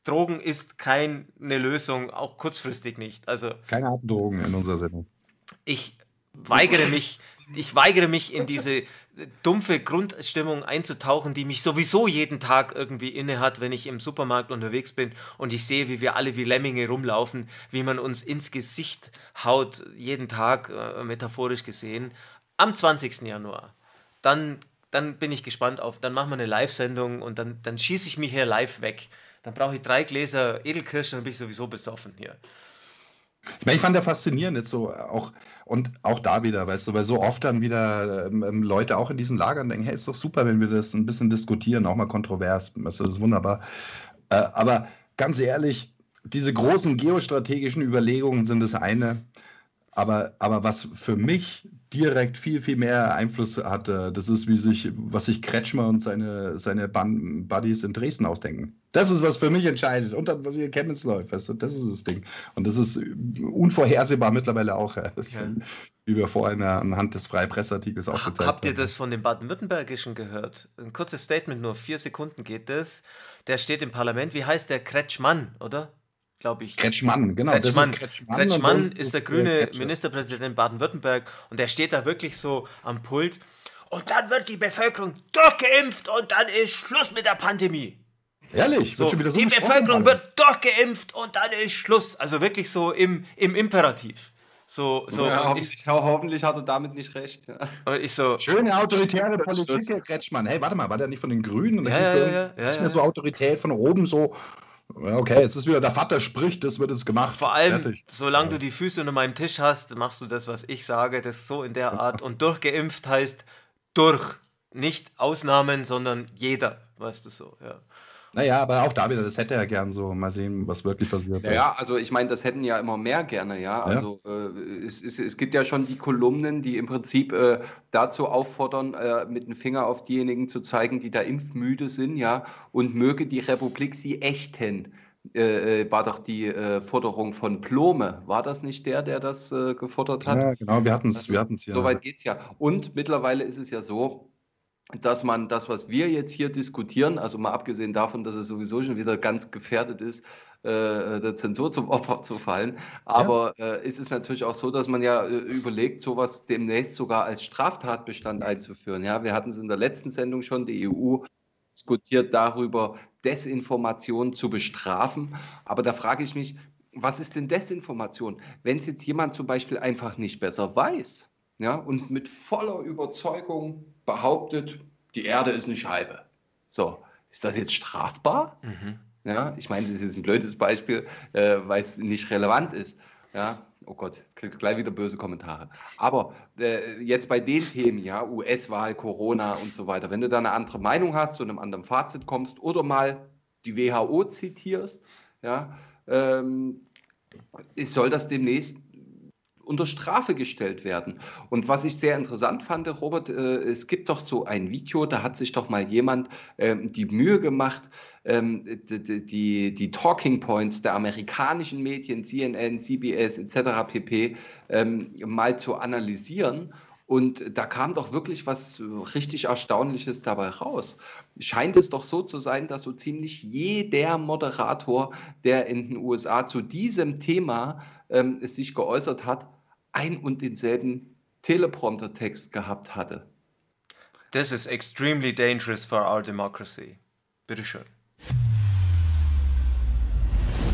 Drogen ist keine Lösung, auch kurzfristig nicht. Also keine harten Drogen in unserer Sendung. Ich weigere mich, ich weigere mich in diese dumpfe Grundstimmung einzutauchen, die mich sowieso jeden Tag irgendwie inne hat, wenn ich im Supermarkt unterwegs bin und ich sehe, wie wir alle wie Lemminge rumlaufen, wie man uns ins Gesicht haut, jeden Tag, äh, metaphorisch gesehen, am 20. Januar. Dann, dann bin ich gespannt auf, dann machen wir eine Live-Sendung und dann, dann schieße ich mich hier live weg. Dann brauche ich drei Gläser Edelkirschen und bin ich sowieso besoffen hier. Ich, meine, ich fand ja faszinierend jetzt so äh, auch und auch da wieder, weißt du, weil so oft dann wieder ähm, ähm, Leute auch in diesen Lagern denken, hey, ist doch super, wenn wir das ein bisschen diskutieren, auch mal kontrovers, weißt du, das ist wunderbar. Äh, aber ganz ehrlich, diese großen geostrategischen Überlegungen sind das eine. Aber, aber was für mich direkt viel, viel mehr Einfluss hatte, das ist, wie sich, was sich Kretschmer und seine, seine Buddies in Dresden ausdenken. Das ist, was für mich entscheidet. Und dann, was ihr in Chemnitz läuft, das ist das Ding. Und das ist unvorhersehbar mittlerweile auch. Ja. wie wir vorhin anhand des Freipressartikels auch gezeigt haben. Habt ihr das von dem Baden-Württembergischen gehört? Ein kurzes Statement nur, vier Sekunden geht das. Der steht im Parlament, wie heißt der? Kretschmann, oder? glaube ich. Kretschmann, genau. Kretschmann, ist, Kretschmann, Kretschmann ist, ist, der grüne Kretschmann. Ministerpräsident Baden-Württemberg und der steht da wirklich so am Pult. Und dann wird die Bevölkerung doch geimpft und dann ist Schluss mit der Pandemie. Ehrlich? So, so die Bevölkerung wird doch geimpft und dann ist Schluss. Also wirklich so im, im Imperativ. So, so ja, hoffentlich, ich, hoffentlich hat er damit nicht recht. Ja. Ich so, Schöne autoritäre Politik, Herr Kretschmann. Hey, warte mal, war der nicht von den Grünen? ja, ja, ja, ja, nicht mehr so Autorität von oben so Okay, jetzt ist wieder der Vater spricht, das wird jetzt gemacht. Vor allem, Fertig. solange ja. du die Füße unter meinem Tisch hast, machst du das, was ich sage, das so in der Art. Und durchgeimpft heißt durch. Nicht Ausnahmen, sondern jeder, weißt du so, ja. Naja, aber auch da wieder, das hätte er gern so. Mal sehen, was wirklich passiert. Ja, naja, also ich meine, das hätten ja immer mehr gerne, ja. Also ja. Äh, es, es, es, gibt ja schon die Kolumnen, die im Prinzip äh, dazu auffordern, äh, mit dem Finger auf diejenigen zu zeigen, die da impfmüde sind, ja. Und möge die Republik sie ächten. Äh, äh war doch die äh, Forderung von Plome. War das nicht der, der das äh, gefordert hat? Ja, genau, wir hatten es wir hatten's ja. Soweit geht es ja. Und mittlerweile ist es ja so, dass man das, was wir jetzt hier diskutieren, also mal abgesehen davon, dass es sowieso schon wieder ganz gefährdet ist, äh, der Zensur zum Opfer zu fallen, aber ja. äh, ist es natürlich auch so, dass man ja äh, überlegt, sowas demnächst sogar als Straftatbestand einzuführen. Ja, wir hatten es in der letzten Sendung schon, die EU diskutiert darüber, Desinformation zu bestrafen. Aber da frage ich mich, was ist denn Desinformation? Wenn es jetzt jemand zum Beispiel einfach nicht besser weiß, ja, und mit voller Überzeugung behauptet, die Erde ist eine Scheibe. So, ist das jetzt strafbar? Mhm. Ja, ich meine, das ist ein blödes Beispiel, äh, weil es nicht relevant ist. Ja, oh Gott, jetzt kriege gleich wieder böse Kommentare. Aber äh, jetzt bei den Themen, ja, US-Wahl, Corona und so weiter, wenn du da eine andere Meinung hast, zu einem anderen Fazit kommst oder mal die WHO zitierst, ja, ähm, soll das demnächst unter Strafe gestellt werden. Und was ich sehr interessant fand, Robert, äh, es gibt doch so ein Video, da hat sich doch mal jemand ähm, die Mühe gemacht, ähm, die, die, die, Talking Points der amerikanischen Medien, CNN, CBS etc. pp. Ähm, mal zu analysieren. Und da kam doch wirklich was richtig Erstaunliches dabei raus. Scheint es doch so zu sein, dass so ziemlich jeder Moderator, der in den USA zu diesem Thema ähm, sich geäußert hat, ein und denselben gehabt hatte. This is extremely dangerous for our democracy. Bitte schön.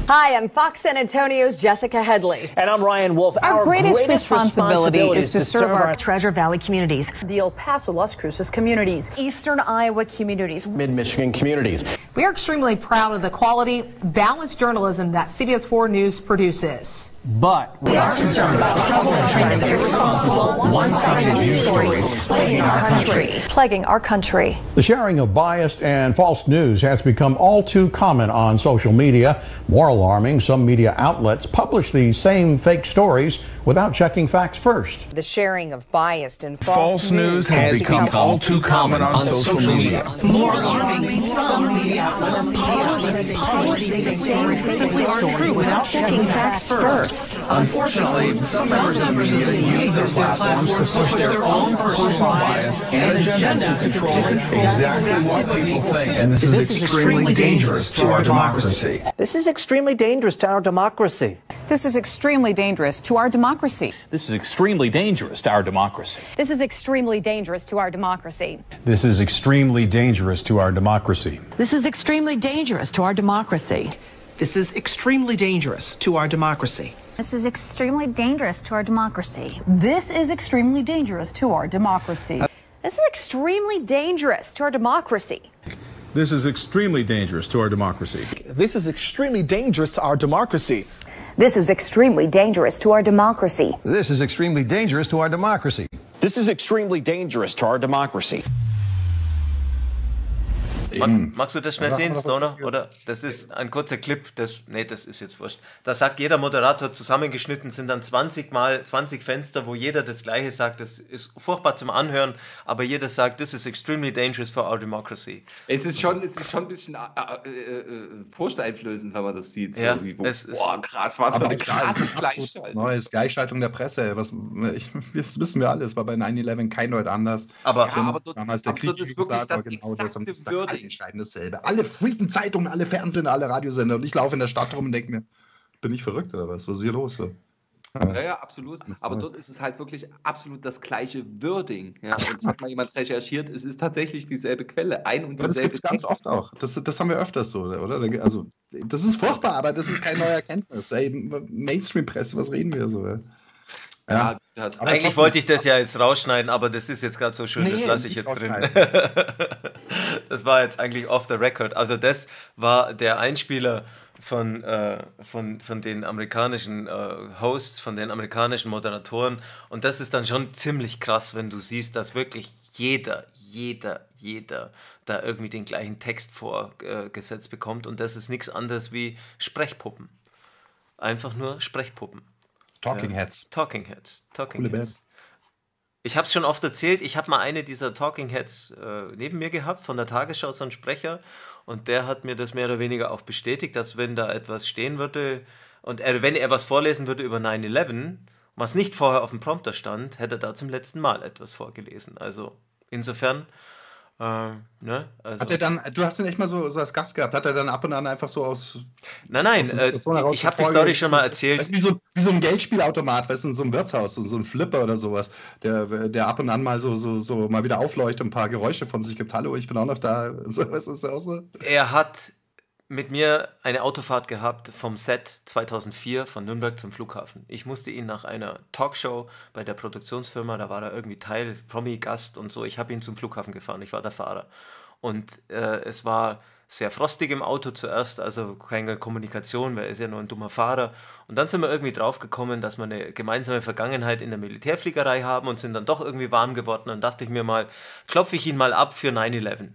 Hi, I'm Fox San Antonio's Jessica Headley. And I'm Ryan Wolf. Our, our greatest, greatest responsibility, responsibility, is to, serve, serve our, our Treasure Valley communities, the El Paso, Las Cruces communities, Eastern Iowa communities, Mid Michigan communities. We are extremely proud of the quality, balanced journalism that CBS 4 News produces. But we are concerned about trouble and to be responsible, one-sided news stories plaguing our country. Plaguing our country. The sharing of biased and false news has become all too common on social media. More alarming, some media outlets publish these same fake stories without checking facts first. The sharing of biased and false, false news has, has become, become, all too common, common on, on, social, social media. media. More alarming, some media outlets publish these things simply aren't true without checking facts first. Unfortunately, some members of the media use their platforms to push their own personal bias and agenda to control exactly what people think. And this is extremely dangerous to our democracy. This is extremely dangerous to our democracy. This is extremely dangerous to our democracy democracy. This is extremely dangerous to our democracy. This is extremely dangerous to our democracy. This is extremely dangerous to our democracy. This is extremely dangerous to our democracy. This is extremely dangerous to our democracy. This is extremely dangerous to our democracy. This is extremely dangerous to our democracy. This is extremely dangerous to our democracy. This is extremely dangerous to our democracy. This is extremely dangerous to our democracy. This is extremely dangerous to our democracy. This is extremely dangerous to our democracy. This is extremely dangerous to our democracy. Mag, magst du das schnell sehen, Stoner? Oder? Das ist ein kurzer Clip. Das, nee, das ist jetzt wurscht. Da sagt jeder Moderator zusammengeschnitten, sind dann 20 mal 20 Fenster, wo jeder das Gleiche sagt. Das ist furchtbar zum Anhören, aber jeder sagt, this is extremely dangerous for our democracy. Es ist schon, es ist schon ein bisschen äh, äh, äh furchteinflößend, wenn man das sieht. Ja, so wo, es ist, boah, krass, was für eine krasse Gleichschaltung. Neues Gleichschaltung der Presse. Was, ich, das wissen wir alles, war bei 9-11 kein Deut anders. Aber, ja, aber dort, damals der Krieg ist wirklich gesagt, das genau, exakte das, Würdig die schreiben dasselbe. Alle freaking Zeitungen, alle Fernsehen, alle Radiosender. Und ich laufe in der Stadt rum und denke mir, bin ich verrückt oder was? Was ist hier los? So? Ja, ja, absolut. Aber dort ist es halt wirklich absolut das gleiche Wording. Ja, jetzt hat mal jemand recherchiert, es ist tatsächlich dieselbe Quelle. Ein und dieselbe Das gibt es ganz oft auch. Das, das haben wir öfters so, oder? Also, das ist furchtbar, aber das ist keine neue Erkenntnis. Mainstream-Presse, was reden wir so? Ja? Ja. ja Eigentlich wollte ich das ja jetzt rausschneiden, aber das ist jetzt gerade so schön, nee, das lasse ich jetzt drin. das war jetzt eigentlich off the record. Also das war der Einspieler von, äh, von, von den amerikanischen äh, Hosts, von den amerikanischen Moderatoren. Und das ist dann schon ziemlich krass, wenn du siehst, dass wirklich jeder, jeder, jeder da irgendwie den gleichen Text vorgesetzt bekommt. Und das ist nichts anderes wie Sprechpuppen. Einfach nur Sprechpuppen. Talking ja. Heads. Talking Heads. Talking Coole Heads. Band. Ich habe es schon oft erzählt, ich habe mal eine dieser Talking Heads äh, neben mir gehabt, von der Tagesschau, so ein Sprecher. Und der hat mir das mehr oder weniger auch bestätigt, dass wenn da etwas stehen würde und er, wenn er was vorlesen würde über 9-11, was nicht vorher auf dem Prompter stand, hätte er da zum letzten Mal etwas vorgelesen. Also insofern ähm, ne? also, hat er dann, du hast ihn echt mal so, so, als Gast gehabt, hat er dann ab und an einfach so aus. Nein, nein, aus äh, ich habe die Story schon mal erzählt. Weißt, wie, so, wie so ein Geldspielautomat, weißt du, in so einem Wirtshaus, so, so ein Flipper oder sowas, der, der ab und an mal so, so, so mal wieder aufleuchtet und ein paar Geräusche von sich gibt. Hallo, ich bin auch noch da. So, was ist auch so. Er hat mit mir eine Autofahrt gehabt vom Set 2004 von Nürnberg zum Flughafen. Ich musste ihn nach einer Talkshow bei der Produktionsfirma, da war er irgendwie Teil, Promi, Gast und so, ich habe ihn zum Flughafen gefahren, ich war der Fahrer. Und äh, es war sehr frostig im Auto zuerst, also keine Kommunikation, weil er ist ja nur ein dummer Fahrer. Und dann sind wir irgendwie draufgekommen, dass wir eine gemeinsame Vergangenheit in der Militärfliegerei haben und sind dann doch irgendwie warm geworden. Dann dachte ich mir mal, klopfe ich ihn mal ab für 9-11.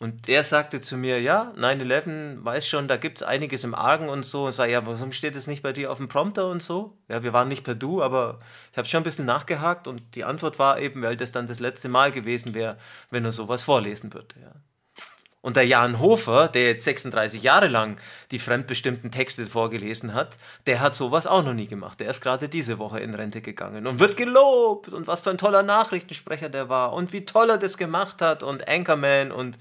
Und er sagte zu mir, ja, 9-11, weiß schon, da gibt es einiges im Argen und so. Und sag, ja, warum steht es nicht bei dir auf dem Prompter und so? Ja, wir waren nicht per Du, aber ich habe schon ein bisschen nachgehakt und die Antwort war eben, weil das dann das letzte Mal gewesen wäre, wenn er sowas vorlesen würde. Ja. Und der Jan Hofer, der jetzt 36 Jahre lang die fremdbestimmten Texte vorgelesen hat, der hat sowas auch noch nie gemacht. Der ist gerade diese Woche in Rente gegangen und wird gelobt und was für ein toller Nachrichtensprecher der war und wie toll er das gemacht hat und Anchorman und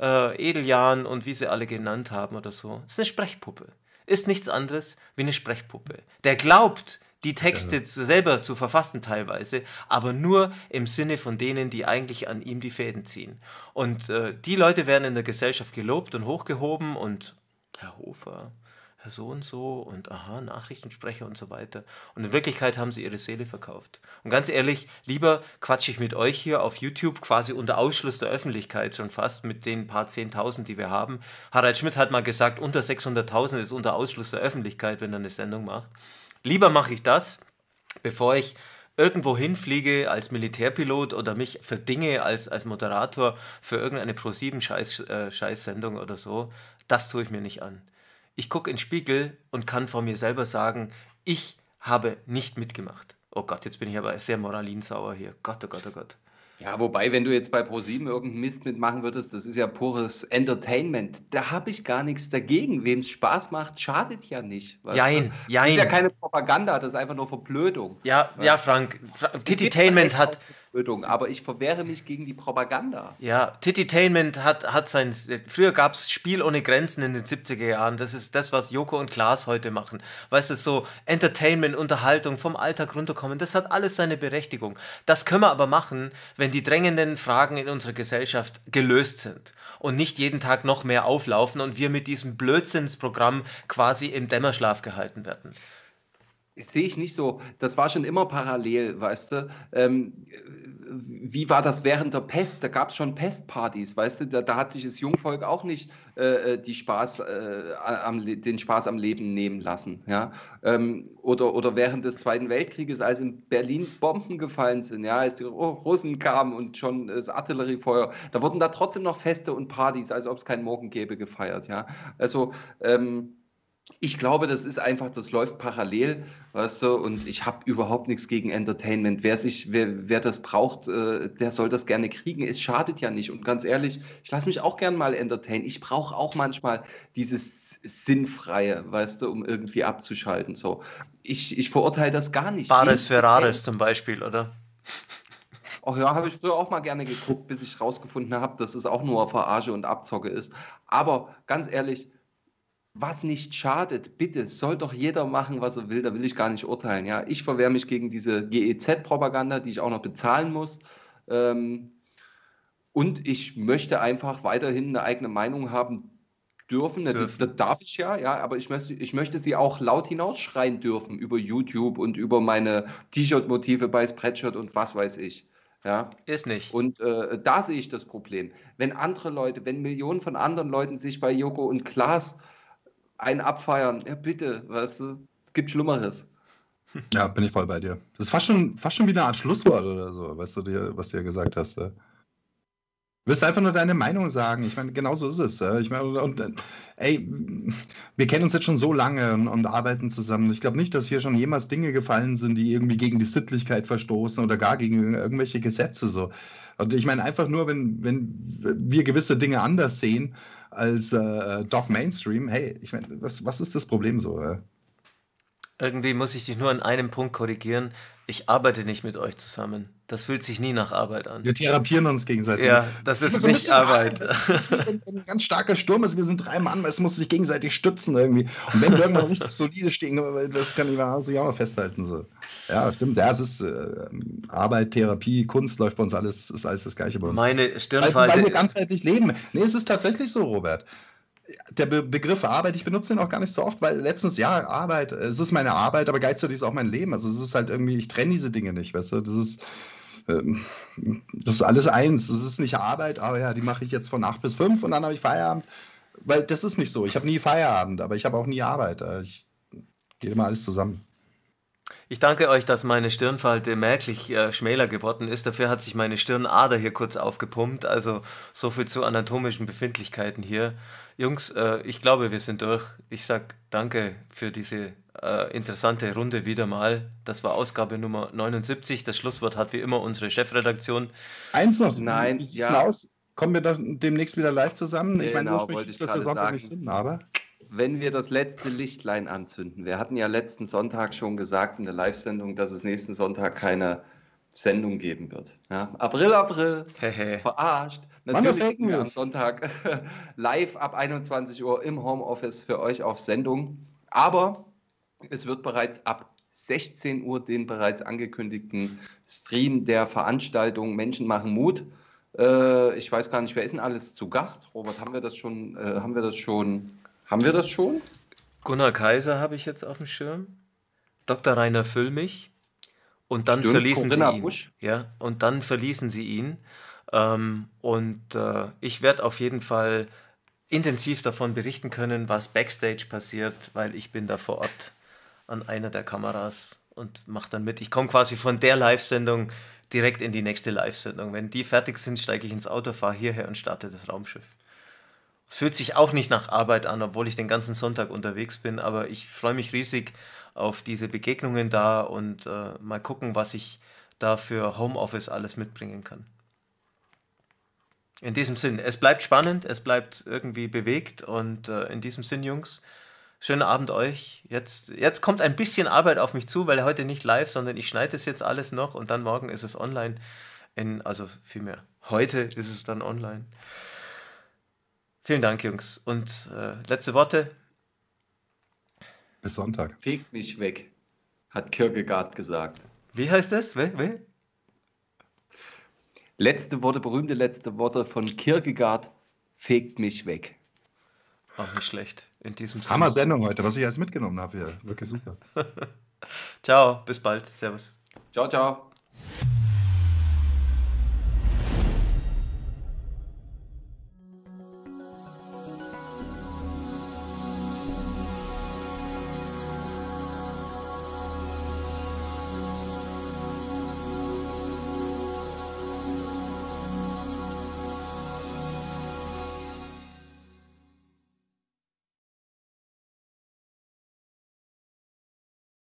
äh, Edeljan und wie sie alle genannt haben oder so. Ist eine Sprechpuppe. Ist nichts anderes wie eine Sprechpuppe. Der glaubt, die Texte also. selber zu verfassen teilweise, aber nur im Sinne von denen, die eigentlich an ihm die Fäden ziehen. Und äh, die Leute werden in der Gesellschaft gelobt und hochgehoben und Herr Hofer, Herr so und so und aha, Nachrichtensprecher und so weiter. Und in Wirklichkeit haben sie ihre Seele verkauft. Und ganz ehrlich, lieber quatsche ich mit euch hier auf YouTube quasi unter Ausschluss der Öffentlichkeit schon fast mit den paar Zehntausend, die wir haben. Harald Schmidt hat mal gesagt, unter 600.000 ist unter Ausschluss der Öffentlichkeit, wenn er eine Sendung macht. Lieber mache ich das, bevor ich irgendwo hinfliege als Militärpilot oder mich verdinge als, als Moderator für irgendeine Pro-7-Scheiß-Sendung äh, oder so. Das tue ich mir nicht an. Ich gucke in den Spiegel und kann vor mir selber sagen, ich habe nicht mitgemacht. Oh Gott, jetzt bin ich aber sehr moralinsauer hier. Gott, oh Gott, oh Gott. Ja, wobei, wenn du jetzt bei ProSieben irgendeinen Mist mitmachen würdest, das ist ja pures Entertainment. Da habe ich gar nichts dagegen. Wem es Spaß macht, schadet ja nicht. Jein, du? jein. Das ist ja keine Propaganda, das ist einfach nur Verblödung. Ja, ja Frank, Fra Titainment hat, Übermüdung, aber ich verwehre mich gegen die Propaganda. Ja, Tittytainment hat, hat sein. Früher gab es Spiel ohne Grenzen in den 70er Jahren. Das ist das, was Joko und Klaas heute machen. Weißt du, so Entertainment, Unterhaltung, vom Alltag runterkommen, das hat alles seine Berechtigung. Das können wir aber machen, wenn die drängenden Fragen in unserer Gesellschaft gelöst sind und nicht jeden Tag noch mehr auflaufen und wir mit diesem Blödsinnsprogramm quasi im Dämmerschlaf gehalten werden sehe ich nicht so. Das war schon immer parallel, weißt du. Ähm, wie war das während der Pest? Da gab es schon Pestpartys, weißt du. Da, da, hat sich das Jungvolk auch nicht äh, äh die Spaß, äh, am, den Spaß am Leben nehmen lassen. Ja? Ähm, oder, oder während des Zweiten Weltkrieges, als in Berlin Bomben gefallen sind, ja, als die Russen kamen und schon das Artilleriefeuer, da wurden da trotzdem noch Feste und Partys, als ob es keinen Morgen gäbe, gefeiert. Ja? Also ähm, ich glaube, das ist einfach, das läuft parallel, weißt du, und ich habe überhaupt nichts gegen Entertainment. Wer sich, wer, wer das braucht, äh, der soll das gerne kriegen. Es schadet ja nicht. Und ganz ehrlich, ich lasse mich auch gern mal entertainen. Ich brauche auch manchmal dieses Sinnfreie, weißt du, um irgendwie abzuschalten. So. Ich, ich verurteile das gar nicht. Bares Ferraris zum Beispiel, oder? Ach oh ja, habe ich früher auch mal gerne geguckt, bis ich rausgefunden habe, dass es auch nur Verarsche und Abzocke ist. Aber ganz ehrlich, was nicht schadet, bitte, soll doch jeder machen, was er will, da will ich gar nicht urteilen. Ja? Ich verwehre mich gegen diese GEZ-Propaganda, die ich auch noch bezahlen muss. Ähm, und ich möchte einfach weiterhin eine eigene Meinung haben dürfen. dürfen. Das, das, darf ich ja, ja, aber ich möchte, ich möchte sie auch laut hinausschreien dürfen über YouTube und über meine T-Shirt-Motive bei Spreadshirt und was weiß ich. Ja. Ist nicht. Und äh, da sehe ich das Problem. Wenn andere Leute, wenn Millionen von anderen Leuten sich bei Joko und Klaas äh, ein abfeiern. Ja, bitte, weißt du, gibt Schlimmeres. Ja, bin ich voll bei dir. Das ist fast schon, fast schon wieder eine Art Schlusswort oder so, weißt du, dir, was du ja gesagt hast. Ja. Du wirst einfach nur deine Meinung sagen. Ich meine, genau so ist es. Ja. Ich meine, und, und, äh, ey, wir kennen uns jetzt schon so lange und, und arbeiten zusammen. Ich glaube nicht, dass hier schon jemals Dinge gefallen sind, die irgendwie gegen die Sittlichkeit verstoßen oder gar gegen irgendwelche Gesetze so. Und ich meine, einfach nur, wenn, wenn wir gewisse Dinge anders sehen, als äh, Doc Mainstream, hey, ich meine, was, was ist das Problem so? Äh? Irgendwie muss ich dich nur an einem Punkt korrigieren. Ich arbeite nicht mit euch zusammen. Das fühlt sich nie nach Arbeit an. Wir therapieren uns gegenseitig. Ja, das ist so nicht Arbeit. Das ist, das ist ein ganz starker Sturm ist, wir sind drei Mann, es muss sich gegenseitig stützen irgendwie. Und wenn wir irgendwann richtig solide stehen, das kann ich sich auch mal festhalten. So. Ja, stimmt. Ja, ist äh, Arbeit, Therapie, Kunst läuft bei uns alles, ist alles das Gleiche bei uns. Meine Stirnfalte. Weil, weil wir ganzheitlich leben. Nee, es ist tatsächlich so, Robert der Be Begriff Arbeit, ich benutze den auch gar nicht so oft, weil letztens, ja, Arbeit, äh, es ist meine Arbeit, aber gleichzeitig ist auch mein Leben. Also es ist halt irgendwie, ich trenne diese Dinge nicht, weißt du, das ist, ähm, das ist alles eins. Das ist nicht Arbeit, aber ja, die mache ich jetzt von acht bis fünf und dann habe ich Feierabend. Weil das ist nicht so. Ich habe nie Feierabend, aber ich habe auch nie Arbeit. Äh, ich gehe immer alles zusammen. Ich danke euch, dass meine Stirnfalte merklich äh, schmäler geworden ist. Dafür hat sich meine Stirnader hier kurz aufgepumpt. Also so viel zu anatomischen Befindlichkeiten hier. Jungs, äh, ich glaube, wir sind durch. Ich sag danke für diese äh, interessante Runde wieder mal. Das war Ausgabe Nummer 79. Das Schlusswort hat wie immer unsere Chefredaktion. Eins noch. Nein, ja. Klaus, kommen wir dann demnächst wieder live zusammen? Genau, ich meine, ursprünglich genau, ist das ja Sonntag nicht Sinn, aber wenn wir das letzte Lichtlein anzünden. Wir hatten ja letzten Sonntag schon gesagt in der Live-Sendung, dass es nächsten Sonntag keine Sendung geben wird. Ja? April, April, verarscht. Natürlich sind wir am Sonntag live ab 21 Uhr im Homeoffice für euch auf Sendung. Aber es wird bereits ab 16 Uhr den bereits angekündigten Stream der Veranstaltung Menschen machen Mut. Äh, ich weiß gar nicht, wer ist denn alles zu Gast? Robert, haben wir das schon? Äh, haben wir das schon? Haben wir das schon? Gunnar Kaiser habe ich jetzt auf dem Schirm. Dr. Rainer Füllmich. Und dann Stimmt, verließen Corinna sie ihn. Busch. Ja, und dann verließen sie ihn. Ähm, und äh, ich werde auf jeden Fall intensiv davon berichten können, was backstage passiert, weil ich bin da vor Ort an einer der Kameras und mache dann mit. Ich komme quasi von der Live-Sendung direkt in die nächste Live-Sendung. Wenn die fertig sind, steige ich ins Auto, fahre hierher und starte das Raumschiff. Es fühlt sich auch nicht nach Arbeit an, obwohl ich den ganzen Sonntag unterwegs bin, aber ich freue mich riesig auf diese Begegnungen da und äh, mal gucken, was ich da für Homeoffice alles mitbringen kann. In diesem Sinn, es bleibt spannend, es bleibt irgendwie bewegt und äh, in diesem Sinn, Jungs, schönen Abend euch. Jetzt, jetzt kommt ein bisschen Arbeit auf mich zu, weil heute nicht live, sondern ich schneide es jetzt alles noch und dann morgen ist es online. In, also vielmehr, heute ist es dann online. Vielen Dank, Jungs. Und äh, letzte Worte? Bis Sonntag. Fegt nicht weg, hat Kierkegaard gesagt. Wie heißt das? Wer? Wer? Letzte Worte, berühmte letzte Worte von Kierkegaard, fegt mich weg. Auch nicht schlecht. In diesem Sinne. Hammer Sendung heute, was ich alles mitgenommen habe hier. Wirklich super. ciao, bis bald. Servus. Ciao, ciao.